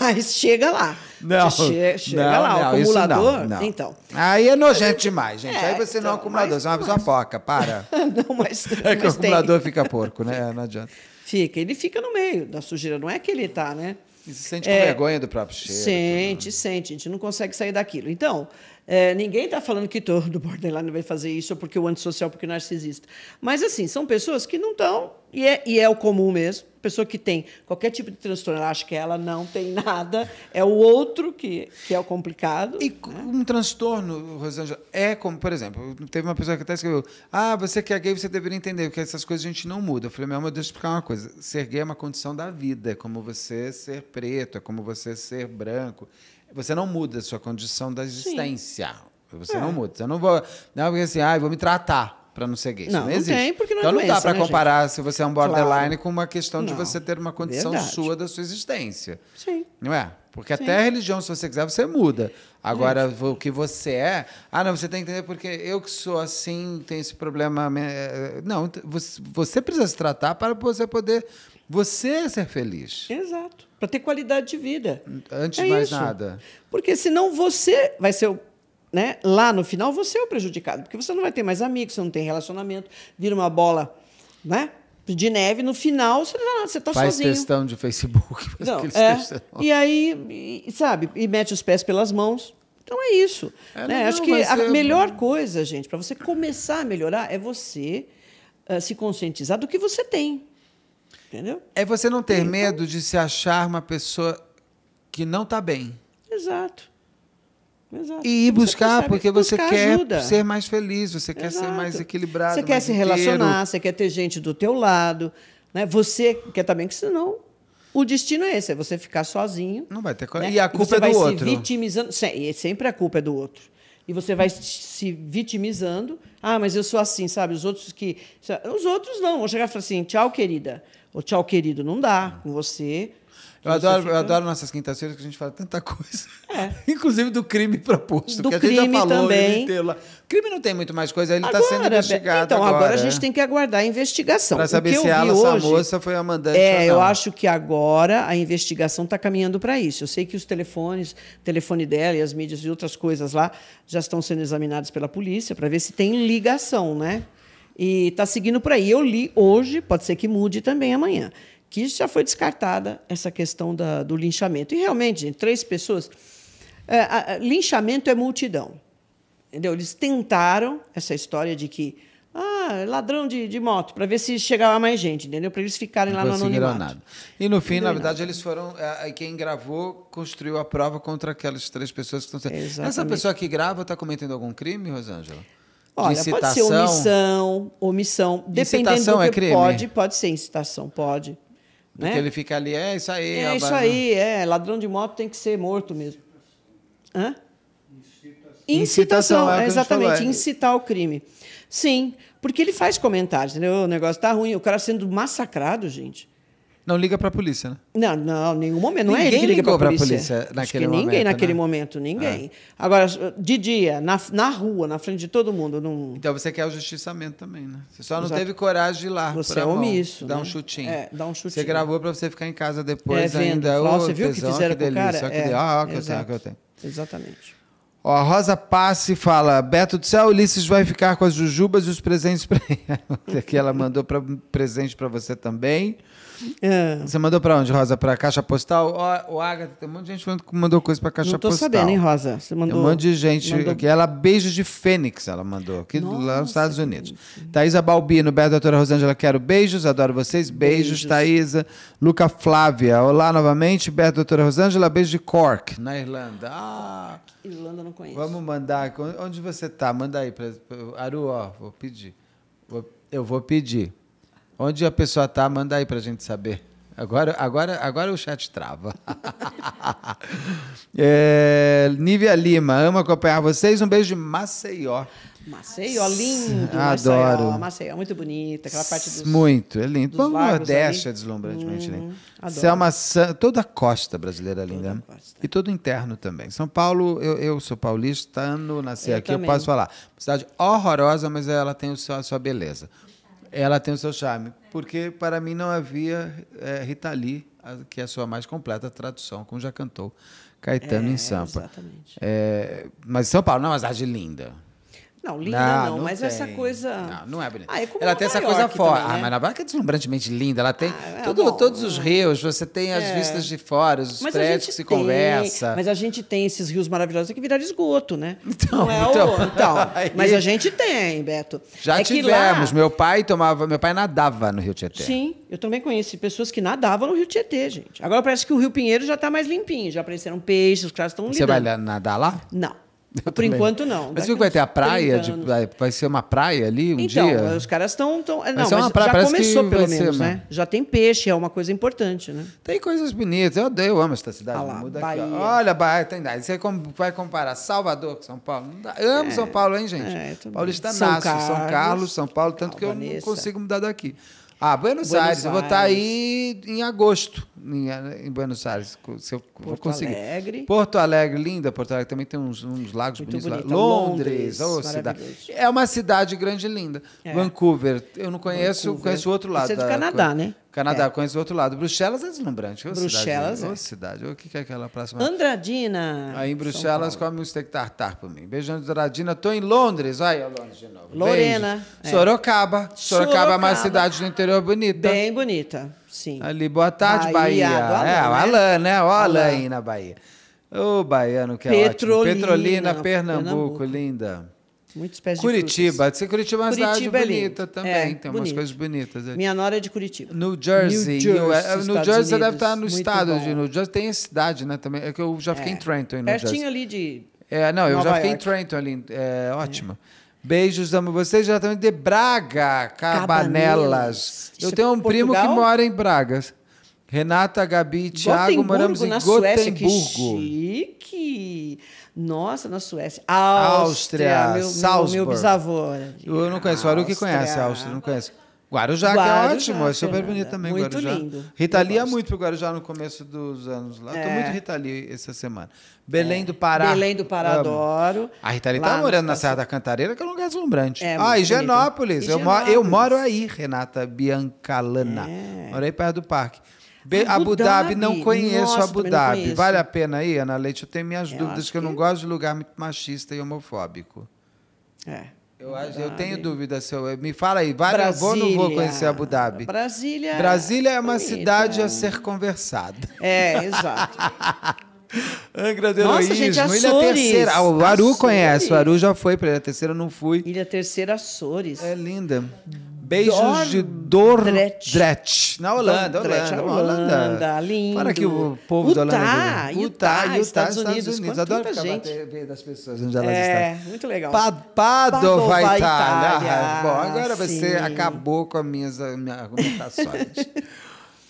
Mas chega lá. Não, che chega não, lá, não, o acumulador. Não, então. Aí é nojento demais, gente. É, aí você então, não é um então, acumulador, mas, você é uma pessoa mas... foca, para. não, mas. É que mas o acumulador tem. fica porco, né? Não adianta. Fica, ele fica no meio da sujeira, não é que ele está, né? E se sente com é, vergonha do próprio cheiro. Sente, tudo. sente. A gente não consegue sair daquilo. Então, é, ninguém está falando que todo borderline vai fazer isso, ou porque o antissocial, porque o narcisista. Mas, assim, são pessoas que não estão, e é, e é o comum mesmo, pessoa que tem qualquer tipo de transtorno, ela acha que ela não tem nada, é o outro que, que é o complicado. E né? um transtorno, Rosângela, é como, por exemplo, teve uma pessoa que até escreveu: Ah, você que é gay, você deveria entender, porque essas coisas a gente não muda. Eu falei: Meu amor, deixa eu explicar uma coisa. Ser gay é uma condição da vida, é como você ser preto, é como você ser branco. Você não muda a sua condição da existência. Sim. Você é. não muda. Você não vai. Não, porque assim, ah, vou me tratar para não ser gay. Não, não, não existe. tem, porque não é Então é doença, não dá para né, comparar gente? se você é um borderline claro. com uma questão não. de você ter uma condição Verdade. sua da sua existência. Sim. Não é? Porque Sim. até a religião, se você quiser, você muda. Agora, o que você é. Ah, não, você tem que entender porque eu que sou assim, tenho esse problema. Eh, não, você precisa se tratar para você poder você ser feliz. Exato. Para ter qualidade de vida. Antes é de mais isso. nada. Porque senão você vai ser o né, lá no final você é o prejudicado, porque você não vai ter mais amigos, você não tem relacionamento, vira uma bola, né? De neve, no final você não você tá faz sozinho. Faz questão de Facebook. Não, é, e aí, e, sabe, e mete os pés pelas mãos. Então é isso. É, né? não, Acho que a é... melhor coisa, gente, para você começar a melhorar é você uh, se conscientizar do que você tem. Entendeu? É você não ter então... medo de se achar uma pessoa que não está bem. Exato. Exato. E ir buscar, você porque você quer ajuda. ser mais feliz, você quer ser mais equilibrado. Você quer se inteiro. relacionar, você quer ter gente do teu lado. Né? Você quer também, que senão o destino é esse, é você ficar sozinho. Não vai ter né? E a culpa e é do outro. Você vai se vitimizando. sempre a culpa é do outro. E você vai se vitimizando. Ah, mas eu sou assim, sabe? Os outros que. Os outros não. Vão chegar e falar assim: tchau, querida. Ou tchau, querido, não dá com você. Eu adoro, eu adoro nossas quintas-feiras que a gente fala tanta coisa. É. Inclusive do crime proposto. Do que crime a gente já falou também. Inteiro lá. O crime não tem muito mais coisa, ele está sendo investigado. Então, agora, agora a gente tem que aguardar a investigação. Para saber se ela, essa moça, foi a mandante. É, eu acho que agora a investigação está caminhando para isso. Eu sei que os telefones, o telefone dela e as mídias e outras coisas lá já estão sendo examinados pela polícia para ver se tem ligação, né? E está seguindo por aí. Eu li hoje, pode ser que mude também amanhã que já foi descartada essa questão da, do linchamento. E realmente, gente, três pessoas. É, a, a, linchamento é multidão. Entendeu? Eles tentaram essa história de que. Ah, é ladrão de, de moto, para ver se chegava mais gente, entendeu? Para eles ficarem lá não no anonimato. Nada. E no fim, não na verdade, eles foram. É, quem gravou construiu a prova contra aquelas três pessoas que estão sendo. Essa pessoa que grava está cometendo algum crime, Rosângela? Olha, incitação. pode ser omissão, omissão. É dependendo incitação do que é crime? pode, pode ser incitação, pode. Né? Porque né? ele fica ali, é isso aí. É isso aí, é. Ladrão de moto tem que ser morto mesmo. Hã? Incitação, Incitação é exatamente, é. incitar o crime. Sim, porque ele faz comentários, entendeu? O negócio tá ruim, o cara sendo massacrado, gente. Não liga para a polícia, né? Não, não, nenhum momento. Ninguém não é ele que liga para a polícia. polícia né? naquele momento, ninguém naquele né? momento, ninguém. Ah. Agora, de dia, na, na rua, na frente de todo mundo. Não... Então você quer o justiçamento também, né? Você só não Exato. teve coragem de ir lá. Você é omisso. Dar né? um chutinho. É, dá um chutinho. Você gravou para você ficar em casa depois é, vendo. ainda. oh, você viu o que fizeram que com o cara? Que é. Ah, que eu tenho, que eu tenho. Exatamente. Ó, a Rosa Passe fala: Beto do céu, Ulisses vai ficar com as jujubas e os presentes para ela. que ela mandou pra, presente para você também. É. Você mandou para onde, Rosa? Para Caixa Postal? O, o Agatha, tem um monte de gente falando que mandou coisa para Caixa Postal. Não tô Postal. sabendo, hein, Rosa? Você mandou. Tem um monte de gente. Mandou... Que ela, Beijos de Fênix, ela mandou, aqui Nossa, lá nos Estados Unidos. Gente. Thaisa Balbino, Bela Doutora Rosângela, quero beijos, adoro vocês. Beijos, beijos. Thaisa. Luca Flávia, olá novamente. Bela Doutora Rosângela, beijo de Cork, na Irlanda. Ah! Irlanda não conheço. Vamos mandar. Onde você tá? Manda aí. Pra... Aru, ó, vou pedir. Eu vou pedir. Onde a pessoa tá, manda aí para a gente saber. Agora, agora, agora o chat trava. é, Nívia Lima, amo acompanhar vocês. Um beijo de Maceió. Maceió, lindo. Adoro. Maceió, Maceió muito bonita. Aquela parte dos. Muito, é lindo. Bom, Nordeste ali. é deslumbrantemente hum, lindo. Adoro. Selma, toda a costa brasileira é linda. Costa. E todo o interno também. São Paulo, eu, eu sou paulistano, nasci eu aqui, também. eu posso falar. Cidade horrorosa, mas ela tem a sua, a sua beleza. Ela tem o seu charme. Porque para mim não havia é, Rita Lee, que é a sua mais completa tradução, como já cantou Caetano é, em Sampa. Exatamente. É, mas São Paulo não é uma cidade linda. Não, linda não, não, não mas tem. essa coisa. Não, não é bonita. Ah, é ela tem essa York coisa fora. Também, ah, né? Ah, mas na é deslumbrantemente linda. Ela tem ah, é bom, todos os rios, você tem as é. vistas de fora, os mas prédios que se tem, conversa. Mas a gente tem esses rios maravilhosos que viraram esgoto, né? Então, então, o... então, então mas a gente tem, Beto. Já é tivemos. Lá... Meu pai tomava, meu pai nadava no Rio Tietê. Sim, eu também conheci pessoas que nadavam no Rio Tietê, gente. Agora parece que o Rio Pinheiro já está mais limpinho, já apareceram peixes, os caras estão lidando. Você vai nadar lá? Não. Eu Por enquanto, não. Mas viu que vai ter a praia? De, vai ser uma praia ali um então, dia? Então, os caras estão. Tão, é, não, mas praia, já começou, pelo menos, ser, né? Já tem peixe, é uma coisa importante, né? Tem coisas bonitas. Eu, eu amo esta cidade. Olha ah lá, muda Bahia. Aqui, Olha, Bahia tem nada. Você vai comparar Salvador com São Paulo? Eu amo é, São Paulo, hein, gente? É, Paulista São nasce, Carlos, São Carlos, São Paulo, tanto que eu não consigo mudar daqui. Ah, Buenos, Buenos Aires. Aires. Eu vou estar tá aí em agosto, em, em Buenos Aires. Se eu Porto vou conseguir. Alegre. Porto Alegre, linda. Porto Alegre também tem uns, uns lagos Muito bonitos bonita. lá. Londres, Londres oh, cidade. É uma cidade grande e linda. É. Vancouver, eu não conheço, Vancouver. conheço o outro lado. Você é do Canadá, coisa. né? Canadá, é. conhece o outro lado. Bruxelas é deslumbrante. Bruxelas é. cidade, é. Ô, cidade. O que, é aquela próxima? Andradina. Aí em Bruxelas, come um steak tartar para mim. Beijo, Andradina. Estou em Londres. Olha Londres de novo. Lorena. É. Sorocaba. Sorocaba. é uma cidade do interior bonita. Bem bonita, sim. Ali, boa tarde, Bahia. Bahia. Alan, é, o né? Alain, né? O aí na Bahia. Ô, baiano que é Petrolina, ótimo. Petrolina, Pernambuco, Pernambuco. linda. Muitos pés Curitiba. de frutas. Curitiba. é uma Curitiba cidade é bonita lindo. também. É, tem bonito. umas coisas bonitas. Ali. É. Minha nora é de Curitiba. New Jersey. New Jersey, New Jersey você deve estar no estado bom. de New Jersey. Tem a cidade, né? Também. É que eu já fiquei é. em Trenton, em New Pertinho ali de. É, não, eu já fiquei em Trenton ali. É ótimo. É. Beijos, amo vocês. Já também de Braga, Cabanelas. Cabanelas. Eu tenho um Portugal? primo que mora em Braga. Renata, Gabi e Thiago moramos em na Gotemburgo. Suécia, que chique! Nossa, na Suécia. Áustria. Áustria meu, Salzburg. meu, bisavô. Eu não conheço. Áustria. O que conhece a Áustria, não conheço. Guarujá, Guarujá, que é ótimo, é super bonito também. Muito Guarujá. lindo. Ritalia é muito pro Guarujá no começo dos anos lá. Estou é. muito Ritalia essa semana. Belém é. do Pará. Belém do Pará, Amo. adoro. A Ritalia está morando na Serra da Cantareira, que é um lugar deslumbrante. É, ah, Higienópolis. Eu, eu, moro aí, Renata Biancalana. É. Moro aí perto do parque. Be Abu, Dhabi, não conheço Nossa, Abu Dhabi. Conheço. Vale a pena ir, Ana Leite? Eu tenho minhas eu dúvidas, que eu não gosto de lugar muito machista e homofóbico. É. Eu, acho, eu tenho dúvida se eu, me fala aí, vale, Brasília. vou ou não vou conhecer Abu Dhabi? Brasília. É Brasília é uma bonita. cidade a ser conversada. É, exato. Angra do Heroísmo, gente, Açores. Ilha Terceira. Ah, o Aru Açores. conhece, o Aru já foi para Ilha Terceira, não fui. Ilha Terceira, Açores. É linda. Beijos Dor de Dordrecht. Dordrecht. Na Holanda, Dordrecht, Holanda, Holanda. Holanda. Lindo. Para que o povo Utah, da Holanda... Utah, Utah, Utah, Estados, Estados Unidos. Unidos. Adoro ficar gente. das pessoas onde elas é, estão. muito legal. Padova, Itália. Itália. Bom, agora Sim. você acabou com as minhas, minhas argumentações.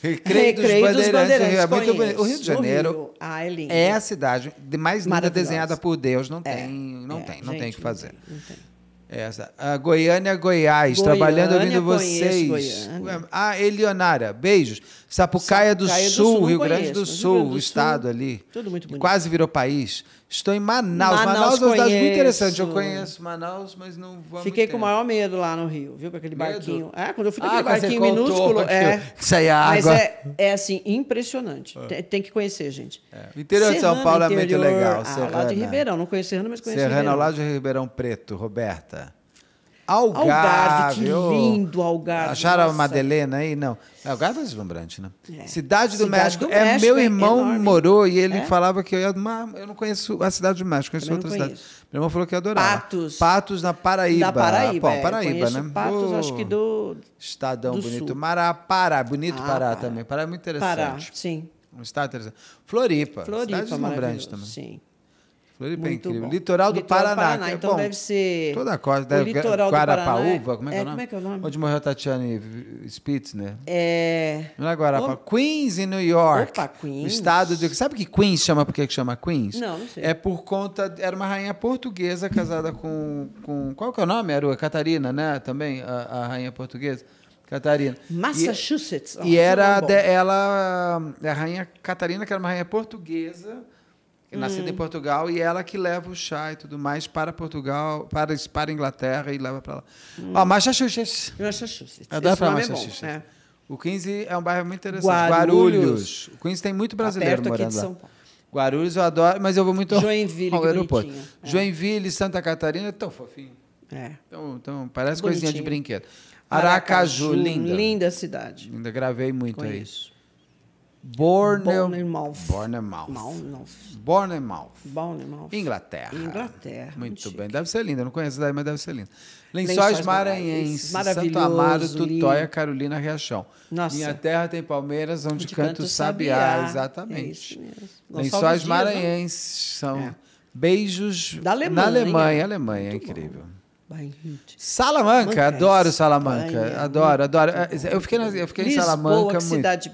Recreio, Recreio dos Bandeirantes. Dos é Bandeirantes é o Rio de Janeiro Rio. Ah, é, é, a cidade mais linda desenhada por Deus. Não tem, é, não tem, não gente, é, tem o que fazer. não tem. Não tem. Essa. A Goiânia, Goiás, Goiânia, trabalhando ouvindo vocês. Goiânia. Ah, Elionara, beijos. Sapucaia, Sapucaia do, Sul, do Sul Rio, Grande do Sul, Rio Grande do Sul, o estado ali. Tudo muito bonito. Quase virou país. Estou em Manaus. Manaus, Manaus é uma cidade muito interessante. Eu conheço Manaus, mas não vou Fiquei com o maior medo lá no Rio, viu? Com aquele medo? barquinho. É quando eu fui naquele ah, barquinho minúsculo. é, isso aí é água. Mas é, é assim, impressionante. Ah. Tem, tem, que conhecer, gente. É. O interior de São Paulo é interior, muito legal. Ah, Lá de Ribeirão, não conheço Serrana, mas conheço Serrano, Ribeirão. de Ribeirão Preto, Roberta. Algarve, Algarve que lindo Algarve. Acharam a Madelena aí? Não. Algarve é deslumbrante, né? É. Cidade, do, cidade México. do é, México. É, meu irmão morou e ele é? falava que eu, ia, eu não conheço a Cidade do México, conheço outras cidade. Meu irmão falou que adorava. Patos. Patos na Paraíba. Da Paraíba. Pô, é, Paraíba, né? Patos, oh, acho que do. Estadão do bonito. Sul. Mará, Pará. Bonito ah, Pará, Pará, também. Pará é muito interessante. Pará, sim. Um estado interessante. Floripa. Floripa, cidade deslumbrante também. Sim. Floripa é incrível. Litoral do litoral Paraná. Paraná. É então bom. deve ser. Toda a costa. Deve... Litoral Guarapaúva, como é, é, é como é que é o nome? Onde morreu a Tatiane Spitzner? Né? É. Não é Guarapá. O... Queens, em New York. Opa, Queens. O estado de. Sabe que Queens chama? Por que chama Queens? Não, não sei. É por conta. Era uma rainha portuguesa casada com. com... Qual que é o nome? Era a Catarina, né? Também, a, a rainha portuguesa. Catarina. Massachusetts. E, oh, e era é de, ela, a rainha Catarina, que era uma rainha portuguesa, Hum. Nascida em Portugal e é ela que leva o chá e tudo mais para Portugal, para, para Inglaterra e leva para lá. Hum. Ó, Massachusetts. Massachusetts. Adoro é falar Massachusetts. É o 15 é um bairro muito interessante. Guarulhos. Guarulhos. O 15 tem muito tá brasileiro tá perto morando aqui de São Paulo. Lá. Guarulhos eu adoro, mas eu vou muito Joinville, ao aeroporto. É. Joinville, Santa Catarina, tão fofinho. É. Então, então parece bonitinho. coisinha de brinquedo. Aracaju, Aracaju linda. Linda cidade. Ainda gravei muito Conheço. aí. Bournemouth. Bournemouth. Bournemouth. Bournemouth. Inglaterra. Inglaterra. Muito chique. bem. Deve ser linda. Não conheço daí, mas deve ser linda. Lençóis, Lençóis Maranhenses. Santo Amaro, Tutóia, Carolina, Riachão. Nossa. Minha terra tem palmeiras onde canto, canto sabiá. sabiá. Exatamente. É Lençóis Maranhenses são é. beijos da Alemanha. na Alemanha. Alemanha Muito é incrível. Bom. Salamanca, é adoro Salamanca, adoro, adoro. Eu fiquei, eu fiquei em Salamanca muito. cidade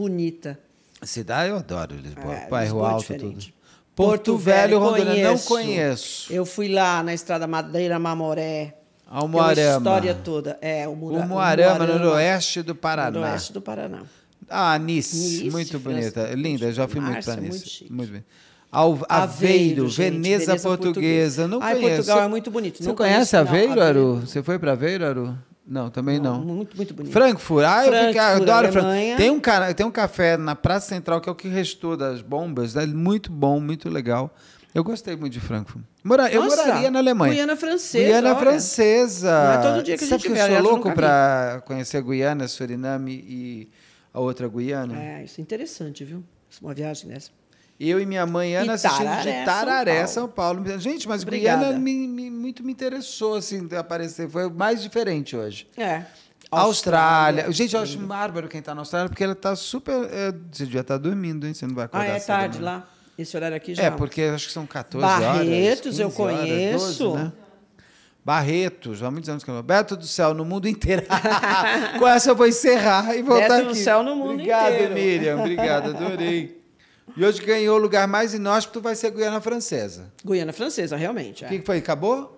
bonita. Cidade eu adoro, Lisboa. É, Bairro Lisboa é Alto, é tudo. Porto, Porto Velho, Rondônia, conheço. não conheço. Eu fui lá na Estrada Madeira, Mamoré. Almoarama. história toda. É, o Mura, no Umuarama, noroeste do Paraná. do Paraná. Ah, Nice, nice muito bonita. França, Linda, já fui muito para Nice. Muito, muito bem. Aveiro, Aveiro gente, Veneza, Veneza portuguesa. portuguesa. Não Ai, conheço. Portugal é muito bonito. Você não conhece Aveiro, não, Aru? Você foi para Aveiro, Aru? Não, também não. não. Muito, muito bonito. Frankfurt. Ah, Frankfurt, eu, fiquei, eu adoro Frankfurt. Tem um, cara, tem um café na Praça Central que é o que restou das bombas. É muito bom, muito legal. Eu gostei muito de Frankfurt. Mora, Nossa, eu moraria na Alemanha. Guiana Francesa. Guiana olha. Francesa. Não é todo dia que Sabe a gente que eu sou louco para conhecer Guiana, Suriname e a outra Guiana? É, isso é interessante, viu? Uma viagem dessa. Eu e minha mãe, Ana, assistindo de Tararé, São Paulo. São Paulo. Gente, mas Obrigada. Guiana me, me, muito me interessou, assim, aparecer. Foi mais diferente hoje. É. Austrália. Austrália. Gente, eu acho bárbaro quem está na Austrália, porque ela está super. É, você devia estar tá dormindo, hein? Você não vai ah, acordar. Ah, é tarde lá. Esse horário aqui já. É, porque acho que são 14 Barretos, horas. Barretos, eu conheço. Horas, 12, né? Barretos, há muitos anos que eu Beto do céu no mundo inteiro. Com essa eu vou encerrar e voltar Beto aqui. Beto do céu no mundo Obrigado, inteiro. Obrigado, Miriam. Obrigado, adorei. E hoje ganhou o lugar mais inóspito, vai ser a Guiana Francesa. Guiana Francesa, realmente. O é. que, é. que foi? Acabou?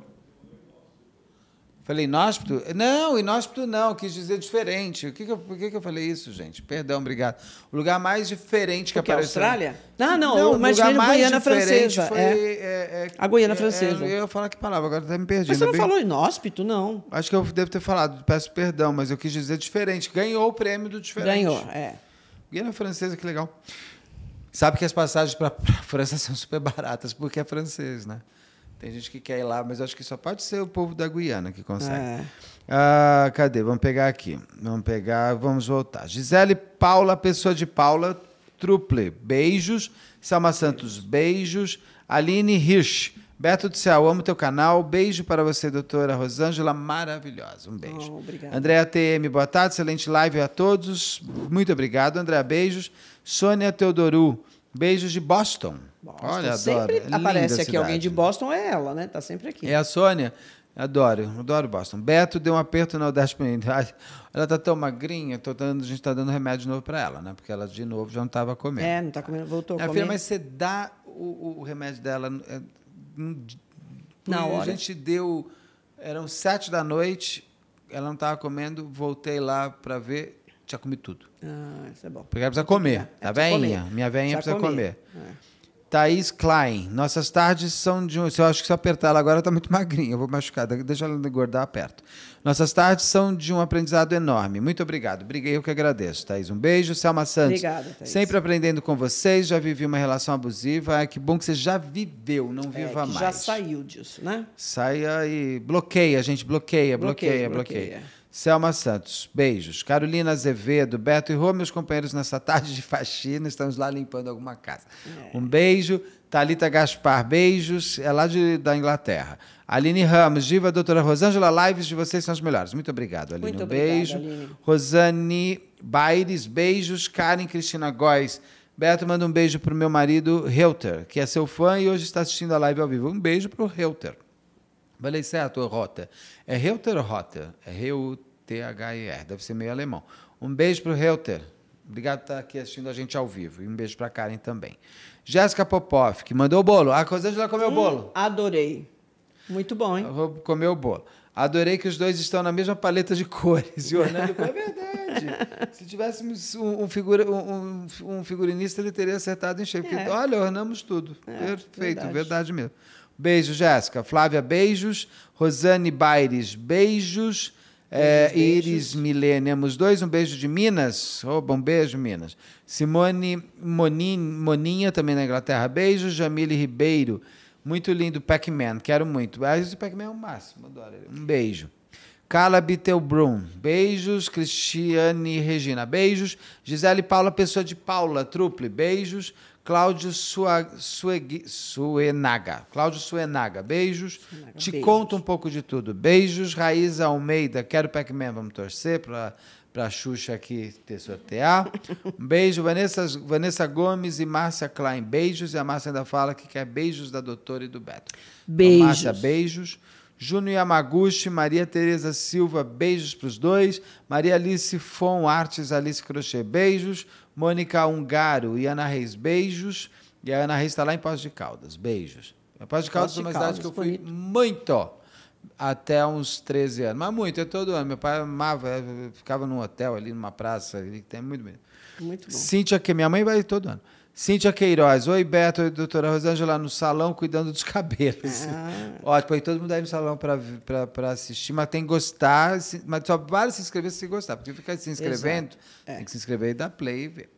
Falei inóspito? Não, inóspito não, quis dizer diferente. O que que eu, por que, que eu falei isso, gente? Perdão, obrigado. O lugar mais diferente que Porque apareceu. Austrália? Ah, não, não mas o lugar mais Guiana Francesa. Foi, é. É, é, a Guiana é, Francesa. eu ia falar que palavra, agora tá me perdendo. Mas você não bem... falou inóspito, não? Acho que eu devo ter falado, peço perdão, mas eu quis dizer diferente. Ganhou o prêmio do diferente. Ganhou, é. Guiana Francesa, que legal. Sabe que as passagens para a França são super baratas, porque é francês, né? Tem gente que quer ir lá, mas acho que só pode ser o povo da Guiana que consegue. É. Ah, cadê? Vamos pegar aqui. Vamos pegar, vamos voltar. Gisele Paula, pessoa de Paula, Truple, beijos. Salma Santos, beijos. Aline Hirsch, Beto do Céu, amo teu canal. Beijo para você, doutora Rosângela, maravilhosa. Um beijo. Oh, obrigada. Andréa TM, boa tarde, excelente live a todos. Muito obrigado, Andréa, beijos. Sônia Teodoru, beijos de Boston. Boston. Olha, sempre é adoro. aparece aqui cidade. alguém de Boston, é ela, né? Tá sempre aqui. É a Sônia. Adoro, adoro Boston. Beto deu um aperto na audaciosidade. Ela tá tão magrinha, tô dando, a gente tá dando remédio novo para ela, né? Porque ela, de novo, já não estava comendo. É, não tá comendo, voltou a comer. Filha, mas você dá o, o remédio dela... É, na hora. A gente deu... Eram sete da noite, ela não estava comendo, voltei lá para ver já comi tudo. Ah, isso é bom. Porque ela precisa comer. É, tá é veinha? Minha veinha precisa comer. comer. É. Thaís Klein, nossas tardes são de um. Eu acho que se eu apertar ela agora, ela está muito magrinha, eu vou machucar. Deixa ela engordar, aperto. Nossas tardes são de um aprendizado enorme. Muito obrigado. Briguei, eu que agradeço, Thaís. Um beijo, Selma Santos. Obrigada, Thaís. Sempre aprendendo com vocês, já vivi uma relação abusiva. que bom que você já viveu, não é, viva é, mais. Já saiu disso, né? Saia e bloqueia, gente, bloqueia, bloqueia. bloqueia. bloqueia. bloqueia. Selma Santos. Beijos. Carolina Azevedo, Beto e Rô, meus companheiros nessa tarde de faxina, estamos lá limpando alguma casa. É. Um beijo. Talita Gaspar, beijos. É lá de, da Inglaterra. Aline Ramos, Diva, doutora Rosângela, lives de vocês são as melhores. Muito obrigado, Aline. Muito um beijo. Aline. Rosane Baires, beijos. Karen Cristina Góes. Beto manda um beijo para o meu marido Reuter, que é seu fã e hoje está assistindo a live ao vivo. Um beijo para o Reuter. Falei certo, Rota. É Reuter Rota. É R U t h e r Deve ser meio alemão. Um beijo para o Reuter. Obrigado por estar aqui assistindo a gente ao vivo. E um beijo para Karen também. Jéssica Popov, que mandou o bolo. A ah, Rosângela comeu o hum, bolo. Adorei. Muito bom, hein? Eu vou comer o bolo. Adorei que os dois estão na mesma paleta de cores. E o Orlando é verdade. Se tivéssemos um, um, figura, um, um, figurinista, ele teria acertado em cheio. É. Porque, olha, ornamos tudo. É, Perfeito, verdade. verdade mesmo. Beijo, Jéssica. Flávia, beijos. Rosane Baires, beijos. É, Iris Milene, ambos dois, um beijo de Minas. Oh, bom beijo, Minas. Simone Monin, Moninha, também na Inglaterra, beijos, Jamile Ribeiro, muito lindo. Pac-Man, quero muito. Ah, o Pac-Man é o máximo, adoro ele. Um beijo. Carla Bittelbrum, beijos. Cristiane Regina, beijos. Gisele Paula, pessoa de Paula, truple, beijos. Cláudio Suenaga. Cláudio Suenaga, beijos. Suenaga, Te beijos. um pouco de tudo. Beijos, Raíza Almeida. Quero Pac-Man, vamos torcer para para a Xuxa aqui ter sortear. Um beijo, Vanessa, Vanessa Gomes e Márcia Klein. Beijos. E a Márcia ainda fala que quer beijos da doutora e do Beto. Beijos. Então, Márcia, beijos. Júnior Yamaguchi, Maria Tereza Silva, beijos para os dois. Maria Alice Fon Artes, Alice Crochê, beijos. Mônica Ungaro e Ana Reis, beijos. E a Ana Reis está lá em Passo de Caldas, beijos. A de Caldas é uma cidade que eu fui muito até uns 13 anos, mas muito, é todo ano. Meu pai amava, eh, ficava num hotel ali, numa praça, ali, que tem muito medo. Muito bom. Cíntia, que minha mãe vai todo ano. Cíntia Queiroz, oi Beto, oi doutora Rosângela, no salão cuidando dos cabelos. Ah. Ótimo, aí todo mundo aí no salão para assistir, mas tem que gostar, mas só vale se inscrever se gostar, porque fica se inscrevendo, é. tem que se inscrever e dar play e ver.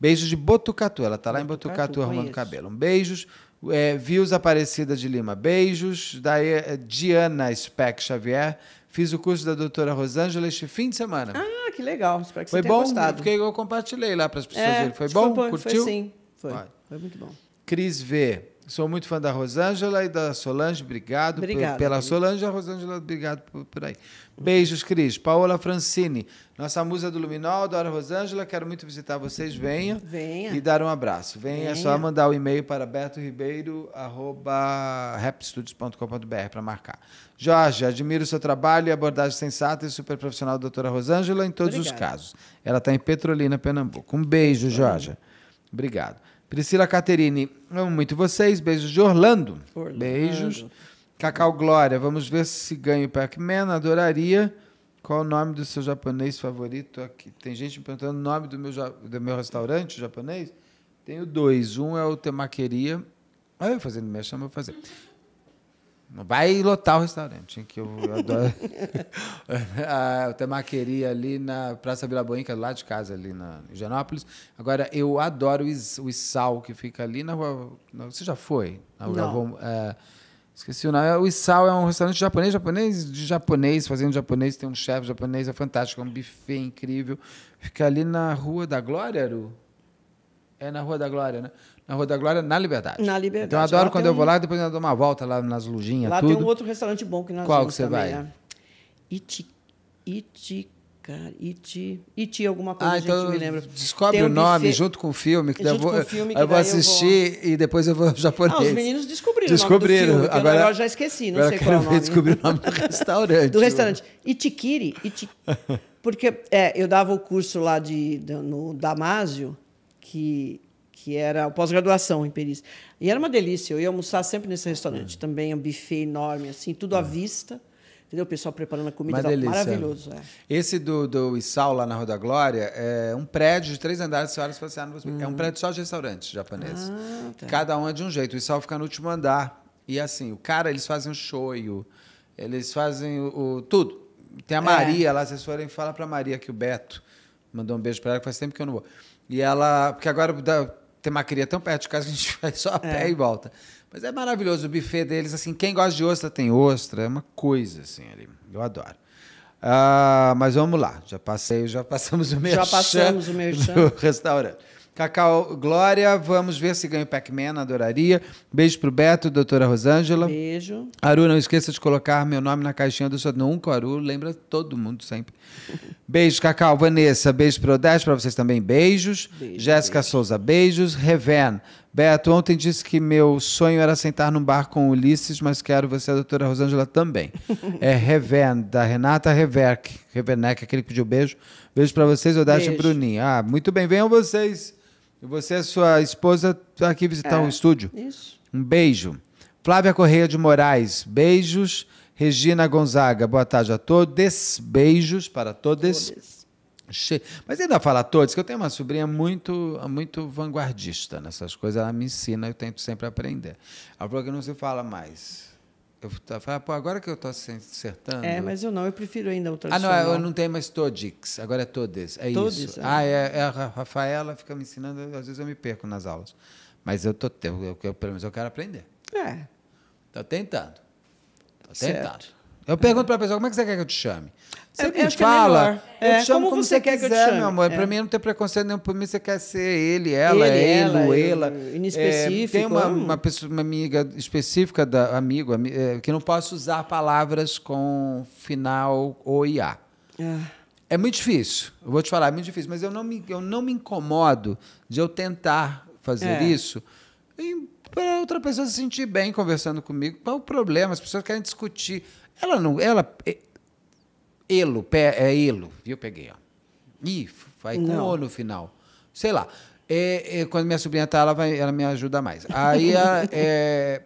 Beijos de Botucatu, ela tá lá em Botucatu arrumando cabelo. Um beijos. É, Aparecida de Lima, beijos. Daí, é, Diana Speck Xavier, fiz o curso da doutora Rosângela este fim de semana. Ah que legal. Espero que foi você bom, gostado. Foi bom, Porque eu compartilhei lá para as pessoas. É, foi bom? Foi, Curtiu? Foi sim. Foi. foi muito bom. Cris V. Sou muito fã da Rosângela e da Solange. Obrigado Obrigada, pela amiga. Solange e a Rosângela. Obrigado por, por, aí. Beijos, Cris. Paola Francini, nossa musa do Luminol, adoro Rosângela. Quero muito visitar vocês. Venha. Venha. E dar um abraço. Venha. É Venha. só mandar o um e-mail para bertoribeiro.rapstudios.com.br para marcar. Jorge, admiro o seu trabalho e abordagem sensata e super profissional da doutora Rosângela em todos Obrigada. os casos. Ela está em Petrolina, Pernambuco. Um beijo, Jorge. Obrigado. Priscila Caterine, amo muito vocês. Beijos de Orlando. Orlando. Beijos. Cacau Glória, vamos ver se ganho Pac-Man. Adoraria. Qual o nome do seu japonês favorito aqui? Tem gente me perguntando o nome do meu, do meu restaurante japonês. Tenho dois. Um é o Temaqueria. Olha eu fazendo minha chama, vou fazer. Vai lotar o restaurante, que eu adoro. eu tenho maqueria ali na Praça Vila Boinca, lá de casa, ali na Higienópolis. Agora, eu adoro o, is, o que fica ali na rua... Você já foi? Na rua, Não. É, esqueci o nome. É, o Issal é um restaurante japonês, japonês de japonês, fazendo japonês. Tem um chefe japonês, é fantástico, é um buffet incrível. Fica ali na Rua da Glória, Aru? É na Rua da Glória, né? na Rua da Glória, na Liberdade. Na Liberdade. Então eu adoro lá quando eu um... vou lá, depois eu dou uma volta lá nas lujinhas. Lá tem um outro restaurante bom que nós Qual que você também, vai? É Iti, Iti, Iti, Iti alguma coisa, ah, então gente, me lembra. Descobre um o nome buffet... junto com o filme que, junto vou, com o filme que eu vou assistir eu vou... e depois eu vou ao japonês. Ah, os meninos descobriram. Descobriram. O nome do filme, agora eu já esqueci, não sei qual é o nome. Descobri o nome do restaurante. do restaurante. Itikiri, Iti... porque é, eu dava o curso lá de, no Damásio, que que era pós-graduação em Peris. E era uma delícia. Eu ia almoçar sempre nesse restaurante é. também, um buffet enorme, assim, tudo é. à vista. Entendeu? O pessoal preparando a comida, delícia. maravilhoso. É. Esse do, do Issal, lá na Rua da Glória, é um prédio de três andares, você olha para passear ah, no É um uhum. prédio só de restaurantes japoneses. Ah, tá. Cada um é de um jeito. O Issal fica no último andar. E assim, o cara, eles fazem o shoyu, eles fazem o, o tudo. Tem a é. Maria é. lá, vocês forem, fala para Maria que o Beto mandou um beijo para ela, que faz tempo que eu não vou. E ela, porque agora tem maqueria tão perto de casa que a gente vai só a pé é. e volta. Mas é maravilhoso o buffet deles, assim, quem gosta de ostra tem ostra, é uma coisa assim ali. Eu adoro. Ah, mas vamos lá, já passei, já passamos o meu Já passamos o meu restaurante. Cacau Glória, vamos ver se ganha o Pac-Man, adoraria. Beijo pro Beto, doutora Rosângela. Beijo. Aru, não esqueça de colocar meu nome na caixinha do seu. Nunca, Aru, lembra todo mundo sempre. Beijo, Cacau. Vanessa, beijo pro Odete, para vocês também, beijos. Beijo, Jéssica beijo. Souza, beijos. Reven, Beto, ontem disse que meu sonho era sentar num bar com Ulisses, mas quero você, a doutora Rosângela, também. É Reven, da Renata Reverk. Reverneck, aquele que pediu beijo. Beijo para vocês, Odete e Bruninho. Ah, muito bem, venham vocês. E você e sua esposa estão aqui visitar é, o estúdio. Isso. Um beijo. Flávia Correia de Moraes, beijos. Regina Gonzaga, boa tarde a todos. Beijos para todos. todos. Che... Mas ainda fala todos, que eu tenho uma sobrinha muito muito vanguardista nessas coisas, ela me ensina, eu tento sempre aprender. Ela falou que não se fala mais eu tá, ah, pô, agora que eu estou acertando. É, mas eu não, eu prefiro ainda o Ah, não, é, eu não tenho mais Todix, agora é Todes. É todes, isso. É. Ah, é, é, a Rafaela fica me ensinando, às vezes eu me perco nas aulas. Mas eu tô, eu, eu, eu pelo menos eu quero aprender. É. Estou tentando. tentando. Eu pergunto para a pessoa, como é que você quer que eu te chame? Você é, eu, é me é fala, é eu te chamo como, como você, quer quiser, que eu te chame. meu amor. É. Para mim não tem preconceito nenhum, para mim você quer ser ele, ela, ele, ela, ela. Inespecífico. É, tem uma, hum. uma, pessoa, uma amiga específica, da amigo, é, que não posso usar palavras com final ou IA. Ah. É muito difícil, eu vou te falar, é muito difícil, mas eu não me, eu não me incomodo de eu tentar fazer isso para outra pessoa se sentir bem conversando comigo. Qual o problema? As pessoas querem discutir. Ela não. Ela. É, elo, pé, é elo. Eu peguei, ó. Ih, vai com O no final. Sei lá. É, é, quando minha sobrinha tá, ela, vai, ela me ajuda mais. Aí a, é,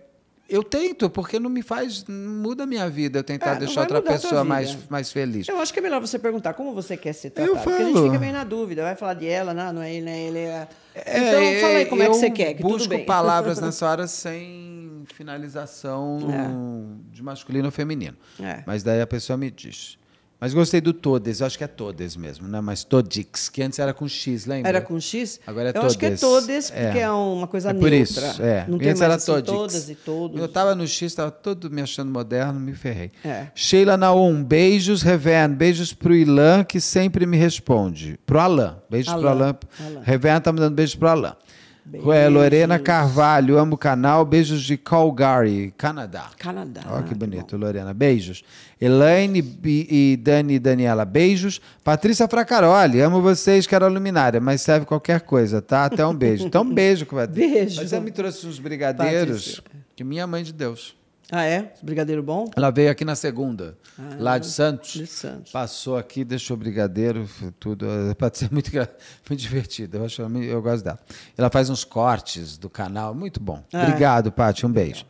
eu tento, porque não me faz. Não muda a minha vida eu tentar é, deixar outra pessoa mais, mais feliz. Eu acho que é melhor você perguntar como você quer ser tratado. Eu falo. Porque a gente fica meio na dúvida. Vai falar de ela, não, não é ele, não é ele. É... É, então, é, fala aí como é que você quer. Que busco palavras nessa hora sem finalização é. de masculino ou feminino. É. Mas daí a pessoa me diz. Mas gostei do Todes, eu acho que é Todes mesmo, né? Mas Todix, que antes era com X, lembra? Era com X? Agora é eu Todes. Eu acho que é Todes, porque é, é uma coisa é por neutra. Isso, é. Não tem antes mais era assim, todas e todos. Eu estava no X, estava todo me achando moderno, me ferrei. É. Sheila Naum, beijos, Reven, beijos pro Ilan, que sempre me responde. Pro Alan, beijos Alan. pro Alan. Alan. Reven tá mandando beijos pro Alan. Ué, Lorena Carvalho, amo o canal. Beijos de Calgary, Canadá. Canadá. Olha que bonito, bom. Lorena. Beijos. Elaine e Dani e Daniela, beijos. Patrícia Fracaroli, amo vocês, quero a luminária, mas serve qualquer coisa, tá? Até um beijo. então, um beijo, Patrícia. Beijo. Mas você me trouxe uns brigadeiros Patrícia. que minha mãe de Deus. Ah, é? Brigadeiro bom? Ela veio aqui na segunda, ah, lá de Santos. De Santos. Passou aqui, deixou brigadeiro, tudo. Pode ser muito, muito divertido. Eu, acho, eu gosto dela. Ela faz uns cortes do canal, muito bom. Ah, é. Obrigado, é. Paty. Um beijo.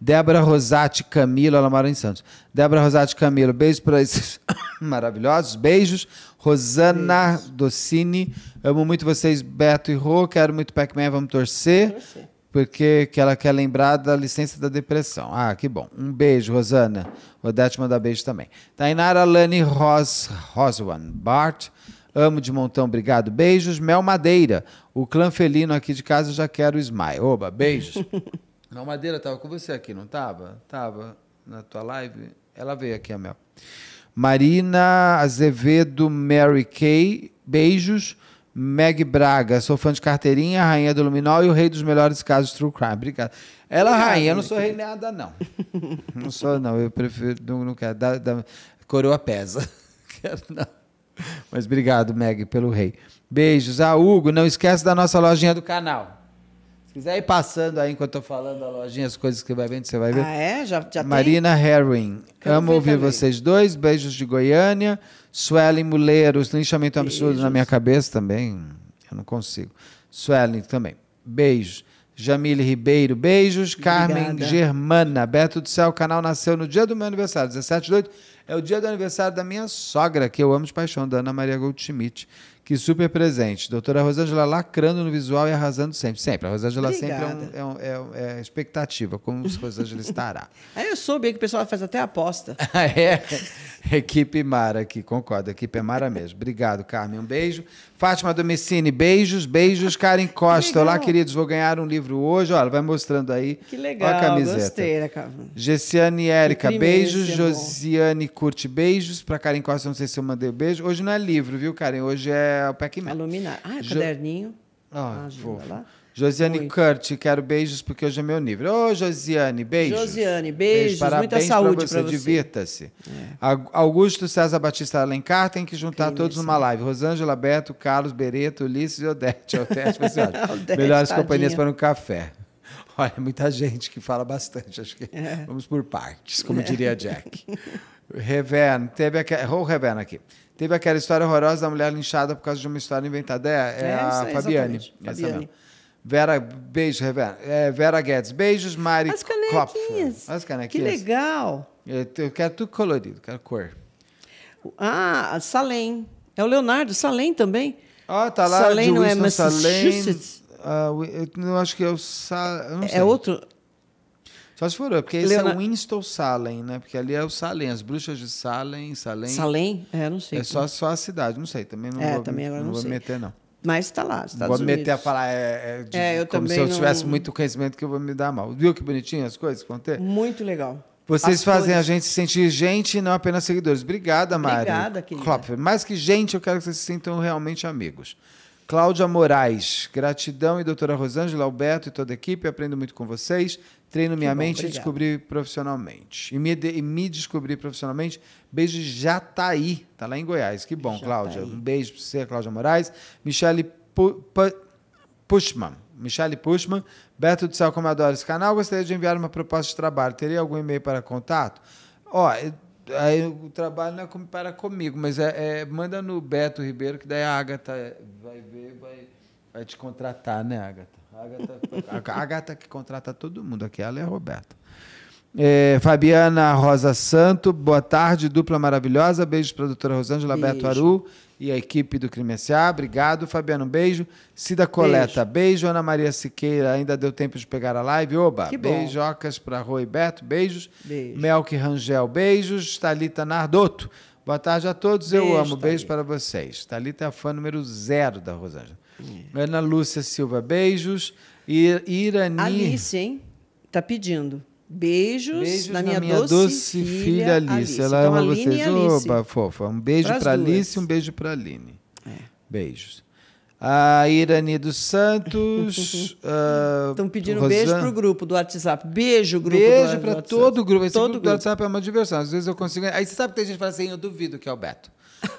Débora Rosati Camilo, ela mora em Santos. Débora Rosati Camilo, beijo para esses maravilhosos. Beijos. Rosana Beijo. Docini, amo muito vocês, Beto e Rô. Quero muito Pac-Man, vamos torcer. torcer porque que ela quer lembrar da licença da depressão. Ah, que bom. Um beijo, Rosana. Odete manda beijo também. Tainara Lani Ros, Roswan Bart. Amo de montão, obrigado. Beijos. Mel Madeira. O clã felino aqui de casa já quer o smile. Oba, beijos. Mel Madeira estava com você aqui, não estava? Estava na tua live? Ela veio aqui, a Mel. Marina Azevedo Mary Kay. Beijos. Meg Braga, sou fã de carteirinha, rainha do Luminol e o rei dos melhores casos True Crime. Obrigado. Ela, é Obrigado, rainha, eu não sou rei nada, não. não sou, não. Eu prefiro, não, não quero. Da, da, coroa pesa. quero, não. Mas obrigado, Meg, pelo rei. Beijos. Ah, Hugo, não esquece da nossa lojinha do canal quiser ir passando aí enquanto eu tô falando a lojinha, as coisas que vai vendo, você vai ver. Ah, é? Já, já Marina tem? Herring. Quero Amo ouvir também. vocês dois. Beijos de Goiânia. Suelen Muleiros. Linchamento absurdo absurdos na minha cabeça também. Eu não consigo. Suelen também. Beijos. Jamile Ribeiro, beijos. Obrigada. Carmen Germana, Beto do Céu, o canal nasceu no dia do meu aniversário, 17 de 8. É o dia do aniversário da minha sogra, que eu amo de paixão, da Ana Maria Goldschmidt, que super presente. Doutora Rosângela lacrando no visual e arrasando sempre. Sempre. A Rosângela é Obrigada. sempre é, um, é, um, é, é expectativa, como a Rosângela estará. Aí eu soube que o pessoal faz até aposta. Ah, é. Equipe Mara aqui, concordo. Equipe é Mara mesmo. Obrigado, Carmen. Um beijo. Fátima Domicini, beijos, beijos. Karen Costa, olá, queridos. Vou ganhar um livro hoje. Olha, vai mostrando aí. Que legal. Olha a camiseta. Gostei, né, Carmen? Gessiane Érica, beijos. Josiane Curte, beijos. Para Karen Costa, não sei se eu mandei um beijo. Hoje não é livro, viu, Karen? Hoje é o Pac-Man. Ah, é jo... caderninho. Ah, ah lá. Josiane Muito. Kurt, quero beijos porque hoje é meu nível. Ô, oh, Josiane, beijos. Josiane, beijos. beijos. Muita saúde para você. você. Divirta-se. É. Augusto César Batista Alencar tem que juntar que todos isso. numa live. Rosângela, Beto, Carlos, Bereto, Ulisses e Odete. É Odete, Odete é Melhores companhias para um café. Olha, muita gente que fala bastante. Acho que é. vamos por partes, como é. diria Jack. Reverno, teve aqui. Ô, oh, Reverno aqui. Teve aquela história horrorosa da mulher linchada por causa de uma história inventada. É, é, é a é, Fabiane. Fabiane. Vera, beijo, Vera. É, Vera Guedes. Beijos, Mari. As canequinhas. As canequinhas. Que legal. Eu, eu quero tudo colorido, quero cor. Ah, Salem. É o Leonardo Salem também. Ah, oh, tá lá. Salem não é Massachusetts. Salem. Uh, eu não acho que é o Salem. É outro. Só se for, porque esse Leonardo... é Winston Salem, né? Porque ali é o Salem, as bruxas de Salem, Salem. Salem? É, não sei. É só, só a cidade, não sei. Também não é, vou, também agora não, não sei. vou meter, não. Mas está lá, Estados vou Vou meter a falar é, é, de, é, eu como se eu não... tivesse muito conhecimento que eu vou me dar mal. Viu que bonitinho as coisas que Muito legal. Vocês as fazem coisas... a gente se sentir gente e não apenas seguidores. Obrigada, Mari. Obrigada, querida. Klopp, mais que gente, eu quero que vocês se sintam realmente amigos. Cláudia Moraes, gratidão e doutora Rosângela, Alberto e toda a equipe, aprendo muito com vocês, treino minha bom, mente e descobri profissionalmente. E me, de, e me descobri profissionalmente, beijo já tá aí, tá lá em Goiás, que bom, já Cláudia. Tá um beijo para você, Cláudia Moraes, Michele Pushman, Michele Pushman, Beto do Céu, como adoro esse canal, gostaria de enviar uma proposta de trabalho, teria algum e-mail para contato? Ó, Aí o trabalho não é para comigo, mas é, é, manda no Beto Ribeiro, que daí a Agatha vai ver, vai, vai te contratar, né, Agatha? A Agatha, a Agatha que contrata todo mundo aqui, ela é a Roberta. É, Fabiana Rosa Santo, boa tarde, dupla maravilhosa. Beijos para a doutora Rosângela Beijo. Beto Aru e a equipe do Crime S.A. Obrigado, Fabiano. Beijo. Cida Coleta, beijo. beijo. Ana Maria Siqueira, ainda deu tempo de pegar a live. Oba, que beijocas para Rui Berto, beijos. Beijo. Melk Rangel, beijos. Talita Nardotto, boa tarde a todos. Beijo, Eu amo, Thalita. beijo para vocês. Talita é a fã número zero da Rosângela. É. Ana Lúcia Silva, beijos. Irani. Alice, hein? Tá pedindo. Beijos, Beijos na, minha, na minha doce, doce, filha, filha Alice. Alice. Ela então, ama vocês. Opa, fofa. Um beijo para Alice, um beijo para Aline. É. Beijos. A Irani dos Santos. Estão uh, pedindo Rosan... beijo para o grupo do WhatsApp. Beijo, grupo Beijo para todo o grupo. Esse todo grupo, grupo do WhatsApp é uma diversão. Às vezes eu consigo. Aí você sabe que tem gente que fala assim: eu duvido que é o Beto.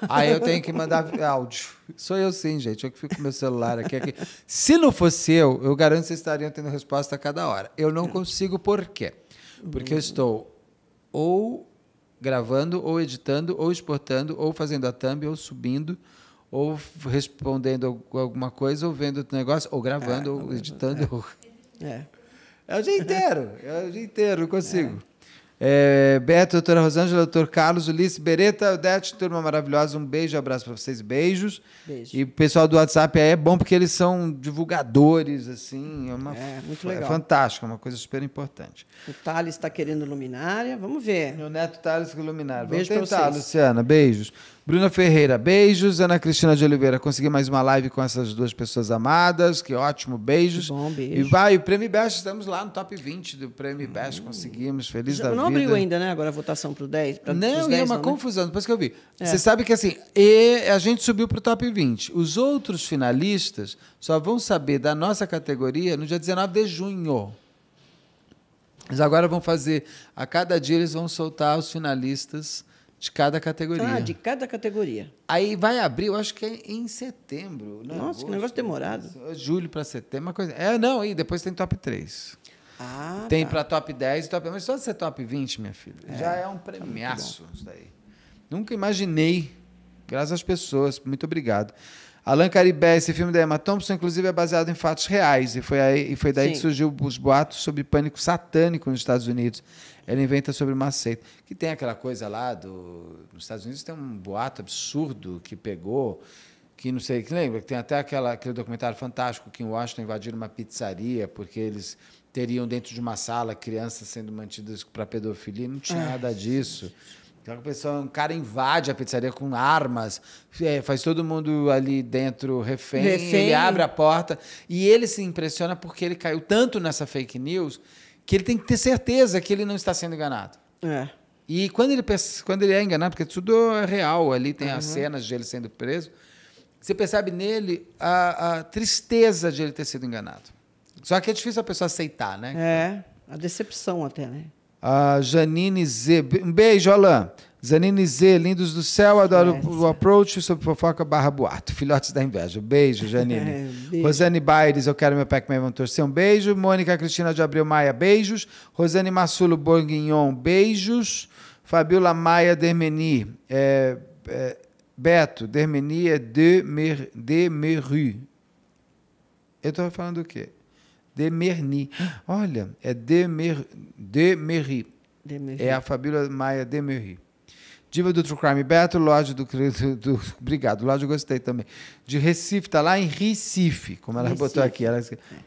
Aí eu tenho que mandar áudio. Sou eu sim, gente. Eu que fico com meu celular aqui, aqui. Se não fosse eu, eu garanto que vocês estariam tendo resposta a cada hora. Eu não consigo, por quê? Porque eu estou ou gravando, ou editando, ou exportando, ou fazendo a thumb, ou subindo, ou respondendo alguma coisa, ou vendo outro negócio, ou gravando, é, ou editando. É. Ou... é. é o dia inteiro. É o dia inteiro, eu consigo. É. É, Beto, doutora Rosângela, doutor Carlos, Ulisses, Bereta, Odete, turma maravilhosa, um beijo, um abraço para vocês, beijos. Beijo. E o pessoal do WhatsApp é bom porque eles são divulgadores, assim, é, uma, é muito é legal. É fantástico, uma coisa super importante. O Thales está querendo luminária, vamos ver. Meu neto Thales com luminária. Beijo Vamos tentar, Luciana, beijos. Bruna Ferreira, beijos. Ana Cristina de Oliveira, consegui mais uma live com essas duas pessoas amadas. Que ótimo, beijos. Que bom, beijo. E vai, o Prêmio Best, estamos lá no top 20 do Prêmio hum. Best, conseguimos, feliz Já, da não vida. Não abriu ainda, né? Agora a votação para o 10. Pra, não, 10, e é uma não, né? confusão, depois que eu vi. É. Você sabe que assim, e a gente subiu para o top 20. Os outros finalistas só vão saber da nossa categoria no dia 19 de junho. Eles agora vão fazer, a cada dia eles vão soltar os finalistas de cada categoria. Ah, de cada categoria. Aí vai abrir, eu acho que é em setembro. Né? Nossa, Agosto, que negócio demorado. Julho para setembro, uma coisa. É, não, e depois tem top 3. Ah, tem tá. para top 10 top. Mas só ser top 20, minha filha, é, já é um tá premiaço isso daí. Nunca imaginei. Graças às pessoas. Muito obrigado. Allan Caribé, esse filme da Emma Thompson, inclusive, é baseado em fatos reais. E foi, aí, e foi daí Sim. que surgiu os boatos sobre pânico satânico nos Estados Unidos. Ela inventa sobre uma seita. Que tem aquela coisa lá do. Nos Estados Unidos tem um boato absurdo que pegou. Que não sei, que lembra? Tem até aquela, aquele documentário fantástico que em Washington invadiram uma pizzaria porque eles teriam dentro de uma sala crianças sendo mantidas para pedofilia. Não tinha é. nada disso. Então, a pessoa, um cara invade a pizzaria com armas, é, faz todo mundo ali dentro refém, refém, ele abre a porta. E ele se impressiona porque ele caiu tanto nessa fake news que ele tem que ter certeza que ele não está sendo enganado. É. E quando ele, quando ele é enganado, porque tudo é real, ali tem uhum. as cenas de ele sendo preso, você percebe nele a, a, tristeza de ele ter sido enganado. Só que é difícil a pessoa aceitar, né? É, a decepção até, né? A Janine Z. Um beijo, Alain. Zanine Z, lindos do céu, adoro Essa. o approach sobre fofoca barra boato. Filhotes da inveja. Beijo, Janine. É, beijo. Rosane Baires, eu quero meu pac-man, vão torcer. Um beijo. Mônica Cristina de Abreu Maia, beijos. Rosane Massulo Borguignon, beijos. Fabiola Maia Dermeni, é, é, Beto, Dermeni é Demer, Demeru. Eu estou falando o quê? Demerni. Olha, é Demer, De Demerri. É a Fabiola Maia Demerri. Diva do True Crime Beto, Lodge do, do, do. Obrigado, Lodge gostei também. De Recife, tá lá em Recife, como ela Recife. botou aqui. Ela...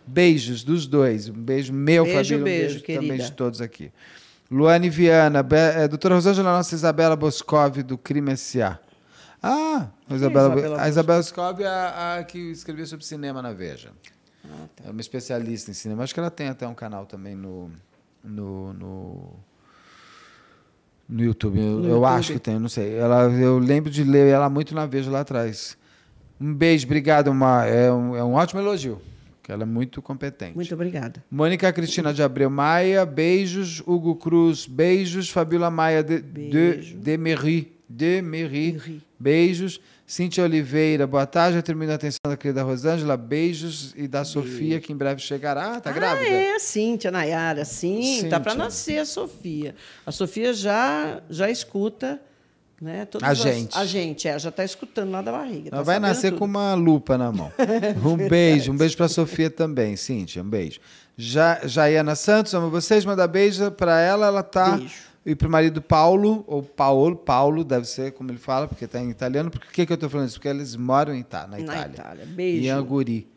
Beijos dos dois. Um beijo meu, beijo, família, um beijo, também de todos aqui. Luane Viana, Be... é, doutora Rosângela, nossa Isabela Boscov, do Crime S.A. Ah, a é Isabela, é Isabela a Isabela Boscov é a, a que escreveu sobre cinema na Veja. Ah, tá. É uma especialista em cinema. Acho que ela tem até um canal também no, no, no no YouTube, eu, no eu YouTube. acho que tem, não sei. Ela, eu lembro de ler ela muito na Veja lá atrás. Um beijo, obrigado. Uma, é, um, é um ótimo elogio. Que ela é muito competente. Muito obrigada. Mônica Cristina de Abreu Maia, beijos. Hugo Cruz, beijos. Fabiola Maia de, de, de Merri, de Miri. Beijos. Cintia Oliveira, boa tarde. Eu termino a atenção da querida Rosângela. Beijos. E da Beijo. Sofia, que em breve chegará. Ah, tá ah, grávida? É, Cintia Nayara, sim. Cíntia. Tá para nascer a Sofia. A Sofia já, já escuta. Né? a gente. a gente, é, já está escutando lá da barriga. Tá ela tá vai nascer tudo. com uma lupa na mão. É um beijo, um beijo para a Sofia também, Cíntia, um beijo. Ja, Jaiana Santos, amo vocês, manda beijo para ela, ela está. beijo e para o marido Paulo, ou Paolo, Paulo deve ser como ele fala, porque está em italiano. Por que, que eu estou falando isso? Porque eles moram em na Itália. Na Itália. Beijo. Em Anguri.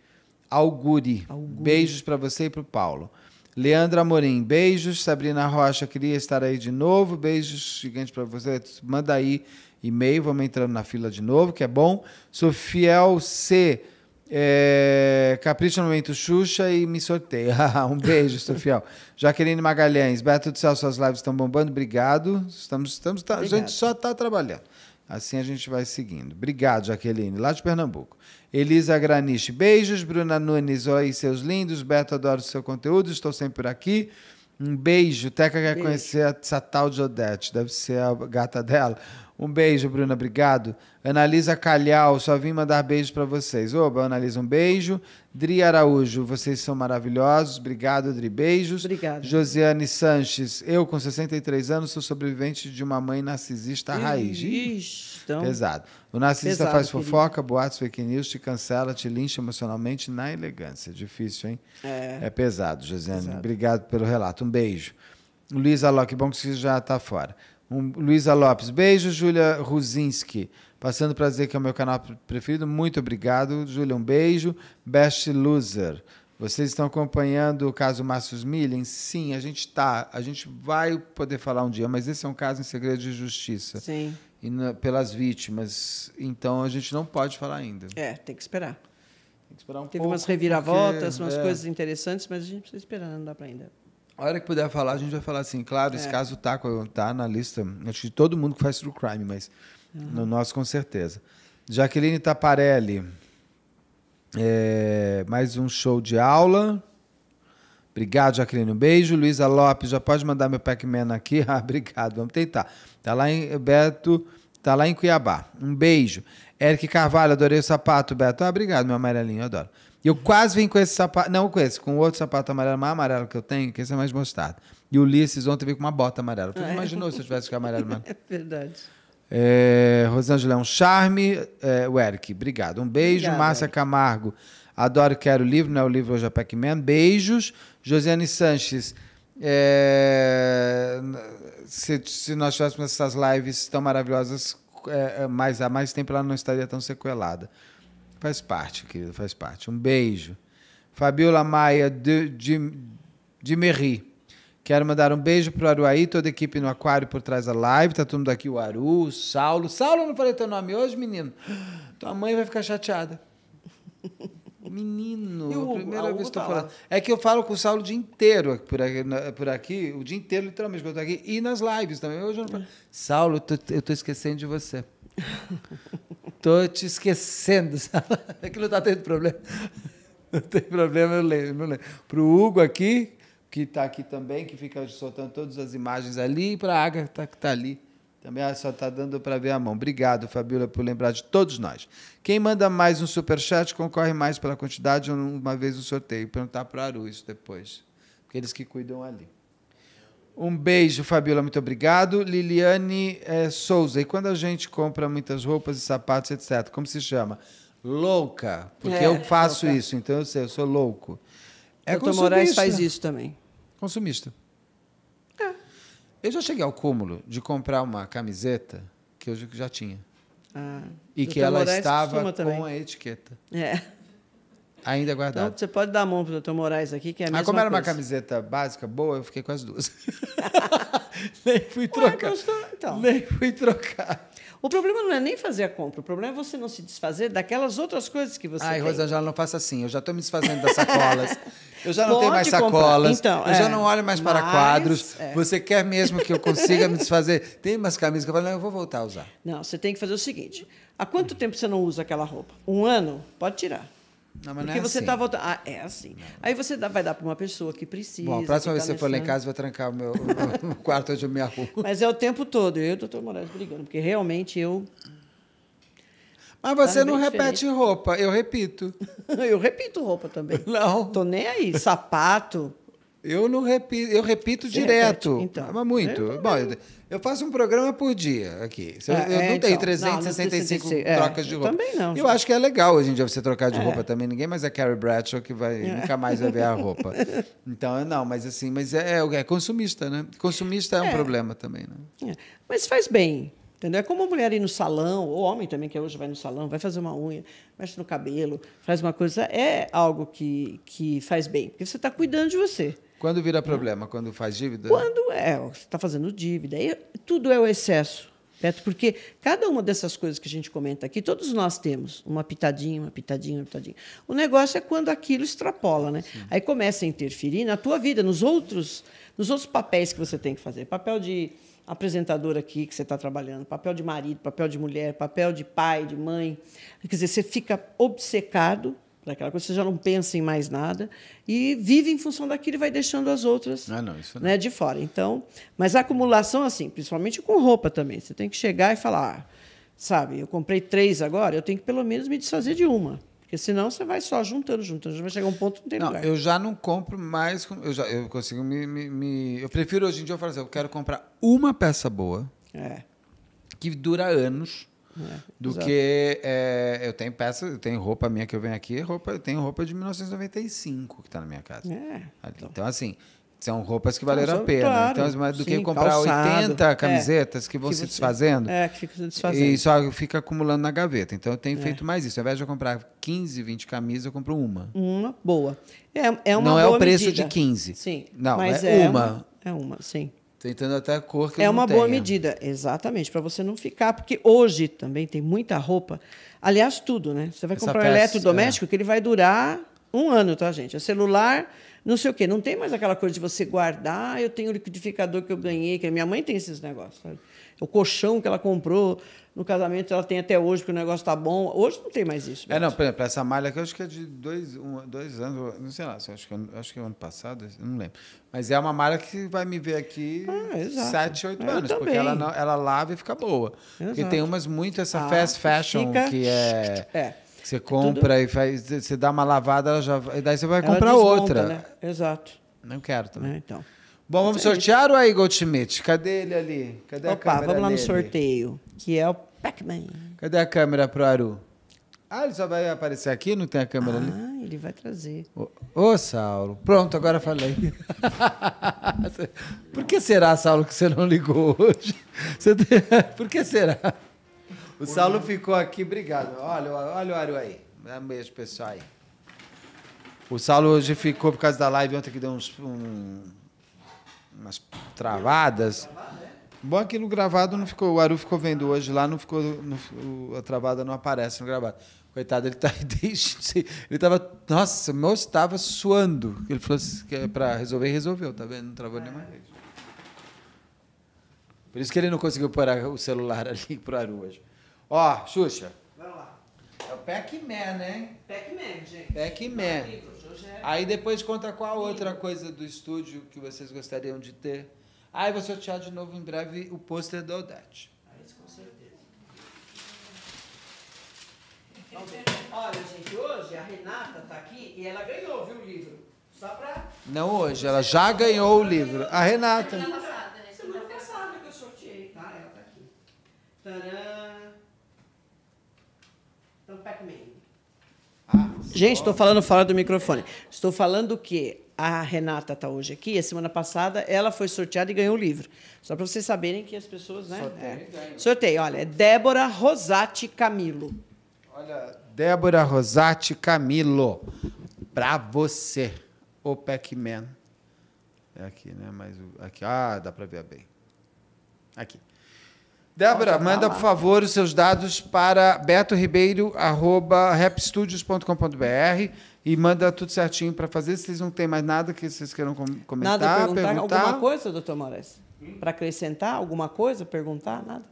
Alguri. Beijos para você e para o Paulo. Leandra Amorim, beijos. Sabrina Rocha, queria estar aí de novo. Beijos gigantes para você. Manda aí e-mail, vamos entrando na fila de novo, que é bom. Sofiel C. É, Capricho no momento Xuxa e me sorteia. um beijo, Sofial. Jaqueline Magalhães, Beto do Céu, suas lives estão bombando. Obrigado. Estamos, estamos, tá, a gente só está trabalhando. Assim a gente vai seguindo. Obrigado, Jaqueline, lá de Pernambuco. Elisa Graniche, beijos. Bruna Nunes, oi, seus lindos. Beto, adoro seu conteúdo, estou sempre por aqui. Um beijo. Teca quer beijo. conhecer essa tal de Odete, deve ser a gata dela. Um beijo, Bruna, obrigado. Analisa Calhau, só vim mandar beijos para vocês. Oba, Analisa, um beijo. Dri Araújo, vocês são maravilhosos. Obrigado, Dri, beijos. Obrigada. Josiane Sanches, eu com 63 anos sou sobrevivente de uma mãe narcisista Ixi, raiz. então... Pesado. O narcisista Pesado, faz fofoca, querido. boatos, fake news, te cancela, te lincha emocionalmente na elegância. Difícil, hein? É, é pesado, Josiane. Pesado. Obrigado pelo relato. Um beijo. Luiz Alok, bom que você já está fora. Um, Luísa Lopes, beijo, Júlia Ruzinski. Passando para dizer que é o meu canal preferido, muito obrigado. Júlia, um beijo. Best Loser. Vocês estão acompanhando o caso Márcio Millen? Sim, a gente está. A gente vai poder falar um dia, mas esse é um caso em segredo de justiça. Sim. E na, pelas vítimas. Então a gente não pode falar ainda. É, tem que esperar. Tem que esperar um Teve pouco. Teve umas reviravoltas, porque, umas é. coisas interessantes, mas a gente precisa esperar, não dá para ainda a hora que puder falar, a gente vai falar assim. Claro, é. esse caso tá, tá na lista. Acho que todo mundo que faz true crime, mas uhum. no nosso com certeza. Jaqueline Taparelli. É, mais um show de aula. Obrigado, Jaqueline. Um beijo. Luísa Lopes, já pode mandar meu Pac-Man aqui? Ah, obrigado. Vamos tentar. Tá lá em Beto, tá lá em Cuiabá. Um beijo. Eric Carvalho, adorei o sapato, Beto. Ah, obrigado, meu amarelinho, eu adoro. E eu quase vim com esse sapato. Não, com esse, com outro sapato amarelo, mais amarelo que eu tenho, que esse é mais gostado. E o Ulisses ontem veio com uma bota amarela. Tu ah, é. imaginou é? se eu tivesse com amarelo mesmo? É verdade. É, Rosângela, é um charme. É, o Eric, obrigado. Um beijo. Obrigada, Márcia Eric. Camargo, adoro, quero o livro, não é o livro hoje é Pac-Man. Beijos. Josiane Sanches, é, se, se, nós tivéssemos essas lives tão maravilhosas, é, é há mais tempo ela não estaria tão sequelada. Faz parte, querido, faz parte. Um beijo. Fabiola Maia de, de, de Merri. Quero mandar um beijo pro Aruaí, toda a equipe no aquário por trás da live. Tá todo mundo aqui, o Aru, o Saulo. Saulo, eu não falei teu nome hoje, menino. Tua mãe vai ficar chateada. Menino, eu, primeira vez que estou tá falando. É que eu falo com o Saulo o dia inteiro por aqui, por aqui o dia inteiro, literalmente, que eu estou aqui, e nas lives também. Hoje eu não falo. É. Saulo, eu tô, eu tô esquecendo de você. Tô te esquecendo, sabe? que não está tendo problema. Não tem problema, eu lembro, Para o Pro Hugo aqui, que está aqui também, que fica soltando todas as imagens ali, e para a Agatha, que está tá ali. Também ah, só está dando para ver a mão. Obrigado, Fabíola, por lembrar de todos nós. Quem manda mais um superchat concorre mais pela quantidade uma vez no sorteio. Perguntar para o Aru isso depois, porque eles que cuidam ali. Um beijo, Fabiola, muito obrigado. Liliane é, Souza, e quando a gente compra muitas roupas e sapatos, etc., como se chama? Louca, porque é, eu faço louca. isso, então eu sei, eu sou louco. É Doutor consumista. Moraes faz isso também. Consumista. É. Eu já cheguei ao cúmulo de comprar uma camiseta que eu já tinha. Ah, e Doutor que ela Moraes estava com a etiqueta. É ainda então, guardado. Então, você pode dar a mão pro doutor Moraes aqui, que é a ah, mesma Ah, como era coisa. uma camiseta básica, boa, eu fiquei com as duas. nem fui trocar. Ué, estou... então. Nem fui trocar. O problema não é nem fazer a compra, o problema é você não se desfazer daquelas outras coisas que você Ai, tem. Ai, não faça assim. Eu já estou me desfazendo das sacolas. Eu já não Pode tenho mais sacolas. Então, eu é. já não olho mais para Mas, quadros. É. Você quer mesmo que eu consiga me desfazer? Tem umas camisas que eu falo, não, eu vou voltar a usar. Não, você tem que fazer o seguinte. Há quanto tempo você não usa aquela roupa? Um ano? Pode tirar. Não, Porque é você assim. tá voltando. Ah, é assim. Não. Aí você dá, vai dar para uma pessoa que precisa. Bom, a próxima vez que tá você for lá em casa, eu vou trancar o meu o quarto onde eu me arrumo. Mas é o tempo todo, eu e o doutor Moraes brigando, porque realmente eu. Mas você tá não diferente. repete roupa, eu repito. eu repito roupa também. Não. Tô nem aí. Sapato. Eu não repito, eu repito Você é direto. Repete, então. Mas muito. Eu é Bom, eu, eu faço um programa por dia aqui. É, eu, é, eu não então, tenho 365 não, não trocas é, de roupa. também não. Eu já. acho que é legal hoje em dia você trocar de é. roupa também. Ninguém mais é Carrie Bradshaw que vai, nunca mais vai ver a roupa. Então, não, mas assim, mas é, é, consumista, né? Consumista é, um problema também, né? Mas faz bem. Entendeu? É como a mulher ir no salão, ou homem também, que hoje vai no salão, vai fazer uma unha, mexe no cabelo, faz uma coisa. É algo que, que faz bem, porque você está cuidando de você. Quando vira problema? Quando faz dívida? Quando é, você está fazendo dívida. E tudo é o excesso, certo? porque cada uma dessas coisas que a gente comenta aqui, todos nós temos uma pitadinha, uma pitadinha, uma pitadinha. O negócio é quando aquilo extrapola, né? Aí começa a interferir na tua vida, nos outros, nos outros papéis que você tem que fazer. Papel de apresentador aqui que você está trabalhando, papel de marido, papel de mulher, papel de pai, de mãe. Quer dizer, você fica obcecado daquela coisa, você já não pensa em mais nada e vive em função daquilo e vai deixando as outras ah, não, né, não. Né, de fora. Então, mas a acumulação, assim, principalmente com roupa também, você tem que chegar e falar, ah, sabe, eu comprei três agora, eu tenho que pelo menos me desfazer de uma. Porque senão você vai só juntando, juntando, vai chegar um ponto que não tem não, lugar. Eu já não compro mais, eu, já, eu consigo me, me, me, Eu prefiro hoje em dia eu assim, eu quero comprar uma peça boa. É. Que dura anos é, do exato. que é, eu tenho peça, eu tenho roupa minha que eu venho aqui, roupa, eu tenho roupa de 1995 que está na minha casa. É, então. então. assim, são roupas que valeram então, a pena. Claro, então, mais do sim, que comprar calçado, 80 é, camisetas que vão que se você, desfazendo. É, que fica desfazendo. E só fica acumulando na gaveta. Então eu tenho é. feito mais isso. Ao invés de eu comprar 15, 20 camisas, eu compro uma. Uma boa. É, é uma Não é o preço medida. de 15. Sim. Não, é, é, uma. É uma, sim. Tentando até a cor que É uma boa tenha. medida, exatamente, para você não ficar, porque hoje também tem muita roupa. Aliás, tudo, né? Você vai Essa comprar um eletrodoméstico é. que ele vai durar um ano, tá, gente? É celular, não sei o quê. Não tem mais aquela coisa de você guardar, ah, eu tenho o liquidificador que eu ganhei, que a minha mãe tem esses negócios, sabe? O colchão que ela comprou, no casamento ela tem até hoje, porque o negócio tá bom. Hoje não tem mais isso. É, não, por exemplo, essa malha aqui, eu acho que é de dois, um, dois anos, não sei lá, acho que, acho que é ano passado, não lembro. Mas é uma malha que vai me ver aqui ah, sete, oito anos, também. porque ela, não, ela lava e fica boa. Exato. Porque tem umas muito essa ah, fast fashion fica... que é... é. Você é compra Tudo... e faz, você dá uma lavada, ela já, e daí você vai ela comprar desmonta, outra. Né? Exato. Não quero também. É, então. Bom, vamos é sortear o Igor é Schmidt. Cadê ele ali? Cadê Opa, a câmera vamos lá no sorteio, que é o Pac-Man. Cadê a câmera pro Aru? Ah, ele só vai aparecer aqui? Não tem a câmera ah, ali? Ah, ele vai trazer. Ô, Saulo. Pronto, agora falei. Por que será, Saulo, que você não ligou hoje? Tem... Por que será? O Por Saulo não. ficou aqui, obrigado. Olha, olha o Aru aí. Dá um beijo, pessoal aí. O Saulo hoje ficou por causa da live ontem que deu uns, um, umas travadas. Travada, Bom, aquilo é gravado não ficou. O Aru ficou vendo hoje lá, não ficou. Não, a travada não aparece no gravado. Coitado, ele tá desde. Ele tava. Nossa, meu estava suando. Ele falou assim, que é pra resolver, resolveu, tá vendo? Não travou nem nenhuma vez. Por isso que ele não conseguiu pôr o celular ali pro Aru hoje. Ó, Xuxa. Vai lá. É o Pac-Man, né? Pac-Man, gente. Pac-Man. Tá é. Aí depois conta qual outra coisa do estúdio que vocês gostariam de ter. Aí vou sortear de novo em breve o pôster da Odete. isso ah, com certeza. Então, Olha, gente, hoje a Renata está aqui e ela ganhou, viu, o livro? Só para. Não hoje, ela já ganhou o livro. A Renata. Semana passada, né? Semana passada que eu sorteei, tá? Ela está aqui. Tcharam. Então, Pac-Man. Ah, gente, estou falando fora do microfone. Estou falando que a Renata está hoje aqui. A semana passada ela foi sorteada e ganhou o livro. Só para vocês saberem que as pessoas, né? Sorteio, é. Sorteio olha, Débora Rosati Camilo. Olha, Débora Rosati Camilo, para você, o Pac-Man. É aqui, né? Mas aqui, ah, dá para ver bem. Aqui. Débora, manda, por favor, os seus dados para betoribeiro.rapstudios.com.br e manda tudo certinho para fazer. Vocês não têm mais nada que vocês queiram comentar? Nada, perguntar, perguntar. alguma coisa, doutor Moraes? Para acrescentar alguma coisa, perguntar, nada?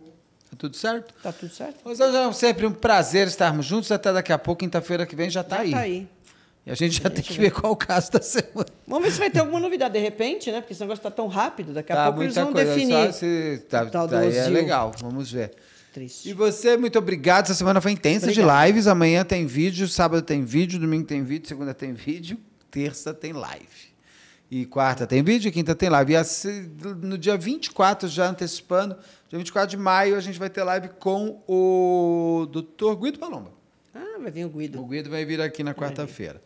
Está tudo certo? Tá tudo certo. Mas é, é sempre um prazer estarmos juntos. Até daqui a pouco, quinta-feira que vem, já está aí. Já está aí. E a gente já Deixa tem que ver qual o caso da semana. Vamos ver se vai ter alguma novidade de repente, né? Porque esse negócio está tão rápido, daqui a tá, pouco eles vão coisa, definir. Só se, tá, tá, tá é legal, vamos ver triste. E você, muito obrigado. Essa semana foi intensa Obrigada. de lives. Amanhã tem vídeo, sábado tem vídeo, domingo tem vídeo, segunda tem vídeo, terça tem live. E quarta tem vídeo, quinta tem live. E assim, no dia 24, já antecipando, dia 24 de maio, a gente vai ter live com o doutor Guido Palomba. Ah, vai vir o Guido. O Guido vai vir aqui na quarta-feira.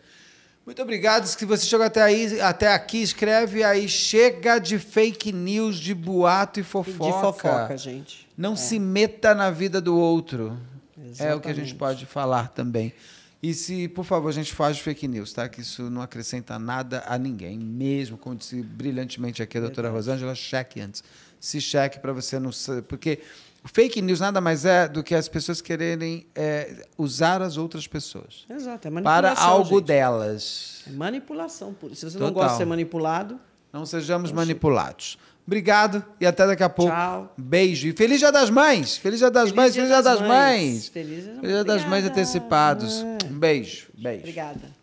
Muito obrigado. Se você chegou até, aí, até aqui, escreve aí. Chega de fake news, de boato e fofoca. de fofoca, gente. Não é. se meta na vida do outro. Exatamente. É o que a gente pode falar também. E se, por favor, a gente faz fake news, tá? Que isso não acrescenta nada a ninguém, mesmo, como disse brilhantemente aqui a doutora Verdade. Rosângela, cheque antes. Se cheque para você não. Porque fake news nada mais é do que as pessoas quererem é, usar as outras pessoas. Exato, é manipulação. Para algo gente. delas. É manipulação. Se você Total. não gosta de ser manipulado. Não sejamos é manipulados. Obrigado e até daqui a pouco. Tchau. Beijo. E feliz Dia das Mães. Feliz Dia das feliz Mães. Dia feliz Dia das, das mães. mães. Feliz Dia, das Mães antecipados. Um beijo. Beijo. Obrigada.